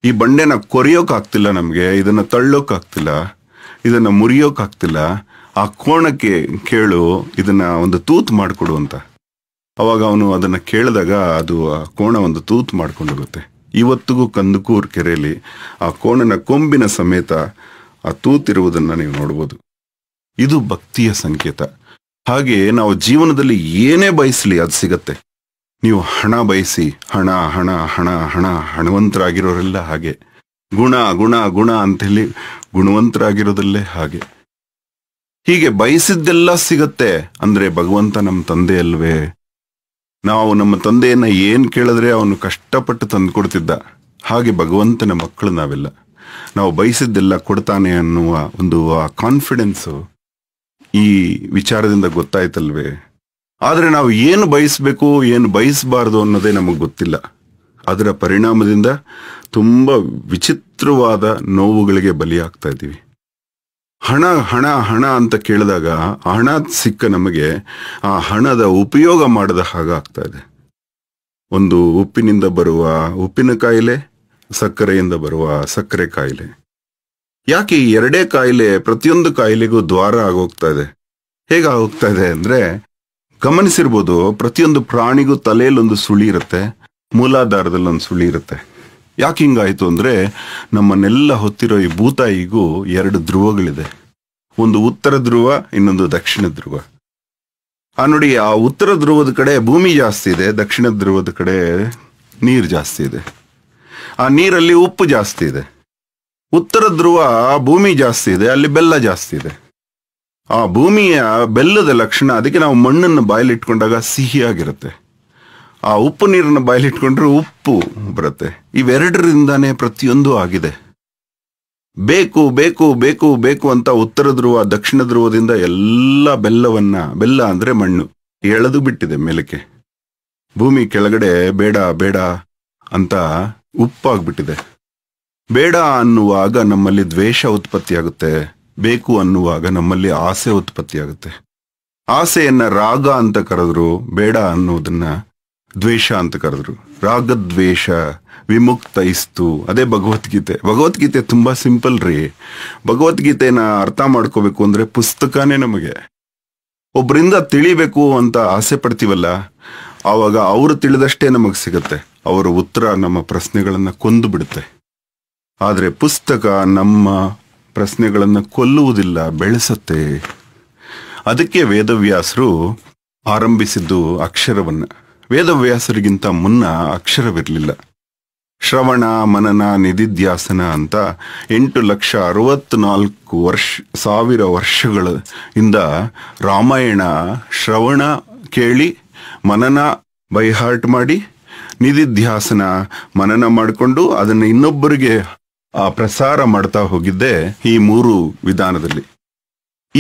ಈ ಬಂಡೆನ ಕೊರೆಯೋಕ್ಕಾಗ್ತಿಲ್ಲ ನಮಗೆ ಇದನ್ನು ತಳ್ಳೋಕ್ಕಾಗ್ತಿಲ್ಲ ಇದನ್ನು ಆಗ್ತಿಲ್ಲ ಆ ಕೋಣಕ್ಕೆ ಕೇಳು ಇದನ್ನು ಒಂದು ತೂತು ಮಾಡಿಕೊಡು ಅಂತ ಅವಾಗ ಅವನು ಅದನ್ನು ಕೇಳಿದಾಗ ಅದು ಆ ಕೋಣ ಒಂದು ತೂತು ಮಾಡ್ಕೊಂಡೋಗುತ್ತೆ ಇವತ್ತಿಗೂ ಕಂದಕೂರ್ ಕೆರೆಯಲ್ಲಿ ಆ ಕೋಣನ ಕೊಂಬಿನ ಸಮೇತ ಆ ತೂತಿರುವುದನ್ನು ನೀವು ನೋಡ್ಬೋದು ಇದು ಭಕ್ತಿಯ ಸಂಕೇತ ಹಾಗೆ ನಾವು ಜೀವನದಲ್ಲಿ ಏನೇ ಬಯಸಲಿ ಅದು ಸಿಗತ್ತೆ ನೀವು ಹಣ ಬಯಸಿ ಹಣ ಹಣ ಹಣ ಹಣ ಹಣವಂತರಾಗಿರೋರೆಲ್ಲ ಹಾಗೆ ಗುಣ ಗುಣ ಗುಣ ಅಂತ ಹೇಳಿ ಗುಣವಂತರಾಗಿರೋದಲ್ಲೇ ಹಾಗೆ ಹೀಗೆ ಬಯಸಿದ್ದೆಲ್ಲ ಸಿಗತ್ತೆ ಅಂದ್ರೆ ಭಗವಂತ ನಮ್ಮ ತಂದೆ ಅಲ್ವೇ ನಾವು ನಮ್ಮ ತಂದೆಯನ್ನ ಏನು ಕೇಳಿದ್ರೆ ಅವನು ಕಷ್ಟಪಟ್ಟು ತಂದು ಕೊಡ್ತಿದ್ದ ಹಾಗೆ ಭಗವಂತನ ಮಕ್ಕಳು ನಾವೆಲ್ಲ ನಾವು ಬಯಸಿದ್ದೆಲ್ಲ ಕೊಡ್ತಾನೆ ಅನ್ನುವ ಒಂದು ಆ ಕಾನ್ಫಿಡೆನ್ಸು ಈ ವಿಚಾರದಿಂದ ಗೊತ್ತಾಯ್ತಲ್ವೇ ಆದರೆ ನಾವು ಏನು ಬಯಸಬೇಕು ಏನು ಬಯಸಬಾರ್ದು ಅನ್ನೋದೇ ನಮಗೆ ಗೊತ್ತಿಲ್ಲ ಅದರ ಪರಿಣಾಮದಿಂದ ತುಂಬ ವಿಚಿತ್ರವಾದ ನೋವುಗಳಿಗೆ ಬಲಿಯಾಗ್ತಾ ಇದ್ದೀವಿ ಹಣ ಹಣ ಹಣ ಅಂತ ಕೇಳಿದಾಗ ಹಣ ಸಿಕ್ಕ ನಮಗೆ ಆ ಹಣದ ಉಪಯೋಗ ಮಾಡದ ಹಾಗಾಗ್ತಾ ಇದೆ ಒಂದು ಉಪ್ಪಿನಿಂದ ಬರುವ ಉಪ್ಪಿನ ಕಾಯಿಲೆ ಸಕ್ಕರೆಯಿಂದ ಬರುವ ಸಕ್ಕರೆ ಕಾಯಿಲೆ ಯಾಕೆ ಈ ಎರಡೇ ಕಾಯಿಲೆ ಪ್ರತಿಯೊಂದು ಕಾಯಿಲೆಗೂ ದ್ವಾರ ಆಗೋಗ್ತಾ ಇದೆ ಹೇಗಾಗ್ತಾ ಇದೆ ಅಂದರೆ ಗಮನಿಸಿರ್ಬೋದು ಪ್ರತಿಯೊಂದು ಪ್ರಾಣಿಗೂ ತಲೆಯಲ್ಲೊಂದು ಸುಳಿ ಇರುತ್ತೆ ಮೂಲಾಧಾರದಲ್ಲಿ ಒಂದು ಸುಳಿ ಇರುತ್ತೆ ಯಾಕೆ ಹಿಂಗಾಯಿತು ಅಂದರೆ ನಮ್ಮನ್ನೆಲ್ಲ ಹೊತ್ತಿರೋ ಈ ಭೂತಾಯಿಗೂ ಎರಡು ಧ್ರುವಗಳಿದೆ ಒಂದು ಉತ್ತರ ಧ್ರುವ ಇನ್ನೊಂದು ದಕ್ಷಿಣ ಧ್ರುವ ಆ ನೋಡಿ ಆ ಉತ್ತರ ಧ್ರುವದ ಕಡೆ ಭೂಮಿ ಜಾಸ್ತಿ ಇದೆ ದಕ್ಷಿಣ ಧ್ರುವದ ಕಡೆ ನೀರು ಜಾಸ್ತಿ ಇದೆ ಆ ನೀರಲ್ಲಿ ಉಪ್ಪು ಜಾಸ್ತಿ ಇದೆ ಉತ್ತರ ಧ್ರುವ ಭೂಮಿ ಜಾಸ್ತಿ ಇದೆ ಅಲ್ಲಿ ಬೆಲ್ಲ ಜಾಸ್ತಿ ಇದೆ ಆ ಭೂಮಿಯ ಬೆಲ್ಲದ ಲಕ್ಷಣ ಅದಕ್ಕೆ ನಾವು ಮಣ್ಣನ್ನು ಬಾಯಲಿಟ್ಕೊಂಡಾಗ ಸಿಹಿಯಾಗಿರುತ್ತೆ ಆ ಉಪ್ಪು ನೀರನ್ನು ಬಾಯಲಿಟ್ಕೊಂಡ್ರೆ ಉಪ್ಪು ಬರುತ್ತೆ ಇವೆರಡರಿಂದಾನೇ ಪ್ರತಿಯೊಂದು ಆಗಿದೆ ಬೇಕು ಬೇಕು ಬೇಕು ಬೇಕು ಅಂತ ಉತ್ತರ ಧ್ರುವ ದಕ್ಷಿಣ ಧ್ರುವದಿಂದ ಎಲ್ಲ ಬೆಲ್ಲವನ್ನ ಬೆಲ್ಲ ಅಂದ್ರೆ ಮಣ್ಣು ಎಳೆದು ಬಿಟ್ಟಿದೆ ಮೇಲಕ್ಕೆ ಭೂಮಿ ಕೆಳಗಡೆ ಬೇಡ ಬೇಡ ಅಂತ ಉಪ್ಪಾಗ್ಬಿಟ್ಟಿದೆ ಬೇಡ ಅನ್ನುವಾಗ ನಮ್ಮಲ್ಲಿ ದ್ವೇಷ ಉತ್ಪತ್ತಿಯಾಗುತ್ತೆ ಬೇಕು ಅನ್ನುವಾಗ ನಮ್ಮಲ್ಲಿ ಆಸೆ ಉತ್ಪತ್ತಿಯಾಗುತ್ತೆ ಆಸೆಯನ್ನ ರಾಗ ಅಂತ ಕರೆದ್ರು ಬೇಡ ಅನ್ನೋದನ್ನ ದ್ವೇಷ ಅಂತ ಕರೆದ್ರು ರಾಗದ್ವೇಷ ಇಸ್ತು ಅದೇ ಭಗವದ್ಗೀತೆ ಭಗವದ್ಗೀತೆ ತುಂಬಾ ಸಿಂಪಲ್ ರೀ ಭಗವದ್ಗೀತೆನ ಅರ್ಥ ಮಾಡ್ಕೋಬೇಕು ಅಂದ್ರೆ ಪುಸ್ತಕನೇ ನಮಗೆ ಒಬ್ಬರಿಂದ ತಿಳಿಬೇಕು ಅಂತ ಆಸೆ ಪಡ್ತೀವಲ್ಲ ಆವಾಗ ಅವರು ತಿಳಿದಷ್ಟೇ ನಮಗೆ ಸಿಗುತ್ತೆ ಅವರ ಉತ್ತರ ನಮ್ಮ ಪ್ರಶ್ನೆಗಳನ್ನು ಕೊಂದು ಬಿಡುತ್ತೆ ಆದರೆ ಪುಸ್ತಕ ನಮ್ಮ ಪ್ರಶ್ನೆಗಳನ್ನು ಕೊಲ್ಲುವುದಿಲ್ಲ ಬೆಳೆಸುತ್ತೆ ಅದಕ್ಕೆ ವೇದವ್ಯಾಸರು ಆರಂಭಿಸಿದ್ದು ಅಕ್ಷರವನ್ನು ವೇದವ್ಯಾಸರಿಗಿಂತ ಮುನ್ನ ಅಕ್ಷರವಿರಲಿಲ್ಲ ಶ್ರವಣ ಮನನ ನಿಧಿಧ್ಯಾಸನ ಅಂತ ಎಂಟು ಲಕ್ಷ ಅರವತ್ನಾಲ್ಕು ವರ್ಷ ಸಾವಿರ ವರ್ಷಗಳ ಇಂದ ರಾಮಾಯಣ ಶ್ರವಣ ಕೇಳಿ ಮನನ ಬೈಹಾರ್ಟ್ ಮಾಡಿ ನಿಧಿಧ್ಯಾಸನ ಮನನ ಮಾಡಿಕೊಂಡು ಅದನ್ನು ಇನ್ನೊಬ್ಬರಿಗೆ ಪ್ರಸಾರ ಮಾಡ್ತಾ ಹೋಗಿದ್ದೆ ಈ ಮೂರು ವಿಧಾನದಲ್ಲಿ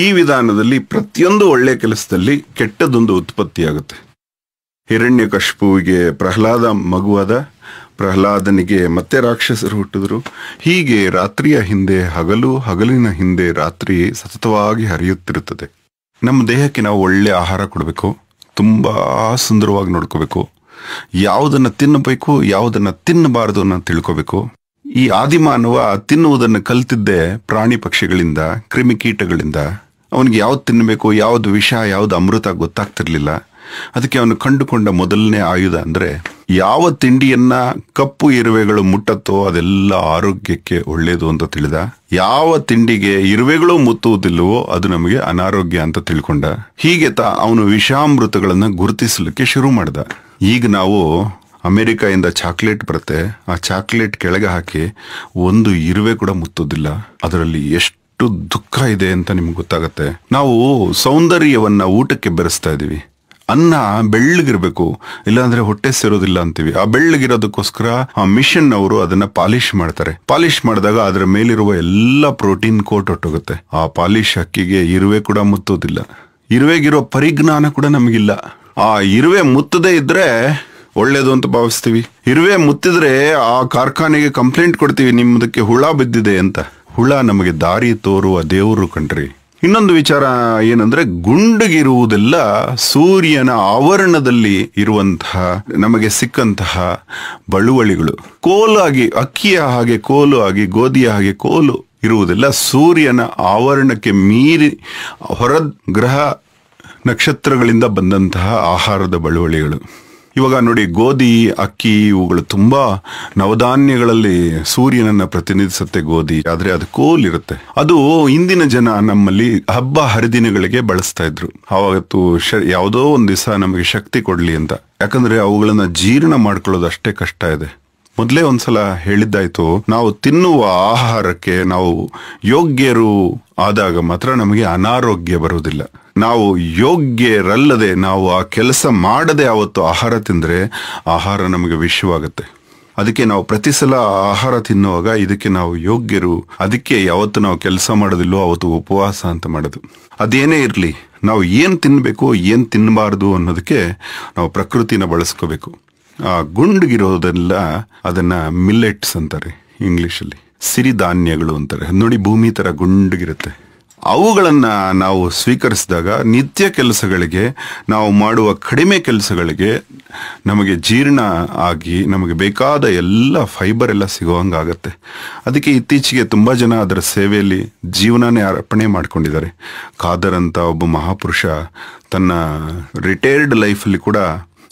ಈ ವಿಧಾನದಲ್ಲಿ ಪ್ರತಿಯೊಂದು ಒಳ್ಳೆ ಕೆಲಸದಲ್ಲಿ ಕೆಟ್ಟದೊಂದು ಉತ್ಪತ್ತಿಯಾಗುತ್ತೆ ಹಿರಣ್ಯಕಶ್ಪುವಿಗೆ ಪ್ರಹ್ಲಾದ ಮಗುವಾದ ಪ್ರಹ್ಲಾದನಿಗೆ ಮತ್ತೆ ರಾಕ್ಷಸರು ಹುಟ್ಟಿದ್ರು ಹೀಗೆ ರಾತ್ರಿಯ ಹಿಂದೆ ಹಗಲು ಹಗಲಿನ ಹಿಂದೆ ರಾತ್ರಿ ಸತತವಾಗಿ ಹರಿಯುತ್ತಿರುತ್ತದೆ ನಮ್ಮ ದೇಹಕ್ಕೆ ನಾವು ಒಳ್ಳೆ ಆಹಾರ ಕೊಡಬೇಕು ತುಂಬ ಸುಂದರವಾಗಿ ನೋಡ್ಕೋಬೇಕು ಯಾವುದನ್ನು ತಿನ್ನಬೇಕು ಯಾವುದನ್ನು ತಿನ್ನಬಾರದು ಅನ್ನೋ ತಿಳ್ಕೋಬೇಕು ಈ ಆದಿಮಾನವ ತಿನ್ನುವುದನ್ನು ಕಲ್ತಿದ್ದೆ ಪ್ರಾಣಿ ಪಕ್ಷಿಗಳಿಂದ ಕ್ರಿಮಿಕೀಟಗಳಿಂದ ಅವನಿಗೆ ಯಾವ್ದು ತಿನ್ನಬೇಕು ಯಾವ್ದು ವಿಷ ಯಾವ್ದು ಅಮೃತ ಗೊತ್ತಾಗ್ತಿರ್ಲಿಲ್ಲ ಅದಕ್ಕೆ ಅವನು ಕಂಡುಕೊಂಡ ಮೊದಲನೇ ಆಯುಧ ಅಂದ್ರೆ ಯಾವ ತಿಂಡಿಯನ್ನ ಕಪ್ಪು ಇರುವೆಗಳು ಮುಟ್ಟತ್ತೋ ಅದೆಲ್ಲ ಆರೋಗ್ಯಕ್ಕೆ ಒಳ್ಳೇದು ಅಂತ ತಿಳಿದ ಯಾವ ತಿಂಡಿಗೆ ಇರುವೆಗಳು ಮುತ್ತುವುದಿಲ್ಲವೋ ಅದು ನಮಗೆ ಅನಾರೋಗ್ಯ ಅಂತ ತಿಳ್ಕೊಂಡ ಹೀಗೆ ತಾ ಅವನು ವಿಷಾಮೃತಗಳನ್ನ ಗುರುತಿಸಲಿಕ್ಕೆ ಶುರು ಮಾಡ್ದ ಈಗ ನಾವು ಅಮೆರಿಕಾಯಿಂದ ಚಾಕ್ಲೇಟ್ ಬರುತ್ತೆ ಆ ಚಾಕ್ಲೇಟ್ ಕೆಳಗೆ ಹಾಕಿ ಒಂದು ಇರುವೆ ಕೂಡ ಮುತ್ತೋದಿಲ್ಲ ಅದರಲ್ಲಿ ಎಷ್ಟು ದುಃಖ ಇದೆ ಅಂತ ನಿಮ್ಗೆ ಗೊತ್ತಾಗತ್ತೆ ನಾವು ಸೌಂದರ್ಯವನ್ನ ಊಟಕ್ಕೆ ಬೆರೆಸ್ತಾ ಇದೀವಿ ಅನ್ನ ಬೆಳ್ಳಗಿರ್ಬೇಕು ಇಲ್ಲಾಂದ್ರೆ ಹೊಟ್ಟೆ ಸೇರೋದಿಲ್ಲ ಅಂತೀವಿ ಆ ಬೆಳ್ಳಗಿರೋದಕ್ಕೋಸ್ಕರ ಆ ಮಿಷನ್ ಅವರು ಅದನ್ನ ಪಾಲಿಶ್ ಮಾಡ್ತಾರೆ ಪಾಲಿಶ್ ಮಾಡಿದಾಗ ಅದರ ಮೇಲಿರುವ ಎಲ್ಲ ಪ್ರೋಟೀನ್ ಕೋಟ್ ಹೊಟ್ಟೋಗುತ್ತೆ ಆ ಪಾಲಿಶ್ ಅಕ್ಕಿಗೆ ಇರುವೆ ಕೂಡ ಮುತ್ತೋದಿಲ್ಲ ಇರುವೆಗಿರೋ ಪರಿಜ್ಞಾನ ಕೂಡ ನಮಗಿಲ್ಲ ಆ ಇರುವೆ ಮುತ್ತದೇ ಇದ್ರೆ ಒಳ್ಳೇದು ಅಂತ ಭಾವಿಸ್ತೀವಿ ಇರುವೆ ಮುತ್ತಿದ್ರೆ ಆ ಕಾರ್ಖಾನೆಗೆ ಕಂಪ್ಲೇಂಟ್ ಕೊಡ್ತೀವಿ ನಿಮ್ಮದಕ್ಕೆ ಹುಳ ಬಿದ್ದಿದೆ ಅಂತ ಹುಳ ನಮಗೆ ದಾರಿ ತೋರುವ ದೇವರು ಕಣ್ರಿ ಇನ್ನೊಂದು ವಿಚಾರ ಏನಂದ್ರೆ ಗುಂಡಗಿರುವುದೆಲ್ಲ ಸೂರ್ಯನ ಆವರಣದಲ್ಲಿ ಇರುವಂತಹ ನಮಗೆ ಸಿಕ್ಕಂತಹ ಬಳುವಳಿಗಳು ಕೋಲಾಗಿ ಅಕ್ಕಿಯ ಹಾಗೆ ಕೋಲು ಆಗಿ ಗೋಧಿಯ ಹಾಗೆ ಕೋಲು ಇರುವುದೆಲ್ಲ ಸೂರ್ಯನ ಆವರಣಕ್ಕೆ ಮೀರಿ ಹೊರ ಗ್ರಹ ನಕ್ಷತ್ರಗಳಿಂದ ಬಂದಂತಹ ಆಹಾರದ ಬಳುವಳಿಗಳು ಇವಾಗ ನೋಡಿ ಗೋಧಿ ಅಕ್ಕಿ ಇವುಗಳು ತುಂಬಾ ನವಧಾನ್ಯಗಳಲ್ಲಿ ಸೂರ್ಯನನ್ನ ಪ್ರತಿನಿಧಿಸುತ್ತೆ ಗೋಧಿ ಆದ್ರೆ ಅದು ಕೋಲ್ ಇರುತ್ತೆ ಅದು ಇಂದಿನ ಜನ ನಮ್ಮಲ್ಲಿ ಹಬ್ಬ ಹರಿದಿನಗಳಿಗೆ ಬಳಸ್ತಾ ಇದ್ರು ಅವತ್ತು ಯಾವುದೋ ಒಂದ್ ದಿವಸ ನಮಗೆ ಶಕ್ತಿ ಕೊಡ್ಲಿ ಅಂತ ಯಾಕಂದ್ರೆ ಅವುಗಳನ್ನ ಜೀರ್ಣ ಮಾಡ್ಕೊಳ್ಳೋದು ಅಷ್ಟೇ ಕಷ್ಟ ಇದೆ ಮೊದಲೇ ಒಂದ್ಸಲ ಹೇಳಿದ್ದಾಯ್ತು ನಾವು ತಿನ್ನುವ ಆಹಾರಕ್ಕೆ ನಾವು ಯೋಗ್ಯರು ಆದಾಗ ಮಾತ್ರ ನಮಗೆ ಅನಾರೋಗ್ಯ ಬರುವುದಿಲ್ಲ ನಾವು ಯೋಗ್ಯರಲ್ಲದೆ ನಾವು ಆ ಕೆಲಸ ಮಾಡದೆ ಅವತ್ತು ಆಹಾರ ತಿಂದರೆ ಆಹಾರ ನಮಗೆ ವಿಷವಾಗುತ್ತೆ ಅದಕ್ಕೆ ನಾವು ಪ್ರತಿ ಸಲ ಆಹಾರ ತಿನ್ನುವಾಗ ಇದಕ್ಕೆ ನಾವು ಯೋಗ್ಯರು ಅದಕ್ಕೆ ಯಾವತ್ತು ನಾವು ಕೆಲಸ ಮಾಡೋದಿಲ್ಲೋ ಅವತ್ತು ಉಪವಾಸ ಅಂತ ಮಾಡೋದು ಅದೇನೇ ಇರಲಿ ನಾವು ಏನು ತಿನ್ನಬೇಕು ಏನು ತಿನ್ನಬಾರ್ದು ಅನ್ನೋದಕ್ಕೆ ನಾವು ಪ್ರಕೃತಿನ ಬಳಸ್ಕೋಬೇಕು ಆ ಗುಂಡ್ಗಿರೋದೆಲ್ಲ ಅದನ್ನ ಮಿಲ್ಲೆಟ್ಸ್ ಅಂತಾರೆ ಇಂಗ್ಲೀಷಲ್ಲಿ ಸಿರಿಧಾನ್ಯಗಳು ಅಂತಾರೆ ನೋಡಿ ಭೂಮಿ ಥರ ಗುಂಡ್ಗಿರುತ್ತೆ ಅವುಗಳನ್ನು ನಾವು ಸ್ವೀಕರಿಸಿದಾಗ ನಿತ್ಯ ಕೆಲಸಗಳಿಗೆ ನಾವು ಮಾಡುವ ಕಡಿಮೆ ಕೆಲಸಗಳಿಗೆ ನಮಗೆ ಜೀರ್ಣ ಆಗಿ ನಮಗೆ ಬೇಕಾದ ಎಲ್ಲ ಫೈಬರ್ ಎಲ್ಲ ಸಿಗುವಂಗಾಗತ್ತೆ ಅದಕ್ಕೆ ಇತ್ತೀಚೆಗೆ ತುಂಬ ಜನ ಅದರ ಸೇವೆಯಲ್ಲಿ ಜೀವನನೇ ಅರ್ಪಣೆ ಮಾಡಿಕೊಂಡಿದ್ದಾರೆ ಖಾದರ್ ಅಂತ ಒಬ್ಬ ಮಹಾಪುರುಷ ತನ್ನ ರಿಟೈರ್ಡ್ ಲೈಫಲ್ಲಿ ಕೂಡ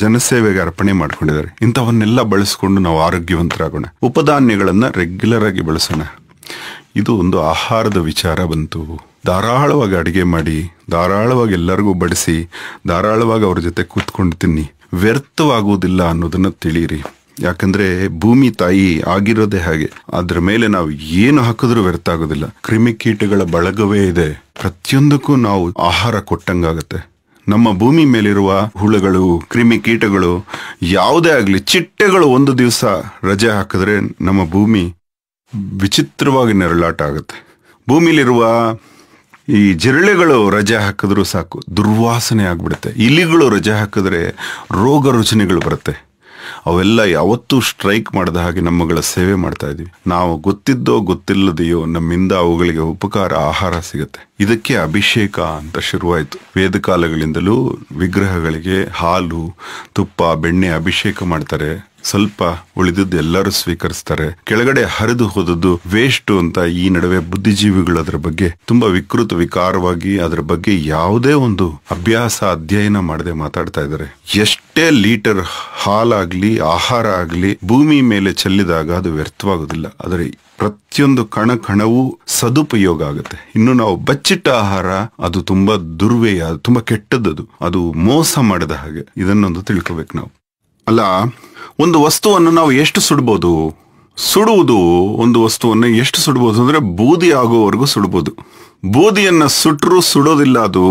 ಜನಸೇವೆಗೆ ಅರ್ಪಣೆ ಮಾಡ್ಕೊಂಡಿದ್ದಾರೆ ಇಂಥವನ್ನೆಲ್ಲ ಬಳಸ್ಕೊಂಡು ನಾವು ಆರೋಗ್ಯವಂತರಾಗೋಣ ಉಪಧಾನ್ಯಗಳನ್ನು ರೆಗ್ಯುಲರ್ ಆಗಿ ಬಳಸೋಣ ಇದು ಒಂದು ಆಹಾರದ ವಿಚಾರ ಬಂತು ಧಾರಾಳವಾಗಿ ಅಡುಗೆ ಮಾಡಿ ಧಾರಾಳವಾಗಿ ಎಲ್ಲರಿಗೂ ಬಡಿಸಿ ಧಾರಾಳವಾಗಿ ಅವ್ರ ಜೊತೆ ಕೂತ್ಕೊಂಡು ತಿನ್ನಿ ವ್ಯರ್ಥವಾಗುವುದಿಲ್ಲ ಅನ್ನೋದನ್ನು ತಿಳಿಯಿರಿ ಯಾಕಂದ್ರೆ ಭೂಮಿ ತಾಯಿ ಆಗಿರೋದೇ ಹಾಗೆ ಅದ್ರ ಮೇಲೆ ನಾವು ಏನು ಹಾಕಿದ್ರೂ ವ್ಯರ್ಥ ಆಗೋದಿಲ್ಲ ಕ್ರಿಮಿಕೀಟಗಳ ಬಳಗವೇ ಇದೆ ಪ್ರತಿಯೊಂದಕ್ಕೂ ನಾವು ಆಹಾರ ಕೊಟ್ಟಂಗಾಗತ್ತೆ ನಮ್ಮ ಭೂಮಿ ಮೇಲಿರುವ ಹುಳುಗಳು ಕ್ರಿಮಿ ಕೀಟಗಳು ಯಾವುದೇ ಆಗಲಿ ಚಿಟ್ಟೆಗಳು ಒಂದು ದಿವಸ ರಜೆ ಹಾಕಿದ್ರೆ ನಮ್ಮ ಭೂಮಿ ವಿಚಿತ್ರವಾಗಿ ನೆರಳಾಟ ಆಗುತ್ತೆ ಭೂಮಿಲಿರುವ ಈ ಜಿರಳೆಗಳು ರಜೆ ಹಾಕಿದ್ರೂ ಸಾಕು ದುರ್ವಾಸನೆ ಆಗ್ಬಿಡುತ್ತೆ ಇಲಿಗಳು ರಜೆ ಹಾಕಿದ್ರೆ ರೋಗ ರುಚನೆಗಳು ಬರುತ್ತೆ ಅವೆಲ್ಲ ಯಾವತ್ತೂ ಸ್ಟ್ರೈಕ್ ಮಾಡದ ಹಾಗೆ ನಮ್ಮಗಳ ಸೇವೆ ಮಾಡ್ತಾ ಇದ್ದೀವಿ ನಾವು ಗೊತ್ತಿದ್ದೋ ಗೊತ್ತಿಲ್ಲದೆಯೋ ನಮ್ಮಿಂದ ಅವುಗಳಿಗೆ ಉಪಕಾರ ಆಹಾರ ಸಿಗುತ್ತೆ ಇದಕ್ಕೆ ಅಭಿಷೇಕ ಅಂತ ಶುರುವಾಯಿತು ವೇದಕಾಲಗಳಿಂದಲೂ ವಿಗ್ರಹಗಳಿಗೆ ಹಾಲು ತುಪ್ಪ ಬೆಣ್ಣೆ ಅಭಿಷೇಕ ಮಾಡ್ತಾರೆ ಸ್ವಲ್ಪ ಉಳಿದದ್ದು ಎಲ್ಲರೂ ಸ್ವೀಕರಿಸ್ತಾರೆ ಕೆಳಗಡೆ ಹರಿದು ಹೋದದ್ದು ವೇಸ್ಟ್ ಅಂತ ಈ ನಡುವೆ ಬುದ್ಧಿಜೀವಿಗಳು ಅದರ ಬಗ್ಗೆ ತುಂಬಾ ವಿಕೃತ ವಿಕಾರವಾಗಿ ಅದರ ಬಗ್ಗೆ ಯಾವುದೇ ಒಂದು ಅಭ್ಯಾಸ ಅಧ್ಯಯನ ಮಾಡದೆ ಮಾತಾಡ್ತಾ ಇದ್ದಾರೆ ಎಷ್ಟೇ ಲೀಟರ್ ಹಾಲಾಗ್ಲಿ ಆಹಾರ ಆಗ್ಲಿ ಭೂಮಿ ಮೇಲೆ ಚೆಲ್ಲಿದಾಗ ಅದು ವ್ಯರ್ಥವಾಗುದಿಲ್ಲ ಆದರೆ ಪ್ರತಿಯೊಂದು ಕಣ ಕಣವೂ ಸದುಪಯೋಗ ಆಗುತ್ತೆ ಇನ್ನು ನಾವು ಬಚ್ಚಿಟ್ಟ ಆಹಾರ ಅದು ತುಂಬಾ ದುರ್ವೆಯ ತುಂಬಾ ಕೆಟ್ಟದ್ದು ಅದು ಮೋಸ ಮಾಡಿದ ಹಾಗೆ ಇದನ್ನೊಂದು ತಿಳ್ಕೋಬೇಕು ನಾವು ಅಲ್ಲ ಒಂದು ವಸ್ತುವನ್ನು ನಾವು ಎಷ್ಟು ಸುಡ್ಬೋದು ಸುಡುವುದು ಒಂದು ವಸ್ತುವನ್ನು ಎಷ್ಟು ಸುಡ್ಬೋದು ಅಂದರೆ ಬೂದಿ ಆಗುವವರೆಗೂ ಸುಡ್ಬೋದು ಬೂದಿಯನ್ನು ಸುಟ್ಟರೂ ಸುಡೋದಿಲ್ಲ ಅದು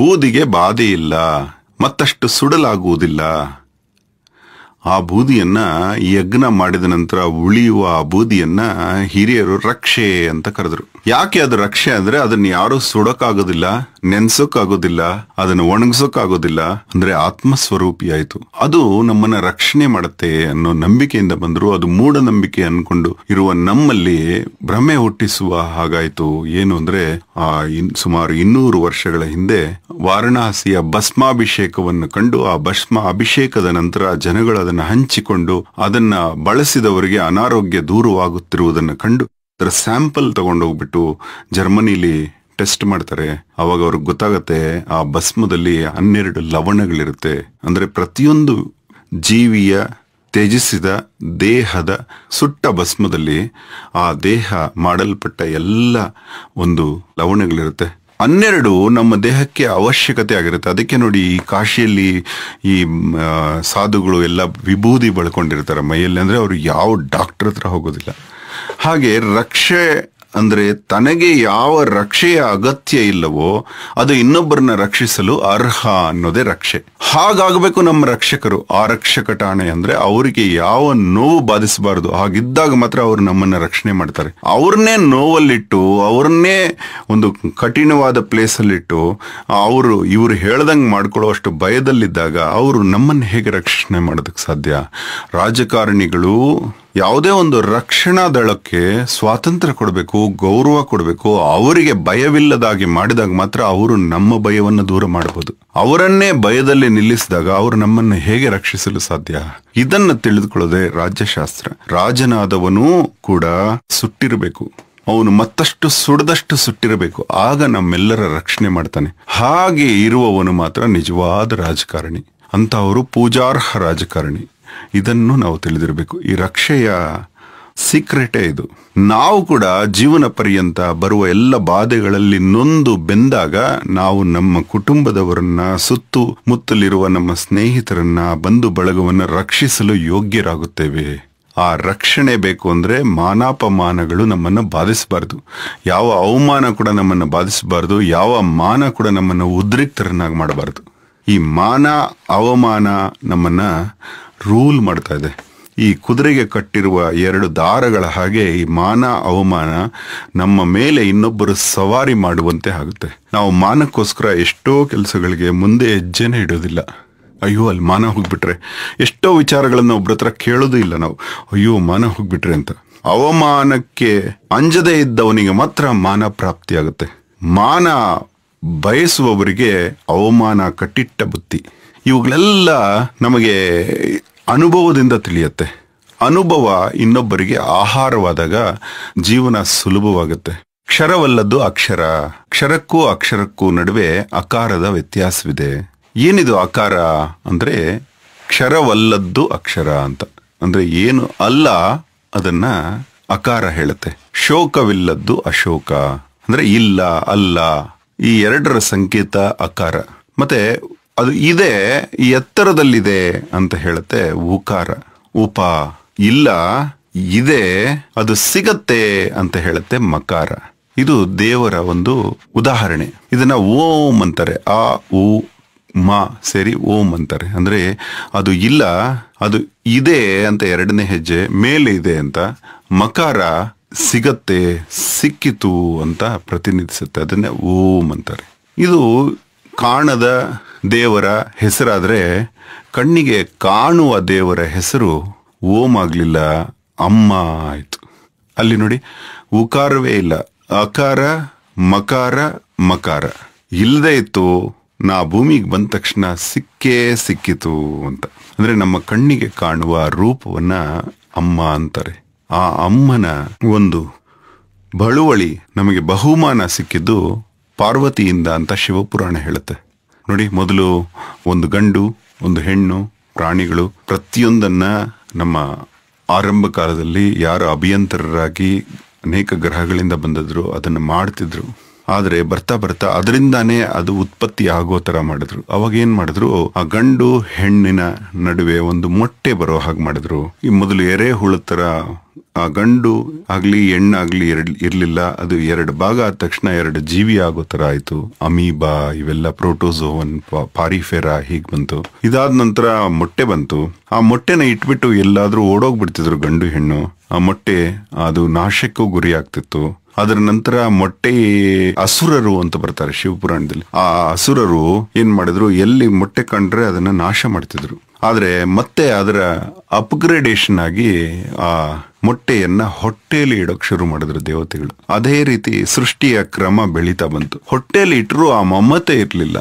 ಬೂದಿಗೆ ಬಾಧೆ ಇಲ್ಲ ಮತ್ತಷ್ಟು ಸುಡಲಾಗುವುದಿಲ್ಲ ಆ ಬೂದಿಯನ್ನು ಯಜ್ಞ ಮಾಡಿದ ನಂತರ ಉಳಿಯುವ ಆ ಬೂದಿಯನ್ನು ಹಿರಿಯರು ರಕ್ಷೆ ಅಂತ ಕರೆದರು ಯಾಕೆ ಅದು ರಕ್ಷೆ ಅಂದ್ರೆ ಅದನ್ನ ಯಾರು ಸುಡಕ್ಕಾಗೋದಿಲ್ಲ ನೆನ್ಸೋಕ್ಕಾಗೋದಿಲ್ಲ ಅದನ್ನ ಒಣಗಿಸೋಕ್ಕಾಗೋದಿಲ್ಲ ಅಂದ್ರೆ ಆತ್ಮ ಸ್ವರೂಪಿ ಅದು ನಮ್ಮನ್ನ ರಕ್ಷಣೆ ಮಾಡುತ್ತೆ ಅನ್ನೋ ನಂಬಿಕೆಯಿಂದ ಬಂದ್ರು ಅದು ಮೂಢನಂಬಿಕೆ ಅನ್ಕೊಂಡು ಇರುವ ನಮ್ಮಲ್ಲಿ ಭ್ರಮೆ ಹುಟ್ಟಿಸುವ ಹಾಗಾಯ್ತು ಏನು ಅಂದ್ರೆ ಆ ಸುಮಾರು ಇನ್ನೂರು ವರ್ಷಗಳ ಹಿಂದೆ ವಾರಣಾಸಿಯ ಭಸ್ಮಾಭಿಷೇಕವನ್ನು ಕಂಡು ಆ ಭಸ್ಮ ಅಭಿಷೇಕದ ನಂತರ ಜನಗಳು ಅದನ್ನು ಹಂಚಿಕೊಂಡು ಅದನ್ನ ಬಳಸಿದವರಿಗೆ ಅನಾರೋಗ್ಯ ದೂರವಾಗುತ್ತಿರುವುದನ್ನು ಕಂಡು ಅದರ ಸ್ಯಾಂಪಲ್ ತಗೊಂಡೋಗ್ಬಿಟ್ಟು ಜರ್ಮನಿಲಿ ಟೆಸ್ಟ್ ಮಾಡ್ತಾರೆ ಅವಾಗ ಅವ್ರಿಗೆ ಗೊತ್ತಾಗತ್ತೆ ಆ ಭಸ್ಮದಲ್ಲಿ ಹನ್ನೆರಡು ಲವಣಗಳಿರುತ್ತೆ ಅಂದ್ರೆ ಪ್ರತಿಯೊಂದು ಜೀವಿಯ ತ್ಯಜಿಸಿದ ದೇಹದ ಸುಟ್ಟ ಭಸ್ಮದಲ್ಲಿ ಆ ದೇಹ ಮಾಡಲ್ಪಟ್ಟ ಎಲ್ಲ ಒಂದು ಲವಣಗಳಿರುತ್ತೆ ಹನ್ನೆರಡು ನಮ್ಮ ದೇಹಕ್ಕೆ ಅವಶ್ಯಕತೆ ಆಗಿರುತ್ತೆ ಅದಕ್ಕೆ ನೋಡಿ ಈ ಕಾಶಿಯಲ್ಲಿ ಈ ಸಾಧುಗಳು ಎಲ್ಲ ವಿಭೂತಿ ಬಳ್ಕೊಂಡಿರ್ತಾರೆ ಮೈಯಲ್ಲಿ ಅಂದರೆ ಅವರು ಯಾವ ಡಾಕ್ಟರ್ ಹತ್ರ ಹೋಗೋದಿಲ್ಲ ಹಾಗೆ ರಕ್ಷೆ ಅಂದರೆ ತನಗೆ ಯಾವ ರಕ್ಷೆಯ ಅಗತ್ಯ ಇಲ್ಲವೋ ಅದು ಇನ್ನೊಬ್ಬರನ್ನ ರಕ್ಷಿಸಲು ಅರ್ಹ ಅನ್ನೋದೇ ರಕ್ಷೆ ಹಾಗಾಗಬೇಕು ನಮ್ಮ ರಕ್ಷಕರು ಆ ರಕ್ಷಕ ಠಾಣೆ ಅಂದ್ರೆ ಅವರಿಗೆ ಯಾವ ನೋವು ಬಾಧಿಸಬಾರದು ಹಾಗಿದ್ದಾಗ ಮಾತ್ರ ಅವರು ನಮ್ಮನ್ನ ರಕ್ಷಣೆ ಮಾಡ್ತಾರೆ ಅವ್ರನ್ನೇ ನೋವಲ್ಲಿಟ್ಟು ಅವ್ರನ್ನೇ ಒಂದು ಕಠಿಣವಾದ ಪ್ಲೇಸ್ ಅಲ್ಲಿಟ್ಟು ಅವರು ಇವರು ಹೇಳ್ದಂಗೆ ಮಾಡ್ಕೊಳ್ಳೋ ಭಯದಲ್ಲಿದ್ದಾಗ ಅವರು ನಮ್ಮನ್ನು ಹೇಗೆ ರಕ್ಷಣೆ ಮಾಡೋದಕ್ಕೆ ಸಾಧ್ಯ ರಾಜಕಾರಣಿಗಳು ಯಾವುದೇ ಒಂದು ರಕ್ಷಣಾ ದಳಕ್ಕೆ ಸ್ವಾತಂತ್ರ್ಯ ಕೊಡಬೇಕು ಗೌರವ ಕೊಡಬೇಕು ಅವರಿಗೆ ಭಯವಿಲ್ಲದಾಗಿ ಮಾಡಿದಾಗ ಮಾತ್ರ ಅವರು ನಮ್ಮ ಭಯವನ್ನು ದೂರ ಮಾಡಬಹುದು ಅವರನ್ನೇ ಭಯದಲ್ಲಿ ನಿಲ್ಲಿಸಿದಾಗ ಅವರು ನಮ್ಮನ್ನು ಹೇಗೆ ರಕ್ಷಿಸಲು ಸಾಧ್ಯ ಇದನ್ನ ತಿಳಿದುಕೊಳ್ಳದೆ ರಾಜ್ಯಶಾಸ್ತ್ರ ರಾಜನಾದವನು ಕೂಡ ಸುಟ್ಟಿರಬೇಕು ಅವನು ಮತ್ತಷ್ಟು ಸುಡದಷ್ಟು ಸುಟ್ಟಿರಬೇಕು ಆಗ ನಮ್ಮೆಲ್ಲರ ರಕ್ಷಣೆ ಮಾಡ್ತಾನೆ ಹಾಗೆ ಇರುವವನು ಮಾತ್ರ ನಿಜವಾದ ರಾಜಕಾರಣಿ ಅಂತ ಅವರು ಪೂಜಾರ್ಹ ರಾಜಕಾರಣಿ ಇದನ್ನು ನಾವು ತಿಳಿದಿರಬೇಕು ಈ ರಕ್ಷೆಯ ಸೀಕ್ರೆಟೇ ಇದು ನಾವು ಕೂಡ ಜೀವನ ಪರ್ಯಂತ ಬರುವ ಎಲ್ಲ ಬಾಧೆಗಳಲ್ಲಿ ನೊಂದು ಬೆಂದಾಗ ನಾವು ನಮ್ಮ ಕುಟುಂಬದವರನ್ನ ಸುತ್ತು ಮುತ್ತಲಿರುವ ನಮ್ಮ ಸ್ನೇಹಿತರನ್ನ ಬಂಧು ಬಳಗವನ್ನು ರಕ್ಷಿಸಲು ಯೋಗ್ಯರಾಗುತ್ತೇವೆ ಆ ರಕ್ಷಣೆ ಬೇಕು ಅಂದರೆ ಮಾನಾಪಮಾನಗಳು ನಮ್ಮನ್ನು ಬಾಧಿಸಬಾರ್ದು ಯಾವ ಅವಮಾನ ಕೂಡ ನಮ್ಮನ್ನು ಬಾಧಿಸಬಾರ್ದು ಯಾವ ಮಾನ ಕೂಡ ನಮ್ಮನ್ನು ಉದ್ರಿಕ್ತರನ್ನಾಗಿ ಮಾಡಬಾರ್ದು ಈ ಮಾನ ಅವಮಾನ ನಮ್ಮನ್ನ ರೂಲ್ ಮಾಡ್ತಾ ಇದೆ ಈ ಕುದುರೆಗೆ ಕಟ್ಟಿರುವ ಎರಡು ದಾರಗಳ ಹಾಗೆ ಈ ಮಾನ ಅವಮಾನ ನಮ್ಮ ಮೇಲೆ ಇನ್ನೊಬ್ಬರು ಸವಾರಿ ಮಾಡುವಂತೆ ಆಗುತ್ತೆ ನಾವು ಮಾನಕ್ಕೋಸ್ಕರ ಎಷ್ಟೋ ಕೆಲಸಗಳಿಗೆ ಮುಂದೆ ಹೆಜ್ಜೆನೇ ಇಡೋದಿಲ್ಲ ಅಯ್ಯೋ ಅಲ್ಲಿ ಮಾನ ಹೋಗ್ಬಿಟ್ರೆ ಎಷ್ಟೋ ವಿಚಾರಗಳನ್ನು ಒಬ್ರ ಹತ್ರ ಕೇಳೋದೂ ಇಲ್ಲ ನಾವು ಅಯ್ಯೋ ಮಾನ ಹೋಗ್ಬಿಟ್ರೆ ಅಂತ ಅವಮಾನಕ್ಕೆ ಅಂಜದೇ ಇದ್ದವನಿಗೆ ಮಾತ್ರ ಮಾನ ಪ್ರಾಪ್ತಿಯಾಗುತ್ತೆ ಮಾನ ಬಯಸುವವರಿಗೆ ಅವಮಾನ ಕಟ್ಟಿಟ್ಟ ಬುತ್ತಿ ಇವುಗಳೆಲ್ಲ ನಮಗೆ ಅನುಭವದಿಂದ ತಿಳಿಯುತ್ತೆ ಅನುಭವ ಇನ್ನೊಬ್ಬರಿಗೆ ಆಹಾರವಾದಾಗ ಜೀವನ ಸುಲಭವಾಗುತ್ತೆ ಕ್ಷರವಲ್ಲದ್ದು ಅಕ್ಷರ ಕ್ಷರಕ್ಕೂ ಅಕ್ಷರಕ್ಕೂ ನಡುವೆ ಅಕಾರದ ವ್ಯತ್ಯಾಸವಿದೆ ಏನಿದು ಅಕಾರ ಅಂದ್ರೆ ಕ್ಷರವಲ್ಲದ್ದು ಅಕ್ಷರ ಅಂತ ಅಂದ್ರೆ ಏನು ಅಲ್ಲ ಅದನ್ನ ಅಕಾರ ಹೇಳುತ್ತೆ ಶೋಕವಿಲ್ಲದ್ದು ಅಶೋಕ ಅಂದ್ರೆ ಇಲ್ಲ ಅಲ್ಲ ಈ ಎರಡರ ಸಂಕೇತ ಅಕಾರ ಮತ್ತೆ ಅದು ಇದೆ ಎತ್ತರದಲ್ಲಿದೆ ಅಂತ ಹೇಳುತ್ತೆ ಉಕಾರ ಉಪ ಇಲ್ಲ ಇದೆ ಅದು ಸಿಗತ್ತೆ ಅಂತ ಹೇಳುತ್ತೆ ಮಕಾರ ಇದು ದೇವರ ಒಂದು ಉದಾಹರಣೆ ಇದನ್ನ ಓಂ ಅಂತಾರೆ ಆ ಉ ಮಾ ಸೇರಿ ಓಂ ಅಂತಾರೆ ಅಂದ್ರೆ ಅದು ಇಲ್ಲ ಅದು ಇದೆ ಅಂತ ಎರಡನೇ ಹೆಜ್ಜೆ ಮೇಲೆ ಇದೆ ಅಂತ ಮಕಾರ ಸಿಗತ್ತೆ ಸಿಕ್ಕಿತು ಅಂತ ಪ್ರತಿನಿಧಿಸುತ್ತೆ ಅದನ್ನೇ ಓಂ ಅಂತಾರೆ ಇದು ಕಾಣದ ದೇವರ ಹೆಸರಾದರೆ ಕಣ್ಣಿಗೆ ಕಾಣುವ ದೇವರ ಹೆಸರು ಓಂ ಆಗಲಿಲ್ಲ ಅಮ್ಮ ಆಯಿತು ಅಲ್ಲಿ ನೋಡಿ ಉಕಾರವೇ ಇಲ್ಲ ಅಕಾರ ಮಕಾರ ಮಕಾರ ಇಲ್ಲದೆ ಇತ್ತು ನಾ ಭೂಮಿಗೆ ಬಂದ ತಕ್ಷಣ ಸಿಕ್ಕೇ ಸಿಕ್ಕಿತು ಅಂತ ಅಂದರೆ ನಮ್ಮ ಕಣ್ಣಿಗೆ ಕಾಣುವ ರೂಪವನ್ನು ಅಮ್ಮ ಅಂತಾರೆ ಆ ಅಮ್ಮನ ಒಂದು ಬಳುವಳಿ ನಮಗೆ ಬಹುಮಾನ ಸಿಕ್ಕಿದ್ದು ಪಾರ್ವತಿಯಿಂದ ಅಂತ ಶಿವಪುರಾಣ ಹೇಳುತ್ತೆ ನೋಡಿ ಮೊದಲು ಒಂದು ಗಂಡು ಒಂದು ಹೆಣ್ಣು ಪ್ರಾಣಿಗಳು ಪ್ರತಿಯೊಂದನ್ನ ನಮ್ಮ ಆರಂಭ ಕಾಲದಲ್ಲಿ ಯಾರು ಅಭಿಯಂತರರಾಗಿ ಅನೇಕ ಗ್ರಹಗಳಿಂದ ಬಂದದ್ರು ಅದನ್ನು ಮಾಡ್ತಿದ್ರು ಆದ್ರೆ ಬರ್ತಾ ಬರ್ತಾ ಅದರಿಂದಾನೇ ಅದು ಉತ್ಪತ್ತಿ ಆಗೋ ತರ ಮಾಡಿದ್ರು ಅವಾಗ ಏನ್ ಮಾಡಿದ್ರು ಆ ಗಂಡು ಹೆಣ್ಣಿನ ನಡುವೆ ಒಂದು ಮೊಟ್ಟೆ ಬರೋ ಹಾಗೆ ಮಾಡಿದ್ರು ಈ ಮೊದಲು ಹುಳ ತರ ಆ ಗಂಡು ಆಗ್ಲಿ ಹೆಣ್ಣಾಗ್ಲಿ ಎರಡ್ ಇರಲಿಲ್ಲ ಅದು ಎರಡು ಭಾಗ ಆದ ತಕ್ಷಣ ಎರಡು ಜೀವಿ ಆಗೋ ತರ ಆಯ್ತು ಅಮೀಬಾ ಇವೆಲ್ಲ ಪ್ರೋಟೋಸೋವನ್ ಪಾರಿಫೆರಾ ಹೀಗ್ ಬಂತು ಇದಾದ ನಂತರ ಮೊಟ್ಟೆ ಬಂತು ಆ ಮೊಟ್ಟೆನ ಇಟ್ಬಿಟ್ಟು ಎಲ್ಲಾದ್ರೂ ಓಡೋಗ್ಬಿಡ್ತಿದ್ರು ಗಂಡು ಹೆಣ್ಣು ಆ ಮೊಟ್ಟೆ ಅದು ನಾಶಕ್ಕೂ ಗುರಿ ಆಗ್ತಿತ್ತು ಅದರ ನಂತರ ಮೊಟ್ಟೆ ಅಸುರರು ಅಂತ ಬರ್ತಾರೆ ಶಿವಪುರಾಣದಲ್ಲಿ ಆ ಅಸುರರು ಏನ್ ಮಾಡಿದ್ರು ಎಲ್ಲಿ ಮೊಟ್ಟೆ ಕಂಡ್ರೆ ಅದನ್ನ ನಾಶ ಮಾಡ್ತಿದ್ರು ಆದ್ರೆ ಮತ್ತೆ ಅದರ ಅಪ್ಗ್ರೇಡೇಶನ್ ಆಗಿ ಆ ಮೊಟ್ಟೆಯನ್ನ ಹೊಟ್ಟೆಯಲ್ಲಿ ಇಡೋಕ್ ಶುರು ಮಾಡಿದ್ರು ದೇವತೆಗಳು ಅದೇ ರೀತಿ ಸೃಷ್ಟಿಯ ಕ್ರಮ ಬೆಳೀತಾ ಬಂತು ಹೊಟ್ಟೆಯಲ್ಲಿ ಇಟ್ಟರು ಆ ಮಮ್ಮತೆ ಇರ್ಲಿಲ್ಲ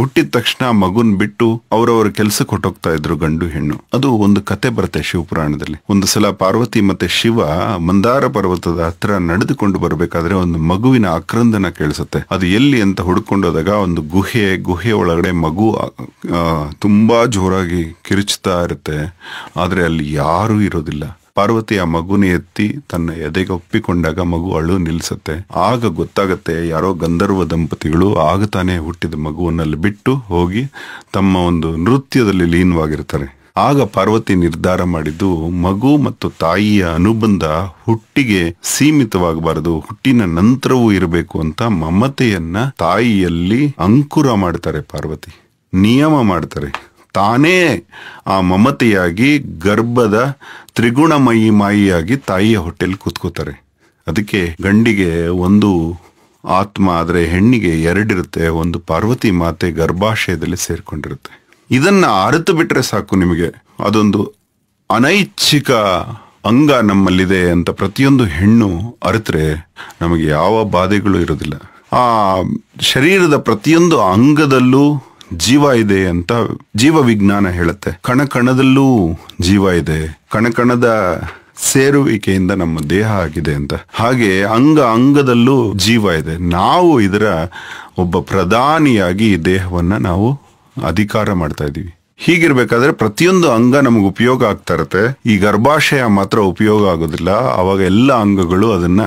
ಹುಟ್ಟಿದ ತಕ್ಷಣ ಮಗುನ್ ಬಿಟ್ಟು ಅವರವರ ಕೆಲಸಕ್ಕೆ ಹೊಟ್ಟೋಗ್ತಾ ಇದ್ರು ಗಂಡು ಹೆಣ್ಣು ಅದು ಒಂದು ಕತೆ ಬರುತ್ತೆ ಶಿವಪುರಾಣದಲ್ಲಿ ಒಂದು ಸಲ ಪಾರ್ವತಿ ಮತ್ತೆ ಶಿವ ಮಂದಾರ ಪರ್ವತದ ಹತ್ರ ನಡೆದುಕೊಂಡು ಬರಬೇಕಾದ್ರೆ ಒಂದು ಮಗುವಿನ ಆಕ್ರಂದನ ಕೇಳಿಸುತ್ತೆ ಅದು ಎಲ್ಲಿ ಅಂತ ಹೋದಾಗ ಒಂದು ಗುಹೆ ಗುಹೆ ಒಳಗಡೆ ಮಗು ತುಂಬಾ ಜೋರಾಗಿ ಕಿರುಚ್ತಾ ಇರುತ್ತೆ ಆದ್ರೆ ಅಲ್ಲಿ ಯಾರು ಇರೋದಿಲ್ಲ ಪಾರ್ವತಿ ಆ ಮಗುನ ಎತ್ತಿ ತನ್ನ ಎದೆಗೆ ಒಪ್ಪಿಕೊಂಡಾಗ ಮಗು ಅಳು ನಿಲ್ಸತ್ತೆ ಆಗ ಗೊತ್ತಾಗತ್ತೆ ಯಾರೋ ಗಂಧರ್ವ ದಂಪತಿಗಳು ಆಗ ತಾನೇ ಹುಟ್ಟಿದ ಮಗುವನ್ನಲ್ಲಿ ಬಿಟ್ಟು ಹೋಗಿ ತಮ್ಮ ಒಂದು ನೃತ್ಯದಲ್ಲಿ ಲೀನವಾಗಿರ್ತಾರೆ ಆಗ ಪಾರ್ವತಿ ನಿರ್ಧಾರ ಮಾಡಿದ್ದು ಮಗು ಮತ್ತು ತಾಯಿಯ ಅನುಬಂಧ ಹುಟ್ಟಿಗೆ ಸೀಮಿತವಾಗಬಾರದು ಹುಟ್ಟಿನ ನಂತರವೂ ಇರಬೇಕು ಅಂತ ಮಮತೆಯನ್ನ ತಾಯಿಯಲ್ಲಿ ಅಂಕುರ ಮಾಡ್ತಾರೆ ಪಾರ್ವತಿ ನಿಯಮ ಮಾಡ್ತಾರೆ ತಾನೇ ಆ ಮಮತೆಯಾಗಿ ಗರ್ಭದ ತ್ರಿಗುಣಮಯಿ ಮಾಯಿಯಾಗಿ ತಾಯಿಯ ಹೊಟ್ಟೆಲಿ ಕೂತ್ಕೋತಾರೆ ಅದಕ್ಕೆ ಗಂಡಿಗೆ ಒಂದು ಆತ್ಮ ಆದರೆ ಹೆಣ್ಣಿಗೆ ಎರಡಿರುತ್ತೆ ಒಂದು ಪಾರ್ವತಿ ಮಾತೆ ಗರ್ಭಾಶಯದಲ್ಲಿ ಸೇರಿಕೊಂಡಿರುತ್ತೆ ಇದನ್ನು ಅರಿತು ಬಿಟ್ಟರೆ ಸಾಕು ನಿಮಗೆ ಅದೊಂದು ಅನೈಚ್ಛಿಕ ಅಂಗ ನಮ್ಮಲ್ಲಿದೆ ಅಂತ ಪ್ರತಿಯೊಂದು ಹೆಣ್ಣು ಅರಿತರೆ ನಮಗೆ ಯಾವ ಬಾಧೆಗಳು ಇರೋದಿಲ್ಲ ಆ ಶರೀರದ ಪ್ರತಿಯೊಂದು ಅಂಗದಲ್ಲೂ ಜೀವ ಇದೆ ಅಂತ ಜೀವ ವಿಜ್ಞಾನ ಹೇಳುತ್ತೆ ಕಣಕಣದಲ್ಲೂ ಜೀವ ಇದೆ ಕಣಕಣದ ಸೇರುವಿಕೆಯಿಂದ ನಮ್ಮ ದೇಹ ಆಗಿದೆ ಅಂತ ಹಾಗೆ ಅಂಗ ಅಂಗದಲ್ಲೂ ಜೀವ ಇದೆ ನಾವು ಇದರ ಒಬ್ಬ ಪ್ರಧಾನಿಯಾಗಿ ದೇಹವನ್ನ ನಾವು ಅಧಿಕಾರ ಮಾಡ್ತಾ ಇದ್ದೀವಿ ಹೀಗಿರ್ಬೇಕಾದ್ರೆ ಪ್ರತಿಯೊಂದು ಅಂಗ ನಮಗೆ ಉಪಯೋಗ ಆಗ್ತಾ ಇರುತ್ತೆ ಈ ಗರ್ಭಾಶಯ ಮಾತ್ರ ಉಪಯೋಗ ಆಗೋದಿಲ್ಲ ಅವಾಗ ಎಲ್ಲ ಅಂಗಗಳು ಅದನ್ನ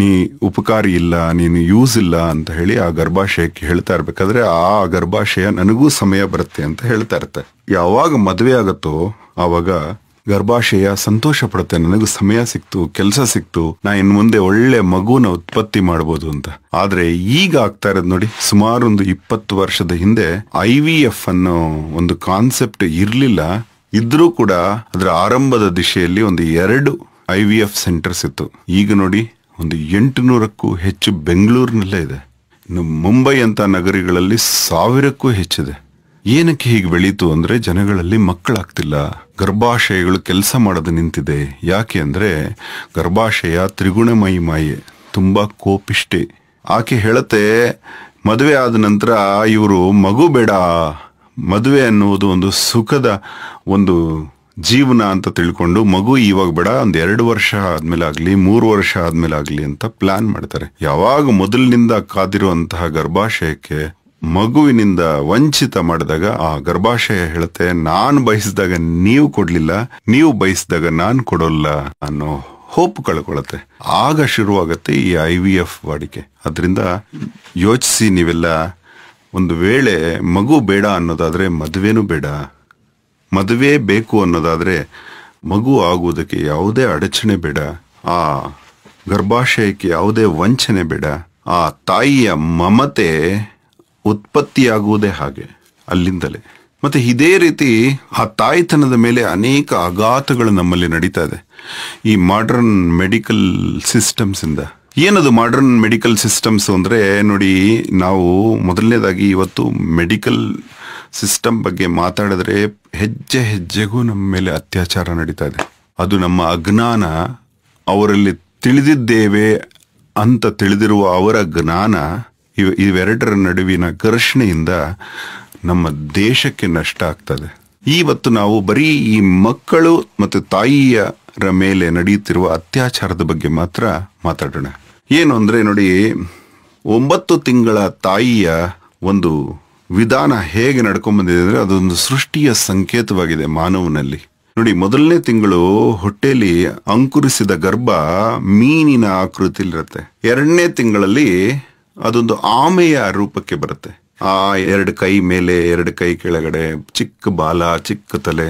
ನೀ ಉಪಕಾರಿ ಇಲ್ಲ ನೀನು ಯೂಸ್ ಇಲ್ಲ ಅಂತ ಹೇಳಿ ಆ ಗರ್ಭಾಶಯಕ್ಕೆ ಹೇಳ್ತಾ ಇರ್ಬೇಕಾದ್ರೆ ಆ ಗರ್ಭಾಶಯ ನನಗೂ ಸಮಯ ಬರುತ್ತೆ ಅಂತ ಹೇಳ್ತಾ ಇರುತ್ತೆ ಯಾವಾಗ ಮದುವೆ ಆಗುತ್ತೋ ಆವಾಗ ಗರ್ಭಾಶಯ ಸಂತೋಷ ಪಡುತ್ತೆ ನನಗೆ ಸಮಯ ಸಿಕ್ತು ಕೆಲಸ ಸಿಕ್ತು ನಾ ಇನ್ ಮುಂದೆ ಒಳ್ಳೆ ಮಗುನ ಉತ್ಪತ್ತಿ ಮಾಡಬಹುದು ಅಂತ ಆದ್ರೆ ಈಗ ಆಗ್ತಾ ಇರೋದು ನೋಡಿ ಸುಮಾರು ಒಂದು ಇಪ್ಪತ್ತು ವರ್ಷದ ಹಿಂದೆ ಐ ವಿ ಎಫ್ ಅನ್ನೋ ಒಂದು ಕಾನ್ಸೆಪ್ಟ್ ಇರ್ಲಿಲ್ಲ ಇದ್ರೂ ಕೂಡ ಅದರ ಆರಂಭದ ದಿಶೆಯಲ್ಲಿ ಒಂದು ಎರಡು ಐ ವಿ ಎಫ್ ಸೆಂಟರ್ಸ್ ಇತ್ತು ಈಗ ನೋಡಿ ಒಂದು ನೂರಕ್ಕೂ ಹೆಚ್ಚು ಬೆಂಗಳೂರಿನಲ್ಲೇ ಇದೆ ಇನ್ನು ಮುಂಬೈ ಅಂತ ನಗರಿಗಳಲ್ಲಿ ಸಾವಿರಕ್ಕೂ ಹೆಚ್ಚಿದೆ ಏನಕ್ಕೆ ಹೀಗೆ ಬೆಳೀತು ಅಂದರೆ ಜನಗಳಲ್ಲಿ ಮಕ್ಕಳಾಗ್ತಿಲ್ಲ ಗರ್ಭಾಶಯಗಳು ಕೆಲಸ ಮಾಡದೆ ನಿಂತಿದೆ ಯಾಕೆ ಅಂದರೆ ಗರ್ಭಾಶಯ ತ್ರಿಗುಣಮಯಿ ಮಾಯೆ ತುಂಬ ಕೋಪಿಷ್ಟೆ ಆಕೆ ಹೇಳತ್ತೆ ಮದುವೆ ಆದ ನಂತರ ಇವರು ಮಗು ಬೇಡ ಮದುವೆ ಅನ್ನುವುದು ಒಂದು ಸುಖದ ಒಂದು ಜೀವನ ಅಂತ ತಿಳ್ಕೊಂಡು ಮಗು ಇವಾಗ ಬೇಡ ಒಂದು ಎರಡು ವರ್ಷ ಆದ್ಮೇಲೆ ಆಗಲಿ ಮೂರು ವರ್ಷ ಆದ್ಮೇಲೆ ಆಗಲಿ ಅಂತ ಪ್ಲಾನ್ ಮಾಡ್ತಾರೆ ಯಾವಾಗ ಮೊದಲಿನಿಂದ ಕಾದಿರುವಂತಹ ಗರ್ಭಾಶಯಕ್ಕೆ ಮಗುವಿನಿಂದ ವಂಚಿತ ಮಾಡಿದಾಗ ಆ ಗರ್ಭಾಶಯ ಹೇಳುತ್ತೆ ನಾನು ಬಯಸಿದಾಗ ನೀವು ಕೊಡ್ಲಿಲ್ಲ ನೀವು ಬಯಸಿದಾಗ ನಾನು ಕೊಡೋಲ್ಲ ಅನ್ನೋ ಹೋಪ್ ಕಳ್ಕೊಳತ್ತೆ ಆಗ ಶುರುವಾಗುತ್ತೆ ಈ ಐ ವಿ ಎಫ್ ವಾಡಿಕೆ ಅದರಿಂದ ಯೋಚಿಸಿ ನೀವೆಲ್ಲ ಒಂದು ವೇಳೆ ಮಗು ಬೇಡ ಅನ್ನೋದಾದರೆ ಮದುವೆನೂ ಬೇಡ ಮದುವೆ ಬೇಕು ಅನ್ನೋದಾದರೆ ಮಗು ಆಗುವುದಕ್ಕೆ ಯಾವುದೇ ಅಡಚಣೆ ಬೇಡ ಆ ಗರ್ಭಾಶಯಕ್ಕೆ ಯಾವುದೇ ವಂಚನೆ ಬೇಡ ಆ ತಾಯಿಯ ಮಮತೆ ಉತ್ಪತ್ತಿಯಾಗುವುದೇ ಹಾಗೆ ಅಲ್ಲಿಂದಲೇ ಮತ್ತು ಇದೇ ರೀತಿ ಆ ತಾಯ್ತನದ ಮೇಲೆ ಅನೇಕ ಆಘಾತಗಳು ನಮ್ಮಲ್ಲಿ ನಡೀತಾ ಇದೆ ಈ ಮಾಡರ್ನ್ ಮೆಡಿಕಲ್ ಸಿಸ್ಟಮ್ಸಿಂದ ಏನದು ಮಾಡರ್ನ್ ಮೆಡಿಕಲ್ ಸಿಸ್ಟಮ್ಸ್ ಅಂದರೆ ನೋಡಿ ನಾವು ಮೊದಲನೇದಾಗಿ ಇವತ್ತು ಮೆಡಿಕಲ್ ಸಿಸ್ಟಮ್ ಬಗ್ಗೆ ಮಾತಾಡಿದ್ರೆ ಹೆಜ್ಜೆ ಹೆಜ್ಜೆಗೂ ನಮ್ಮ ಮೇಲೆ ಅತ್ಯಾಚಾರ ನಡೀತಾ ಇದೆ ಅದು ನಮ್ಮ ಅಜ್ಞಾನ ಅವರಲ್ಲಿ ತಿಳಿದಿದ್ದೇವೆ ಅಂತ ತಿಳಿದಿರುವ ಅವರ ಜ್ಞಾನ ಇವ ಇವೆರಡರ ನಡುವಿನ ಘರ್ಷಣೆಯಿಂದ ನಮ್ಮ ದೇಶಕ್ಕೆ ನಷ್ಟ ಆಗ್ತದೆ ಇವತ್ತು ನಾವು ಬರೀ ಈ ಮಕ್ಕಳು ಮತ್ತು ತಾಯಿಯರ ಮೇಲೆ ನಡೆಯುತ್ತಿರುವ ಅತ್ಯಾಚಾರದ ಬಗ್ಗೆ ಮಾತ್ರ ಮಾತಾಡೋಣ ಏನು ಅಂದರೆ ನೋಡಿ ಒಂಬತ್ತು ತಿಂಗಳ ತಾಯಿಯ ಒಂದು ವಿಧಾನ ಹೇಗೆ ನಡ್ಕೊಂಡ್ಬಂದಿದೆ ಅಂದರೆ ಅದೊಂದು ಸೃಷ್ಟಿಯ ಸಂಕೇತವಾಗಿದೆ ಮಾನವನಲ್ಲಿ ನೋಡಿ ಮೊದಲನೇ ತಿಂಗಳು ಹೊಟ್ಟೆಯಲ್ಲಿ ಅಂಕುರಿಸಿದ ಗರ್ಭ ಮೀನಿನ ಆಕೃತಿಲಿರುತ್ತೆ ಎರಡನೇ ತಿಂಗಳಲ್ಲಿ ಅದೊಂದು ಆಮೆಯ ರೂಪಕ್ಕೆ ಬರುತ್ತೆ ಆ ಎರಡು ಕೈ ಮೇಲೆ ಎರಡು ಕೈ ಕೆಳಗಡೆ ಚಿಕ್ಕ ಬಾಲ ಚಿಕ್ಕ ತಲೆ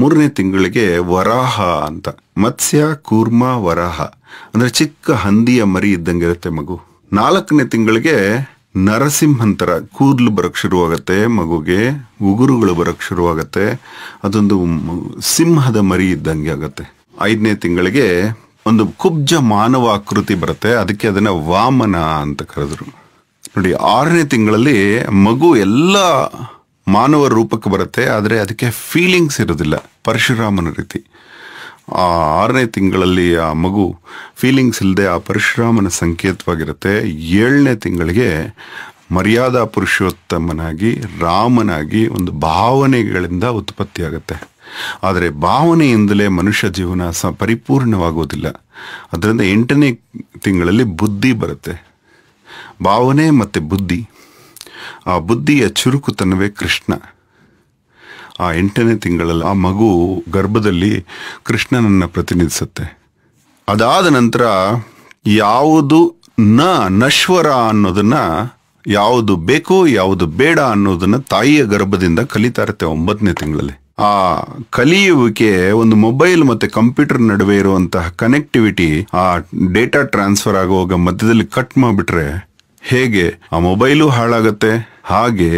ಮೂರನೇ ತಿಂಗಳಿಗೆ ವರಾಹ ಅಂತ ಮತ್ಸ್ಯ ಕೂರ್ಮ ವರಾಹ ಅಂದ್ರೆ ಚಿಕ್ಕ ಹಂದಿಯ ಮರಿ ಇದ್ದಂಗೆ ಇರುತ್ತೆ ಮಗು ನಾಲ್ಕನೇ ತಿಂಗಳಿಗೆ ನರಸಿಂಹಂತರ ಕೂದಲು ಬರಕ್ ಶುರುವಾಗತ್ತೆ ಮಗುಗೆ ಉಗುರುಗಳು ಬರಕ್ ಶುರುವಾಗತ್ತೆ ಅದೊಂದು ಸಿಂಹದ ಮರಿ ಇದ್ದಂಗೆ ಆಗತ್ತೆ ಐದನೇ ತಿಂಗಳಿಗೆ ಒಂದು ಕುಬ್ಜ ಮಾನವ ಆಕೃತಿ ಬರುತ್ತೆ ಅದಕ್ಕೆ ಅದನ್ನ ವಾಮನ ಅಂತ ಕರೆದ್ರು ನೋಡಿ ಆರನೇ ತಿಂಗಳಲ್ಲಿ ಮಗು ಎಲ್ಲ ಮಾನವ ರೂಪಕ್ಕೆ ಬರುತ್ತೆ ಆದರೆ ಅದಕ್ಕೆ ಫೀಲಿಂಗ್ಸ್ ಇರೋದಿಲ್ಲ ಪರಶುರಾಮನ ರೀತಿ ಆ ಆರನೇ ತಿಂಗಳಲ್ಲಿ ಆ ಮಗು ಫೀಲಿಂಗ್ಸ್ ಇಲ್ಲದೆ ಆ ಪರಶುರಾಮನ ಸಂಕೇತವಾಗಿರುತ್ತೆ ಏಳನೇ ತಿಂಗಳಿಗೆ ಮರ್ಯಾದಾ ಪುರುಷೋತ್ತಮನಾಗಿ ರಾಮನಾಗಿ ಒಂದು ಭಾವನೆಗಳಿಂದ ಉತ್ಪತ್ತಿಯಾಗುತ್ತೆ ಆದರೆ ಭಾವನೆಯಿಂದಲೇ ಮನುಷ್ಯ ಜೀವನ ಸ ಪರಿಪೂರ್ಣವಾಗೋದಿಲ್ಲ ಅದರಿಂದ ಎಂಟನೇ ತಿಂಗಳಲ್ಲಿ ಬುದ್ಧಿ ಬರುತ್ತೆ ಭಾವನೆ ಮತ್ತು ಬುದ್ಧಿ ಆ ಬುದ್ಧಿಯ ಚುರುಕುತನವೇ ಕೃಷ್ಣ ಆ ಎಂಟನೇ ತಿಂಗಳಲ್ಲಿ ಆ ಮಗು ಗರ್ಭದಲ್ಲಿ ಕೃಷ್ಣನನ್ನು ಪ್ರತಿನಿಧಿಸುತ್ತೆ ಅದಾದ ನಂತರ ಯಾವುದು ನ ನಶ್ವರ ಅನ್ನೋದನ್ನು ಯಾವುದು ಬೇಕು ಯಾವುದು ಬೇಡ ಅನ್ನೋದನ್ನು ತಾಯಿಯ ಗರ್ಭದಿಂದ ಕಲಿತಾ ಇರುತ್ತೆ ಒಂಬತ್ತನೇ ತಿಂಗಳಲ್ಲಿ ಆ ಕಲಿಯುವಿಕೆ ಒಂದು ಮೊಬೈಲ್ ಮತ್ತೆ ಕಂಪ್ಯೂಟರ್ ನಡುವೆ ಇರುವಂತಹ ಕನೆಕ್ಟಿವಿಟಿ ಆ ಡೇಟಾ ಟ್ರಾನ್ಸ್ಫರ್ ಆಗುವಾಗ ಮಧ್ಯದಲ್ಲಿ ಕಟ್ ಮಾಡಿಬಿಟ್ರೆ ಹೇಗೆ ಆ ಮೊಬೈಲು ಹಾಳಾಗತ್ತೆ ಹಾಗೆ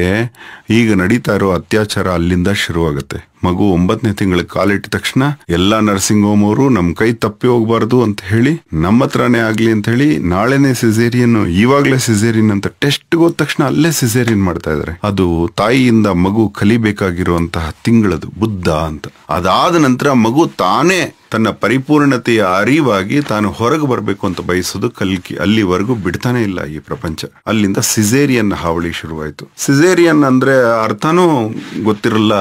ಈಗ ನಡೀತಾ ಇರೋ ಅತ್ಯಾಚಾರ ಅಲ್ಲಿಂದ ಶುರುವಾಗುತ್ತೆ ಮಗು ಒಂಬತ್ತನೇ ತಿಂಗಳಿಗೆ ಕಾಲಿಟ್ಟ ತಕ್ಷಣ ಎಲ್ಲಾ ನರ್ಸಿಂಗ್ ಹೋಮ್ ಅವರು ನಮ್ ಕೈ ತಪ್ಪಿ ಹೋಗ್ಬಾರ್ದು ಅಂತ ಹೇಳಿ ನಮ್ಮ ಹತ್ರನೇ ಆಗ್ಲಿ ಅಂತ ಹೇಳಿ ನಾಳೆನೆ ಸಿಸೇರಿಯನ್ ಇವಾಗ್ಲೇ ಸಿಸೇರಿಯನ್ ಅಂತ ಟೆಸ್ಟ್ ಹೋದ ತಕ್ಷಣ ಅಲ್ಲೇ ಸಿಸೇರಿಯನ್ ಮಾಡ್ತಾ ಇದಾರೆ ಅದು ತಾಯಿಯಿಂದ ಮಗು ಕಲಿಬೇಕಾಗಿರುವಂತಹ ತಿಂಗಳದು ಬುದ್ಧ ಅಂತ ಅದಾದ ನಂತರ ಮಗು ತಾನೇ ತನ್ನ ಪರಿಪೂರ್ಣತೆಯ ಅರಿವಾಗಿ ತಾನು ಹೊರಗೆ ಬರಬೇಕು ಅಂತ ಬಯಸೋದು ಕಲ್ಕಿ ಅಲ್ಲಿವರೆಗೂ ಬಿಡ್ತಾನೆ ಇಲ್ಲ ಈ ಪ್ರಪಂಚ ಅಲ್ಲಿಂದ ಸಿಸೇರಿಯನ್ ಹಾವಳಿ ಶುರುವಾಯ್ತು ಸಿಝೇರಿಯನ್ ಸಿಸೇರಿಯನ್ ಅಂದರೆ ಅರ್ಥನೂ ಗೊತ್ತಿರಲ್ಲ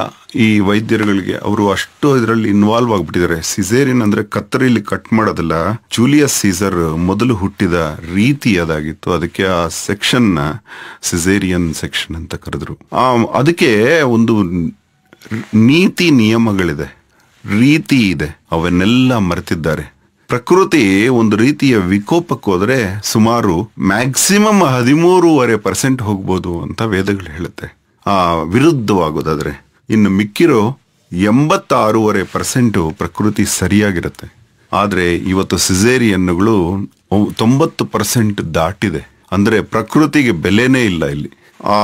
ಈ ವೈದ್ಯರುಗಳಿಗೆ ಅವರು ಅಷ್ಟು ಇದರಲ್ಲಿ ಇನ್ವಾಲ್ವ್ ಆಗಿಬಿಟ್ಟಿದ್ದಾರೆ ಸಿಸೇರಿಯನ್ ಅಂದರೆ ಕತ್ತರಿಲಿ ಕಟ್ ಮಾಡೋದಲ್ಲ ಜೂಲಿಯಸ್ ಸೀಸರ್ ಮೊದಲು ಹುಟ್ಟಿದ ರೀತಿ ಅದಾಗಿತ್ತು ಅದಕ್ಕೆ ಆ ಸೆಕ್ಷನ್ನ ಸಿಸೇರಿಯನ್ ಸೆಕ್ಷನ್ ಅಂತ ಕರೆದ್ರು ಅದಕ್ಕೆ ಒಂದು ನೀತಿ ನಿಯಮಗಳಿದೆ ರೀತಿ ಇದೆ ಅವನ್ನೆಲ್ಲ ಮರೆತಿದ್ದಾರೆ ಪ್ರಕೃತಿ ಒಂದು ರೀತಿಯ ವಿಕೋಪಕ್ಕೆ ಹೋದರೆ ಸುಮಾರು ಮ್ಯಾಕ್ಸಿಮಮ್ ಹದಿಮೂರುವರೆ ಪರ್ಸೆಂಟ್ ಹೋಗ್ಬೋದು ಅಂತ ವೇದಗಳು ಹೇಳುತ್ತೆ ಆ ವಿರುದ್ಧವಾಗೋದಾದ್ರೆ ಇನ್ನು ಮಿಕ್ಕಿರೋ ಎಂಬತ್ತಾರೂವರೆ ಪರ್ಸೆಂಟು ಪ್ರಕೃತಿ ಸರಿಯಾಗಿರುತ್ತೆ ಆದರೆ ಇವತ್ತು ಸಿಸೇರಿಯನ್ನುಗಳು ತೊಂಬತ್ತು ಪರ್ಸೆಂಟ್ ದಾಟಿದೆ ಅಂದರೆ ಪ್ರಕೃತಿಗೆ ಬೆಲೆನೇ ಇಲ್ಲ ಇಲ್ಲಿ ಆ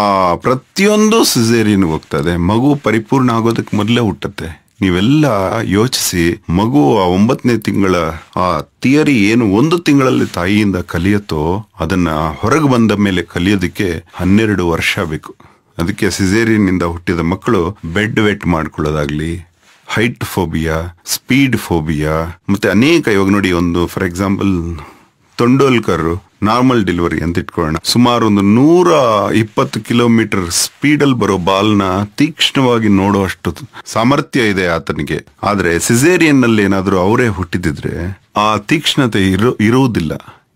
ಪ್ರತಿಯೊಂದು ಸಿಸೇರಿಯನ್ಗೆ ಹೋಗ್ತದೆ ಮಗು ಪರಿಪೂರ್ಣ ಆಗೋದಕ್ಕೆ ಮೊದಲೇ ಹುಟ್ಟುತ್ತೆ ನೀವೆಲ್ಲ ಯೋಚಿಸಿ ಮಗು ಆ ಒಂಬತ್ತನೇ ತಿಂಗಳ ಆ ಥಿಯರಿ ಏನು ಒಂದು ತಿಂಗಳಲ್ಲಿ ತಾಯಿಯಿಂದ ಕಲಿಯುತ್ತೋ ಅದನ್ನ ಹೊರಗೆ ಬಂದ ಮೇಲೆ ಕಲಿಯೋದಕ್ಕೆ ಹನ್ನೆರಡು ವರ್ಷ ಬೇಕು ಅದಕ್ಕೆ ಸಿಸೇರಿಯನ್ನಿಂದ ಹುಟ್ಟಿದ ಮಕ್ಕಳು ಬೆಡ್ ವೆಟ್ ಮಾಡ್ಕೊಳ್ಳೋದಾಗ್ಲಿ ಹೈಟ್ ಫೋಬಿಯಾ ಸ್ಪೀಡ್ ಫೋಬಿಯಾ ಮತ್ತೆ ಅನೇಕ ಇವಾಗ ನೋಡಿ ಒಂದು for example Tendulkar normal delivery ಅಂತ ಇಟ್ಕೊಳ್ಳೋಣ ಸುಮಾರು ಒಂದು ನೂರ ಇಪ್ಪತ್ತು ಕಿಲೋಮೀಟರ್ ಸ್ಪೀಡ್ ಅಲ್ಲಿ ಬರೋ ಬಾಲ್ನ ತೀಕ್ಷ್ಣವಾಗಿ ನೋಡುವಷ್ಟು ಸಾಮರ್ಥ್ಯ ಇದೆ ಆತನಿಗೆ ಆದ್ರೆ ಸಿಸೇರಿಯನ್ ನಲ್ಲಿ ಏನಾದರೂ ಅವರೇ ಹುಟ್ಟಿದಿದ್ರೆ ಆ ತೀಕ್ಷ್ಣತೆ ಇರೋ ಇರುವುದಿಲ್ಲ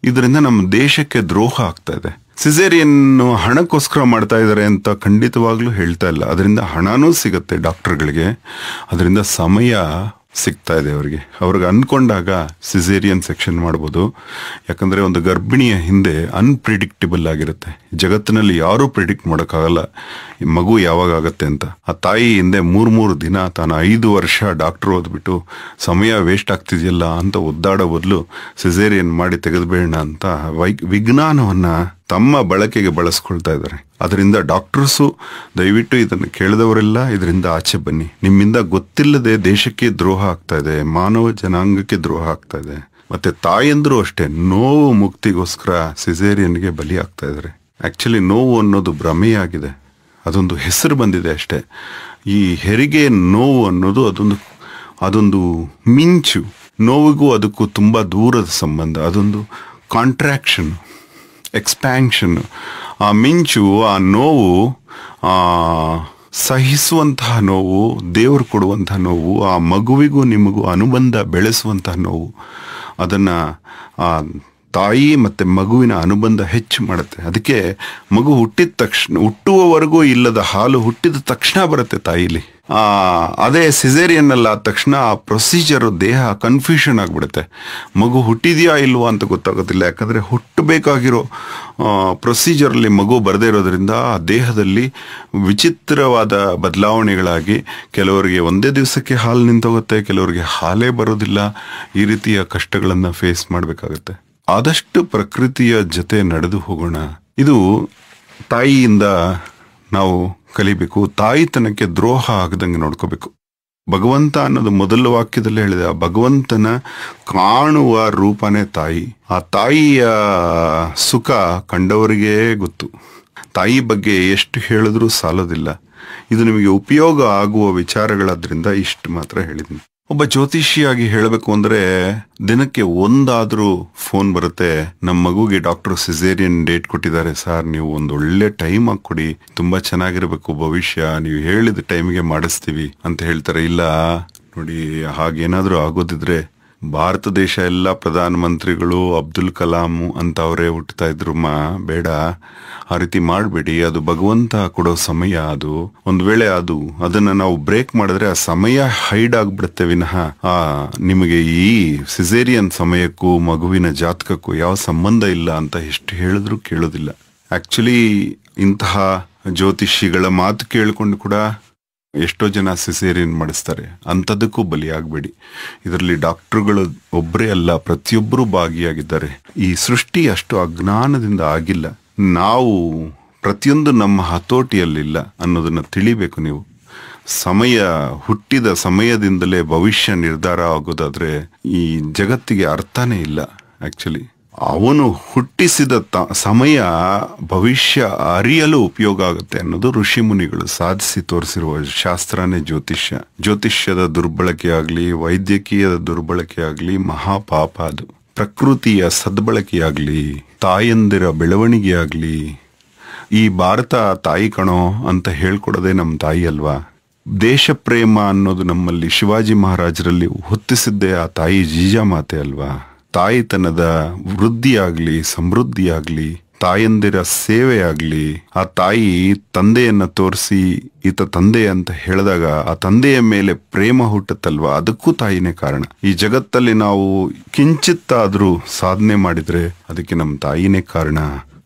ಇದರಿಂದ ನಮ್ಮ ದೇಶಕ್ಕೆ ದ್ರೋಹ ಆಗ್ತಾ ಇದೆ ಸಿಸೇರಿಯನ್ ಹಣಕ್ಕೋಸ್ಕರ ಮಾಡ್ತಾ ಇದಾರೆ ಅಂತ ಖಂಡಿತವಾಗ್ಲೂ ಹೇಳ್ತಾ ಇಲ್ಲ ಅದರಿಂದ ಹಣನೂ ಸಿಗುತ್ತೆ ಡಾಕ್ಟರ್ಗಳಿಗೆ ಅದರಿಂದ ಸಮಯ ಸಿಗ್ತಾ ಇದೆ ಅವರಿಗೆ ಅವ್ರಿಗೆ ಅಂದ್ಕೊಂಡಾಗ ಸಿಸೇರಿಯನ್ ಸೆಕ್ಷನ್ ಮಾಡ್ಬೋದು ಯಾಕಂದರೆ ಒಂದು ಗರ್ಭಿಣಿಯ ಹಿಂದೆ ಅನ್ಪ್ರಿಡಿಕ್ಟಿಬಲ್ ಆಗಿರುತ್ತೆ ಜಗತ್ತಿನಲ್ಲಿ ಯಾರೂ ಪ್ರಿಡಿಕ್ಟ್ ಮಾಡೋಕ್ಕಾಗಲ್ಲ ಮಗು ಯಾವಾಗ ಆಗುತ್ತೆ ಅಂತ ಆ ತಾಯಿ ಹಿಂದೆ ಮೂರು ಮೂರು ದಿನ ತಾನು ಐದು ವರ್ಷ ಡಾಕ್ಟ್ರ್ ಓದ್ಬಿಟ್ಟು ಸಮಯ ವೇಸ್ಟ್ ಆಗ್ತಿದೆಯಲ್ಲ ಅಂತ ಒದ್ದಾಡೋ ಬದಲು ಸಿಸೇರಿಯನ್ ಮಾಡಿ ತೆಗೆದುಬೇಡ ಅಂತ ವೈ ವಿಜ್ಞಾನವನ್ನು ತಮ್ಮ ಬಳಕೆಗೆ ಬಳಸ್ಕೊಳ್ತಾ ಇದ್ದಾರೆ ಅದರಿಂದ ಡಾಕ್ಟರ್ಸು ದಯವಿಟ್ಟು ಇದನ್ನು ಕೇಳಿದವರೆಲ್ಲ ಇದರಿಂದ ಆಚೆ ಬನ್ನಿ ನಿಮ್ಮಿಂದ ಗೊತ್ತಿಲ್ಲದೆ ದೇಶಕ್ಕೆ ದ್ರೋಹ ಆಗ್ತಾ ಇದೆ ಮಾನವ ಜನಾಂಗಕ್ಕೆ ದ್ರೋಹ ಆಗ್ತಾ ಇದೆ ಮತ್ತೆ ತಾಯಂದ್ರು ಅಷ್ಟೇ ನೋವು ಮುಕ್ತಿಗೋಸ್ಕರ ಸಿಸೇರಿಯನ್ಗೆ ಬಲಿ ಆಗ್ತಾ ಇದ್ದಾರೆ ಆಕ್ಚುಲಿ ನೋವು ಅನ್ನೋದು ಭ್ರಮೆಯಾಗಿದೆ ಅದೊಂದು ಹೆಸರು ಬಂದಿದೆ ಅಷ್ಟೇ ಈ ಹೆರಿಗೆ ನೋವು ಅನ್ನೋದು ಅದೊಂದು ಅದೊಂದು ಮಿಂಚು ನೋವಿಗೂ ಅದಕ್ಕೂ ತುಂಬ ದೂರದ ಸಂಬಂಧ ಅದೊಂದು ಕಾಂಟ್ರಾಕ್ಷನ್ ಎಕ್ಸ್ಪ್ಯಾನ್ಷನ್ ಆ ಮಿಂಚು ಆ ನೋವು ಸಹಿಸುವಂತಹ ನೋವು ದೇವರು ಕೊಡುವಂತಹ ನೋವು ಆ ಮಗುವಿಗೂ ನಿಮಗೂ ಅನುಬಂಧ ಬೆಳೆಸುವಂತಹ ನೋವು ಅದನ್ನು ತಾಯಿ ಮತ್ತು ಮಗುವಿನ ಅನುಬಂಧ ಹೆಚ್ಚು ಮಾಡುತ್ತೆ ಅದಕ್ಕೆ ಮಗು ಹುಟ್ಟಿದ ತಕ್ಷಣ ಹುಟ್ಟುವವರೆಗೂ ಇಲ್ಲದ ಹಾಲು ಹುಟ್ಟಿದ ತಕ್ಷಣ ಬರುತ್ತೆ ತಾಯಿಲಿ ಅದೇ ಸಿಸೇರಿಯನ್ನಲ್ಲಿ ಆದ ತಕ್ಷಣ ಆ ಪ್ರೊಸೀಜರು ದೇಹ ಕನ್ಫ್ಯೂಷನ್ ಆಗಿಬಿಡುತ್ತೆ ಮಗು ಹುಟ್ಟಿದೆಯಾ ಇಲ್ವಾ ಅಂತ ಗೊತ್ತಾಗೋದಿಲ್ಲ ಯಾಕಂದರೆ ಹುಟ್ಟಬೇಕಾಗಿರೋ ಪ್ರೊಸೀಜರಲ್ಲಿ ಮಗು ಬರದೇ ಇರೋದ್ರಿಂದ ದೇಹದಲ್ಲಿ ವಿಚಿತ್ರವಾದ ಬದಲಾವಣೆಗಳಾಗಿ ಕೆಲವರಿಗೆ ಒಂದೇ ದಿವಸಕ್ಕೆ ಹಾಲು ನಿಂತೋಗುತ್ತೆ ಕೆಲವರಿಗೆ ಹಾಲೇ ಬರೋದಿಲ್ಲ ಈ ರೀತಿಯ ಕಷ್ಟಗಳನ್ನು ಫೇಸ್ ಮಾಡಬೇಕಾಗುತ್ತೆ ಆದಷ್ಟು ಪ್ರಕೃತಿಯ ಜೊತೆ ನಡೆದು ಹೋಗೋಣ ಇದು ತಾಯಿಯಿಂದ ನಾವು ಕಲಿಬೇಕು ತಾಯಿತನಕ್ಕೆ ದ್ರೋಹ ಆಗದಂಗೆ ನೋಡ್ಕೋಬೇಕು ಭಗವಂತ ಅನ್ನೋದು ಮೊದಲ ವಾಕ್ಯದಲ್ಲಿ ಹೇಳಿದೆ ಆ ಭಗವಂತನ ಕಾಣುವ ರೂಪನೇ ತಾಯಿ ಆ ತಾಯಿಯ ಸುಖ ಕಂಡವರಿಗೇ ಗೊತ್ತು ತಾಯಿ ಬಗ್ಗೆ ಎಷ್ಟು ಹೇಳಿದ್ರೂ ಸಾಲೋದಿಲ್ಲ ಇದು ನಿಮಗೆ ಉಪಯೋಗ ಆಗುವ ವಿಚಾರಗಳಾದ್ರಿಂದ ಇಷ್ಟು ಮಾತ್ರ ಹೇಳಿದ್ದೀನಿ ಒಬ್ಬ ಜ್ಯೋತಿಷಿಯಾಗಿ ಹೇಳಬೇಕು ಅಂದ್ರೆ ದಿನಕ್ಕೆ ಒಂದಾದ್ರೂ ಫೋನ್ ಬರುತ್ತೆ ನಮ್ಮ ಮಗುಗೆ ಡಾಕ್ಟರ್ ಸಿಸೇರಿಯನ್ ಡೇಟ್ ಕೊಟ್ಟಿದ್ದಾರೆ ಸರ್ ನೀವು ಒಂದು ಒಳ್ಳೆ ಟೈಮ್ ಹಾಕೊಡಿ ತುಂಬಾ ಚೆನ್ನಾಗಿರ್ಬೇಕು ಭವಿಷ್ಯ ನೀವು ಹೇಳಿದ ಟೈಮ್ಗೆ ಮಾಡಿಸ್ತೀವಿ ಅಂತ ಹೇಳ್ತಾರೆ ಇಲ್ಲ ನೋಡಿ ಹಾಗೇನಾದ್ರೂ ಆಗೋದಿದ್ರೆ ಭಾರತ ದೇಶ ಎಲ್ಲ ಪ್ರಧಾನಮಂತ್ರಿಗಳು ಅಬ್ದುಲ್ ಕಲಾಂ ಅಂತ ಅವರೇ ಹುಟ್ಟುತ್ತಾ ಇದ್ರು ಮಾ ಬೇಡ ಆ ರೀತಿ ಮಾಡಬೇಡಿ ಅದು ಭಗವಂತ ಕೊಡೋ ಸಮಯ ಅದು ಒಂದು ವೇಳೆ ಅದು ಅದನ್ನ ನಾವು ಬ್ರೇಕ್ ಮಾಡಿದ್ರೆ ಆ ಸಮಯ ಹೈಡ್ ಆಗ್ಬಿಡುತ್ತೆ ವಿನಃ ಆ ನಿಮಗೆ ಈ ಸಿಸೇರಿಯನ್ ಸಮಯಕ್ಕೂ ಮಗುವಿನ ಜಾತಕಕ್ಕೂ ಯಾವ ಸಂಬಂಧ ಇಲ್ಲ ಅಂತ ಎಷ್ಟು ಹೇಳಿದ್ರು ಕೇಳೋದಿಲ್ಲ ಆಕ್ಚುಲಿ ಇಂತಹ ಜ್ಯೋತಿಷಿಗಳ ಮಾತು ಕೇಳಿಕೊಂಡು ಕೂಡ ಎಷ್ಟೋ ಜನ ಸಿಸೇರಿಯನ್ ಮಾಡಿಸ್ತಾರೆ ಅಂಥದ್ದಕ್ಕೂ ಬಲಿಯಾಗಬೇಡಿ ಇದರಲ್ಲಿ ಡಾಕ್ಟ್ರುಗಳು ಒಬ್ಬರೇ ಅಲ್ಲ ಪ್ರತಿಯೊಬ್ಬರೂ ಭಾಗಿಯಾಗಿದ್ದಾರೆ ಈ ಸೃಷ್ಟಿ ಅಷ್ಟು ಅಜ್ಞಾನದಿಂದ ಆಗಿಲ್ಲ ನಾವು ಪ್ರತಿಯೊಂದು ನಮ್ಮ ಹತೋಟಿಯಲ್ಲಿಲ್ಲ ಅನ್ನೋದನ್ನು ತಿಳಿಬೇಕು ನೀವು ಸಮಯ ಹುಟ್ಟಿದ ಸಮಯದಿಂದಲೇ ಭವಿಷ್ಯ ನಿರ್ಧಾರ ಆಗೋದಾದರೆ ಈ ಜಗತ್ತಿಗೆ ಅರ್ಥನೇ ಇಲ್ಲ ಆ್ಯಕ್ಚುಲಿ ಅವನು ಹುಟ್ಟಿಸಿದ ತ ಸಮಯ ಭವಿಷ್ಯ ಅರಿಯಲು ಉಪಯೋಗ ಆಗುತ್ತೆ ಅನ್ನೋದು ಋಷಿ ಮುನಿಗಳು ಸಾಧಿಸಿ ತೋರಿಸಿರುವ ಶಾಸ್ತ್ರನೇ ಜ್ಯೋತಿಷ್ಯ ಜ್ಯೋತಿಷ್ಯದ ದುರ್ಬಳಕೆ ಆಗಲಿ ವೈದ್ಯಕೀಯದ ದುರ್ಬಳಕೆ ಆಗಲಿ ಮಹಾಪಾಪ ಅದು ಪ್ರಕೃತಿಯ ಸದ್ಬಳಕೆಯಾಗಲಿ ತಾಯಂದಿರ ಬೆಳವಣಿಗೆಯಾಗಲಿ ಈ ಭಾರತ ತಾಯಿ ಕಣೋ ಅಂತ ಹೇಳ್ಕೊಡೋದೆ ನಮ್ಮ ತಾಯಿ ಅಲ್ವಾ ದೇಶ ಪ್ರೇಮ ಅನ್ನೋದು ನಮ್ಮಲ್ಲಿ ಶಿವಾಜಿ ಮಹಾರಾಜರಲ್ಲಿ ಹೊತ್ತಿಸಿದ್ದೆ ಆ ತಾಯಿ ಜೀಜಾ ಮಾತೆ ಅಲ್ವಾ ತಾಯಿತನದ ವೃದ್ಧಿಯಾಗಲಿ ಸಮೃದ್ಧಿಯಾಗಲಿ ತಾಯಂದಿರ ಸೇವೆಯಾಗಲಿ ಆ ತಾಯಿ ತಂದೆಯನ್ನ ತೋರಿಸಿ ಈತ ತಂದೆ ಅಂತ ಹೇಳಿದಾಗ ಆ ತಂದೆಯ ಮೇಲೆ ಪ್ರೇಮ ಹುಟ್ಟತ್ತಲ್ವ ಅದಕ್ಕೂ ತಾಯಿನೇ ಕಾರಣ ಈ ಜಗತ್ತಲ್ಲಿ ನಾವು ಕಿಂಚಿತ್ತಾದ್ರೂ ಸಾಧನೆ ಮಾಡಿದ್ರೆ ಅದಕ್ಕೆ ನಮ್ಮ ತಾಯಿನೇ ಕಾರಣ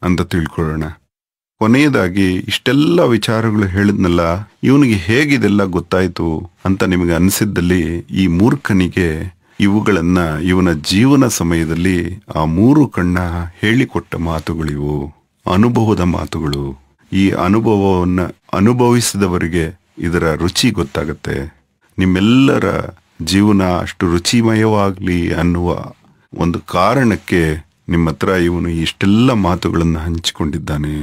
ಅಂತ ತಿಳ್ಕೊಳ್ಳೋಣ ಕೊನೆಯದಾಗಿ ಇಷ್ಟೆಲ್ಲ ವಿಚಾರಗಳು ಹೇಳಿದ್ನಲ್ಲ ಇವನಿಗೆ ಹೇಗಿದೆಲ್ಲ ಗೊತ್ತಾಯ್ತು ಅಂತ ನಿಮಗೆ ಅನಿಸಿದ್ದಲ್ಲಿ ಈ ಮೂರ್ಖನಿಗೆ ಇವುಗಳನ್ನು ಇವನ ಜೀವನ ಸಮಯದಲ್ಲಿ ಆ ಮೂರು ಕಣ್ಣ ಹೇಳಿಕೊಟ್ಟ ಮಾತುಗಳಿವು ಅನುಭವದ ಮಾತುಗಳು ಈ ಅನುಭವವನ್ನು ಅನುಭವಿಸಿದವರಿಗೆ ಇದರ ರುಚಿ ಗೊತ್ತಾಗತ್ತೆ ನಿಮ್ಮೆಲ್ಲರ ಜೀವನ ಅಷ್ಟು ರುಚಿಮಯವಾಗಲಿ ಅನ್ನುವ ಒಂದು ಕಾರಣಕ್ಕೆ ನಿಮ್ಮ ಹತ್ರ ಇವನು ಇಷ್ಟೆಲ್ಲ ಮಾತುಗಳನ್ನು ಹಂಚಿಕೊಂಡಿದ್ದಾನೆ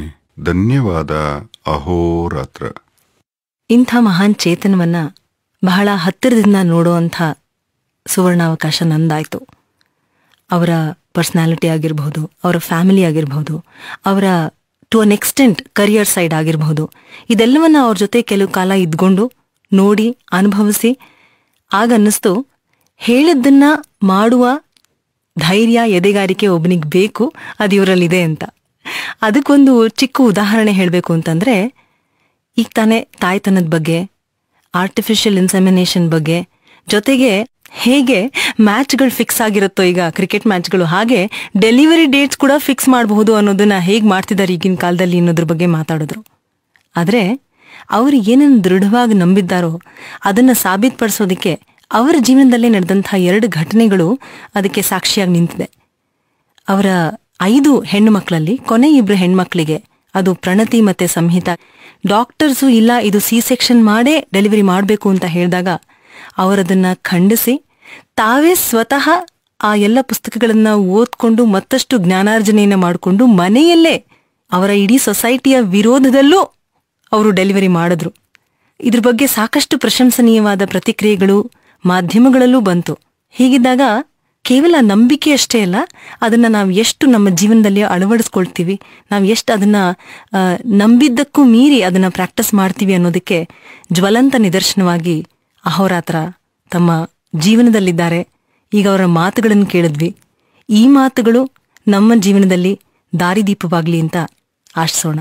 ಧನ್ಯವಾದ ಅಹೋರಾತ್ರ ಇಂಥ ಮಹಾನ್ ಚೇತನವನ್ನ ಬಹಳ ಹತ್ತಿರದಿಂದ ನೋಡುವಂಥ ಸುವರ್ಣಾವಕಾಶ ನಂದಾಯಿತು ಅವರ ಪರ್ಸ್ನಾಲಿಟಿ ಆಗಿರಬಹುದು ಅವರ ಫ್ಯಾಮಿಲಿ ಆಗಿರಬಹುದು ಅವರ to an extent career side ಆಗಿರಬಹುದು ಇದೆಲ್ಲವನ್ನ ಅವ್ರ ಜೊತೆ ಕೆಲವು ಕಾಲ ಇದ್ಕೊಂಡು ನೋಡಿ ಅನುಭವಿಸಿ ಆಗ ಅನ್ನಿಸ್ತು ಹೇಳಿದ್ದನ್ನ ಮಾಡುವ ಧೈರ್ಯ ಎದೆಗಾರಿಕೆ ಒಬ್ಬನಿಗೆ ಬೇಕು ಅದು ಇವರಲ್ಲಿದೆ ಅಂತ ಅದಕ್ಕೊಂದು ಚಿಕ್ಕ ಉದಾಹರಣೆ ಹೇಳಬೇಕು ಅಂತಂದ್ರೆ ಈಗ ತಾನೇ ತಾಯ್ತನದ ಬಗ್ಗೆ ಆರ್ಟಿಫಿಷಿಯಲ್ ಇನ್ಸೆಮಿನೇಷನ್ ಬಗ್ಗೆ ಜೊತೆಗೆ ಹೇಗೆ ಮ್ಯಾಚ್ಗಳು ಫಿಕ್ಸ್ ಆಗಿರುತ್ತೋ ಈಗ ಕ್ರಿಕೆಟ್ ಮ್ಯಾಚ್ಗಳು ಹಾಗೆ ಡೆಲಿವರಿ ಡೇಟ್ಸ್ ಕೂಡ ಫಿಕ್ಸ್ ಮಾಡಬಹುದು ಅನ್ನೋದನ್ನ ಹೇಗೆ ಮಾಡ್ತಿದ್ದಾರೆ ಈಗಿನ ಕಾಲದಲ್ಲಿ ಅನ್ನೋದ್ರ ಬಗ್ಗೆ ಮಾತಾಡಿದ್ರು ಆದರೆ ಅವರು ಏನನ್ನು ದೃಢವಾಗಿ ನಂಬಿದ್ದಾರೋ ಅದನ್ನು ಸಾಬೀತುಪಡಿಸೋದಕ್ಕೆ ಅವರ ಜೀವನದಲ್ಲೇ ನಡೆದಂತಹ ಎರಡು ಘಟನೆಗಳು ಅದಕ್ಕೆ ಸಾಕ್ಷಿಯಾಗಿ ನಿಂತಿದೆ ಅವರ ಐದು ಹೆಣ್ಣು ಮಕ್ಕಳಲ್ಲಿ ಕೊನೆ ಇಬ್ಬರು ಹೆಣ್ಮಕ್ಳಿಗೆ ಅದು ಪ್ರಣತಿ ಮತ್ತೆ ಸಂಹಿತ ಡಾಕ್ಟರ್ಸು ಇಲ್ಲ ಇದು ಸಿ ಸೆಕ್ಷನ್ ಮಾಡೇ ಡೆಲಿವರಿ ಮಾಡಬೇಕು ಅಂತ ಹೇಳಿದಾಗ ಅವರದನ್ನು ಖಂಡಿಸಿ ತಾವೇ ಸ್ವತಃ ಆ ಎಲ್ಲ ಪುಸ್ತಕಗಳನ್ನ ಓದ್ಕೊಂಡು ಮತ್ತಷ್ಟು ಜ್ಞಾನಾರ್ಜನೆಯನ್ನ ಮಾಡಿಕೊಂಡು ಮನೆಯಲ್ಲೇ ಅವರ ಇಡೀ ಸೊಸೈಟಿಯ ವಿರೋಧದಲ್ಲೂ ಅವರು ಡೆಲಿವರಿ ಮಾಡಿದ್ರು ಇದ್ರ ಬಗ್ಗೆ ಸಾಕಷ್ಟು ಪ್ರಶಂಸನೀಯವಾದ ಪ್ರತಿಕ್ರಿಯೆಗಳು ಮಾಧ್ಯಮಗಳಲ್ಲೂ ಬಂತು ಹೀಗಿದ್ದಾಗ ಕೇವಲ ನಂಬಿಕೆ ಅಷ್ಟೇ ಅಲ್ಲ ಅದನ್ನ ನಾವು ಎಷ್ಟು ನಮ್ಮ ಜೀವನದಲ್ಲಿ ಅಳವಡಿಸ್ಕೊಳ್ತೀವಿ ನಾವು ಎಷ್ಟು ಅದನ್ನ ನಂಬಿದ್ದಕ್ಕೂ ಮೀರಿ ಅದನ್ನ ಪ್ರಾಕ್ಟೀಸ್ ಮಾಡ್ತೀವಿ ಅನ್ನೋದಕ್ಕೆ ಜ್ವಲಂತ ನಿದರ್ಶನವಾಗಿ ಅಹೋರಾತ್ರ ತಮ್ಮ ಜೀವನದಲ್ಲಿದ್ದಾರೆ ಈಗ ಅವರ ಮಾತುಗಳನ್ನು ಕೇಳಿದ್ವಿ ಈ ಮಾತುಗಳು ನಮ್ಮ ಜೀವನದಲ್ಲಿ ದಾರಿದೀಪವಾಗಲಿ ಅಂತ ಆಶಿಸೋಣ